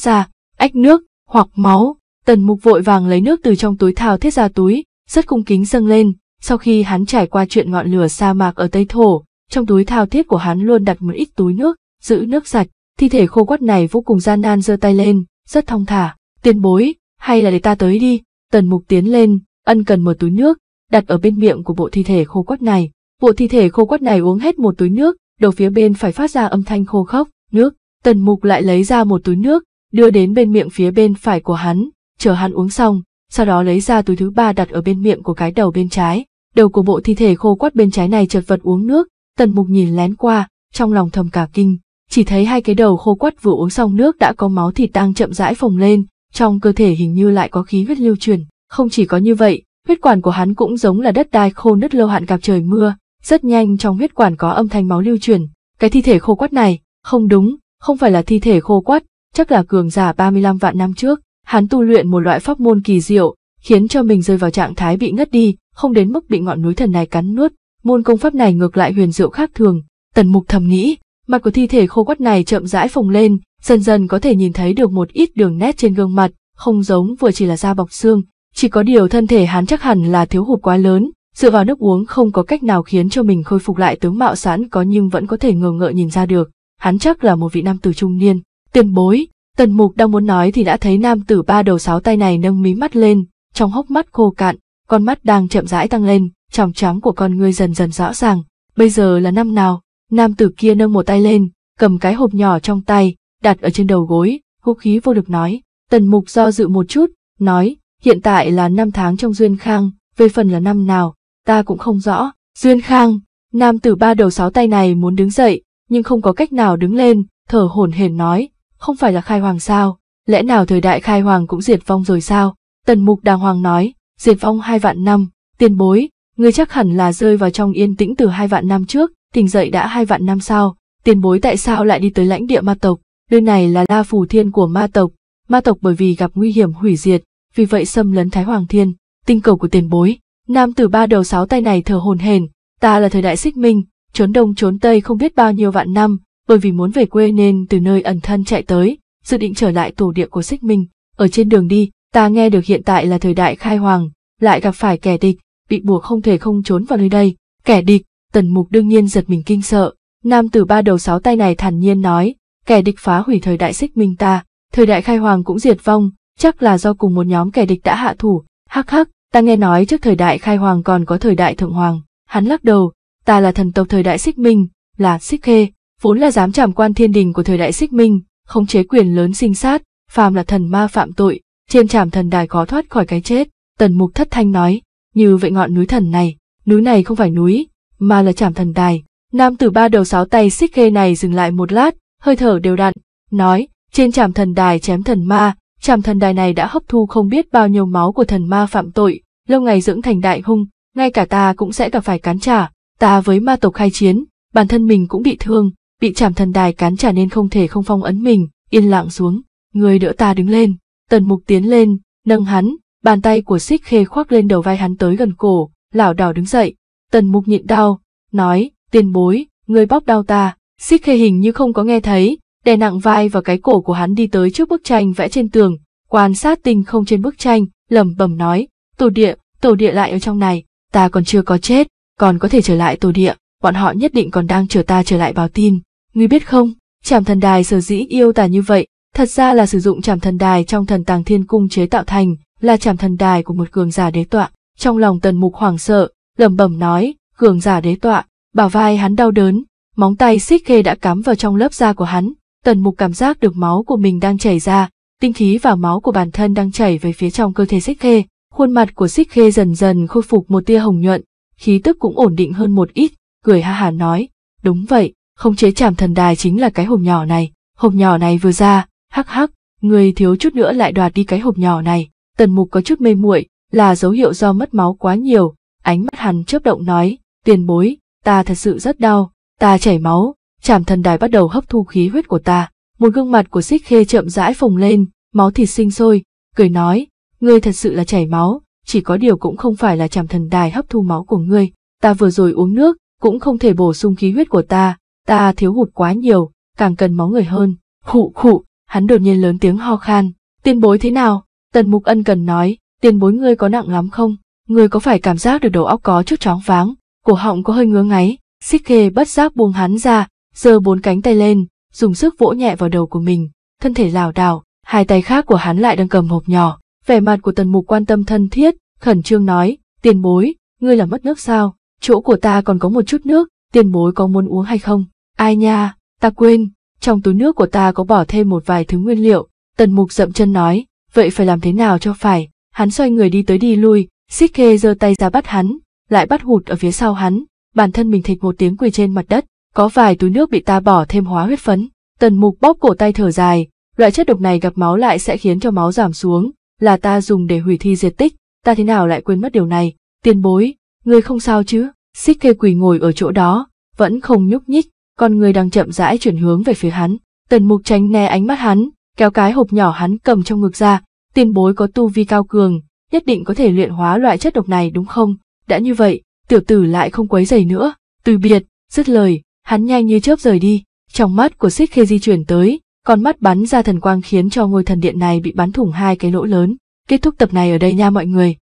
ra, ách nước, hoặc máu, Tần mục vội vàng lấy nước từ trong túi thao thiết ra túi, rất cung kính dâng lên, sau khi hắn trải qua chuyện ngọn lửa sa mạc ở Tây Thổ, trong túi thao thiết của hắn luôn đặt một ít túi nước, giữ nước sạch, thi thể khô quắt này vô cùng gian nan giơ tay lên, rất thong thả, tiên bối, hay là để ta tới đi, tần mục tiến lên, ân cần một túi nước, đặt ở bên miệng của bộ thi thể khô quắt này, bộ thi thể khô quắt này uống hết một túi nước, đầu phía bên phải phát ra âm thanh khô khốc. nước, tần mục lại lấy ra một túi nước, đưa đến bên miệng phía bên phải của hắn, chờ hắn uống xong, sau đó lấy ra túi thứ ba đặt ở bên miệng của cái đầu bên trái, đầu của bộ thi thể khô quắt bên trái này chợt vật uống nước, tần mục nhìn lén qua, trong lòng thầm cả kinh, chỉ thấy hai cái đầu khô quắt vừa uống xong nước đã có máu thịt đang chậm rãi phồng lên, trong cơ thể hình như lại có khí huyết lưu truyền, không chỉ có như vậy, huyết quản của hắn cũng giống là đất đai khô nứt lâu hạn gặp trời mưa, rất nhanh trong huyết quản có âm thanh máu lưu truyền, cái thi thể khô quắt này, không đúng, không phải là thi thể khô quắt, chắc là cường giả 35 vạn năm trước, hắn tu luyện một loại pháp môn kỳ diệu, khiến cho mình rơi vào trạng thái bị ngất đi, không đến mức bị ngọn núi thần này cắn nuốt. Môn công pháp này ngược lại huyền diệu khác thường, Tần Mục thầm nghĩ, mặt của thi thể khô quắt này chậm rãi phồng lên, dần dần có thể nhìn thấy được một ít đường nét trên gương mặt, không giống vừa chỉ là da bọc xương, chỉ có điều thân thể hắn chắc hẳn là thiếu hụt quá lớn, dựa vào nước uống không có cách nào khiến cho mình khôi phục lại tướng mạo sẵn có nhưng vẫn có thể ngờ ngợ nhìn ra được, hắn chắc là một vị nam tử trung niên. Tiền bối, Tần mục đang muốn nói thì đã thấy nam tử ba đầu sáu tay này nâng mí mắt lên, trong hốc mắt khô cạn, con mắt đang chậm rãi tăng lên, tròng trắng của con ngươi dần dần rõ ràng. Bây giờ là năm nào, nam tử kia nâng một tay lên, cầm cái hộp nhỏ trong tay, đặt ở trên đầu gối, hú khí vô lực nói. Tần mục do dự một chút, nói, hiện tại là năm tháng trong Duyên Khang, về phần là năm nào, ta cũng không rõ. Duyên Khang, nam tử ba đầu sáu tay này muốn đứng dậy, nhưng không có cách nào đứng lên, thở hổn hển nói, không phải là khai hoàng sao, lẽ nào thời đại khai hoàng cũng diệt vong rồi sao? Tần mục đàng hoàng nói, diệt vong hai vạn năm, tiền bối, người chắc hẳn là rơi vào trong yên tĩnh từ hai vạn năm trước, tỉnh dậy đã hai vạn năm sau, tiền bối tại sao lại đi tới lãnh địa ma tộc, nơi này là la phù thiên của ma tộc, ma tộc bởi vì gặp nguy hiểm hủy diệt, vì vậy xâm lấn thái hoàng thiên, tinh cầu của tiền bối, nam tử ba đầu sáu tay này thở hồn hển, ta là thời đại xích minh, trốn đông trốn tây không biết bao nhiêu vạn năm, bởi vì muốn về quê nên từ nơi ẩn thân chạy tới, dự định trở lại tổ địa của xích minh. Ở trên đường đi, ta nghe được hiện tại là thời đại khai hoàng, lại gặp phải kẻ địch, bị buộc không thể không trốn vào nơi đây. Kẻ địch, tần mục đương nhiên giật mình kinh sợ. Nam tử ba đầu sáu tay này thản nhiên nói, kẻ địch phá hủy thời đại xích minh ta, thời đại khai hoàng cũng diệt vong, chắc là do cùng một nhóm kẻ địch đã hạ thủ. Hắc hắc, ta nghe nói trước thời đại khai hoàng còn có thời đại thượng hoàng. Hắn lắc đầu, ta là thần tộc thời đại xích minh, là xích khê, vốn là giám trảm quan thiên đình của thời đại xích minh, khống chế quyền lớn sinh sát, phàm là thần ma phạm tội, trên trảm thần đài khó thoát khỏi cái chết. Tần mục thất thanh nói, như vậy ngọn núi thần này, núi này không phải núi, mà là trảm thần đài. Nam tử ba đầu sáu tay xích ghê này dừng lại một lát, hơi thở đều đặn, nói, trên trảm thần đài chém thần ma, trảm thần đài này đã hấp thu không biết bao nhiêu máu của thần ma phạm tội, lâu ngày dưỡng thành đại hung, ngay cả ta cũng sẽ gặp phải cán trả, ta với ma tộc khai chiến, bản thân mình cũng bị thương, bị chạm thần đài cán trả nên không thể không phong ấn mình, yên lặng xuống, người đỡ ta đứng lên, tần mục tiến lên, nâng hắn, bàn tay của xích khê khoác lên đầu vai hắn tới gần cổ, lảo đảo đứng dậy, tần mục nhịn đau, nói, tiền bối, người bóp đau ta, xích khê hình như không có nghe thấy, đè nặng vai và cái cổ của hắn đi tới trước bức tranh vẽ trên tường, quan sát tình không trên bức tranh, lẩm bẩm nói, tổ địa, tổ địa lại ở trong này, ta còn chưa có chết, còn có thể trở lại tổ địa bọn họ nhất định còn đang chờ ta trở lại báo tin. Ngươi biết không, trảm thần đài sở dĩ yêu tà như vậy, thật ra là sử dụng trảm thần đài trong thần tàng thiên cung chế tạo thành, là trảm thần đài của một cường giả đế tọa. Trong lòng tần mục hoảng sợ, lẩm bẩm nói, cường giả đế tọa, bảo vai hắn đau đớn, móng tay xích khê đã cắm vào trong lớp da của hắn, tần mục cảm giác được máu của mình đang chảy ra, tinh khí và máu của bản thân đang chảy về phía trong cơ thể xích khê, khuôn mặt của xích khê dần dần khôi phục một tia hồng nhuận, khí tức cũng ổn định hơn một ít, cười ha hà nói, đúng vậy, không chế chảm thần đài chính là cái hộp nhỏ này, hộp nhỏ này vừa ra, hắc hắc, người thiếu chút nữa lại đoạt đi cái hộp nhỏ này, tần mục có chút mê muội, là dấu hiệu do mất máu quá nhiều, ánh mắt hắn chớp động nói, tiền bối, ta thật sự rất đau, ta chảy máu, chảm thần đài bắt đầu hấp thu khí huyết của ta, một gương mặt của xích khê chậm rãi phồng lên, máu thịt sinh sôi, cười nói, ngươi thật sự là chảy máu, chỉ có điều cũng không phải là chảm thần đài hấp thu máu của ngươi, ta vừa rồi uống nước, cũng không thể bổ sung khí huyết của ta, ta thiếu hụt quá nhiều, càng cần máu người hơn. Khụ khụ, hắn đột nhiên lớn tiếng ho khan, tiền bối thế nào? Tần Mục Ân cần nói, tiền bối ngươi có nặng lắm không? Ngươi có phải cảm giác được đầu óc có chút chóng váng, cổ họng có hơi ngứa ngáy, xích khê bất giác buông hắn ra, giơ bốn cánh tay lên, dùng sức vỗ nhẹ vào đầu của mình, thân thể lảo đảo, hai tay khác của hắn lại đang cầm hộp nhỏ, vẻ mặt của tần mục quan tâm thân thiết, khẩn trương nói, tiền bối, ngươi là mất nước sao, chỗ của ta còn có một chút nước, tiền bối có muốn uống hay không? Ai nha, ta quên, trong túi nước của ta có bỏ thêm một vài thứ nguyên liệu. Tần mục dậm chân nói, vậy phải làm thế nào cho phải? Hắn xoay người đi tới đi lui, xích khê giơ tay ra bắt hắn, lại bắt hụt ở phía sau hắn, bản thân mình thịch một tiếng quỳ trên mặt đất, có vài túi nước bị ta bỏ thêm hóa huyết phấn. Tần mục bóp cổ tay thở dài, loại chất độc này gặp máu lại sẽ khiến cho máu giảm xuống, là ta dùng để hủy thi diệt tích, ta thế nào lại quên mất điều này, tiền bối, ngươi không sao chứ, xích kê quỳ ngồi ở chỗ đó, vẫn không nhúc nhích, con người đang chậm rãi chuyển hướng về phía hắn. Tần mục tránh né ánh mắt hắn, kéo cái hộp nhỏ hắn cầm trong ngực ra, Tiên bối có tu vi cao cường, nhất định có thể luyện hóa loại chất độc này đúng không? Đã như vậy, tiểu tử lại không quấy giày nữa, từ biệt, dứt lời, hắn nhanh như chớp rời đi, trong mắt của xích khê di chuyển tới, con mắt bắn ra thần quang khiến cho ngôi thần điện này bị bắn thủng hai cái lỗ lớn. Kết thúc tập này ở đây nha mọi người.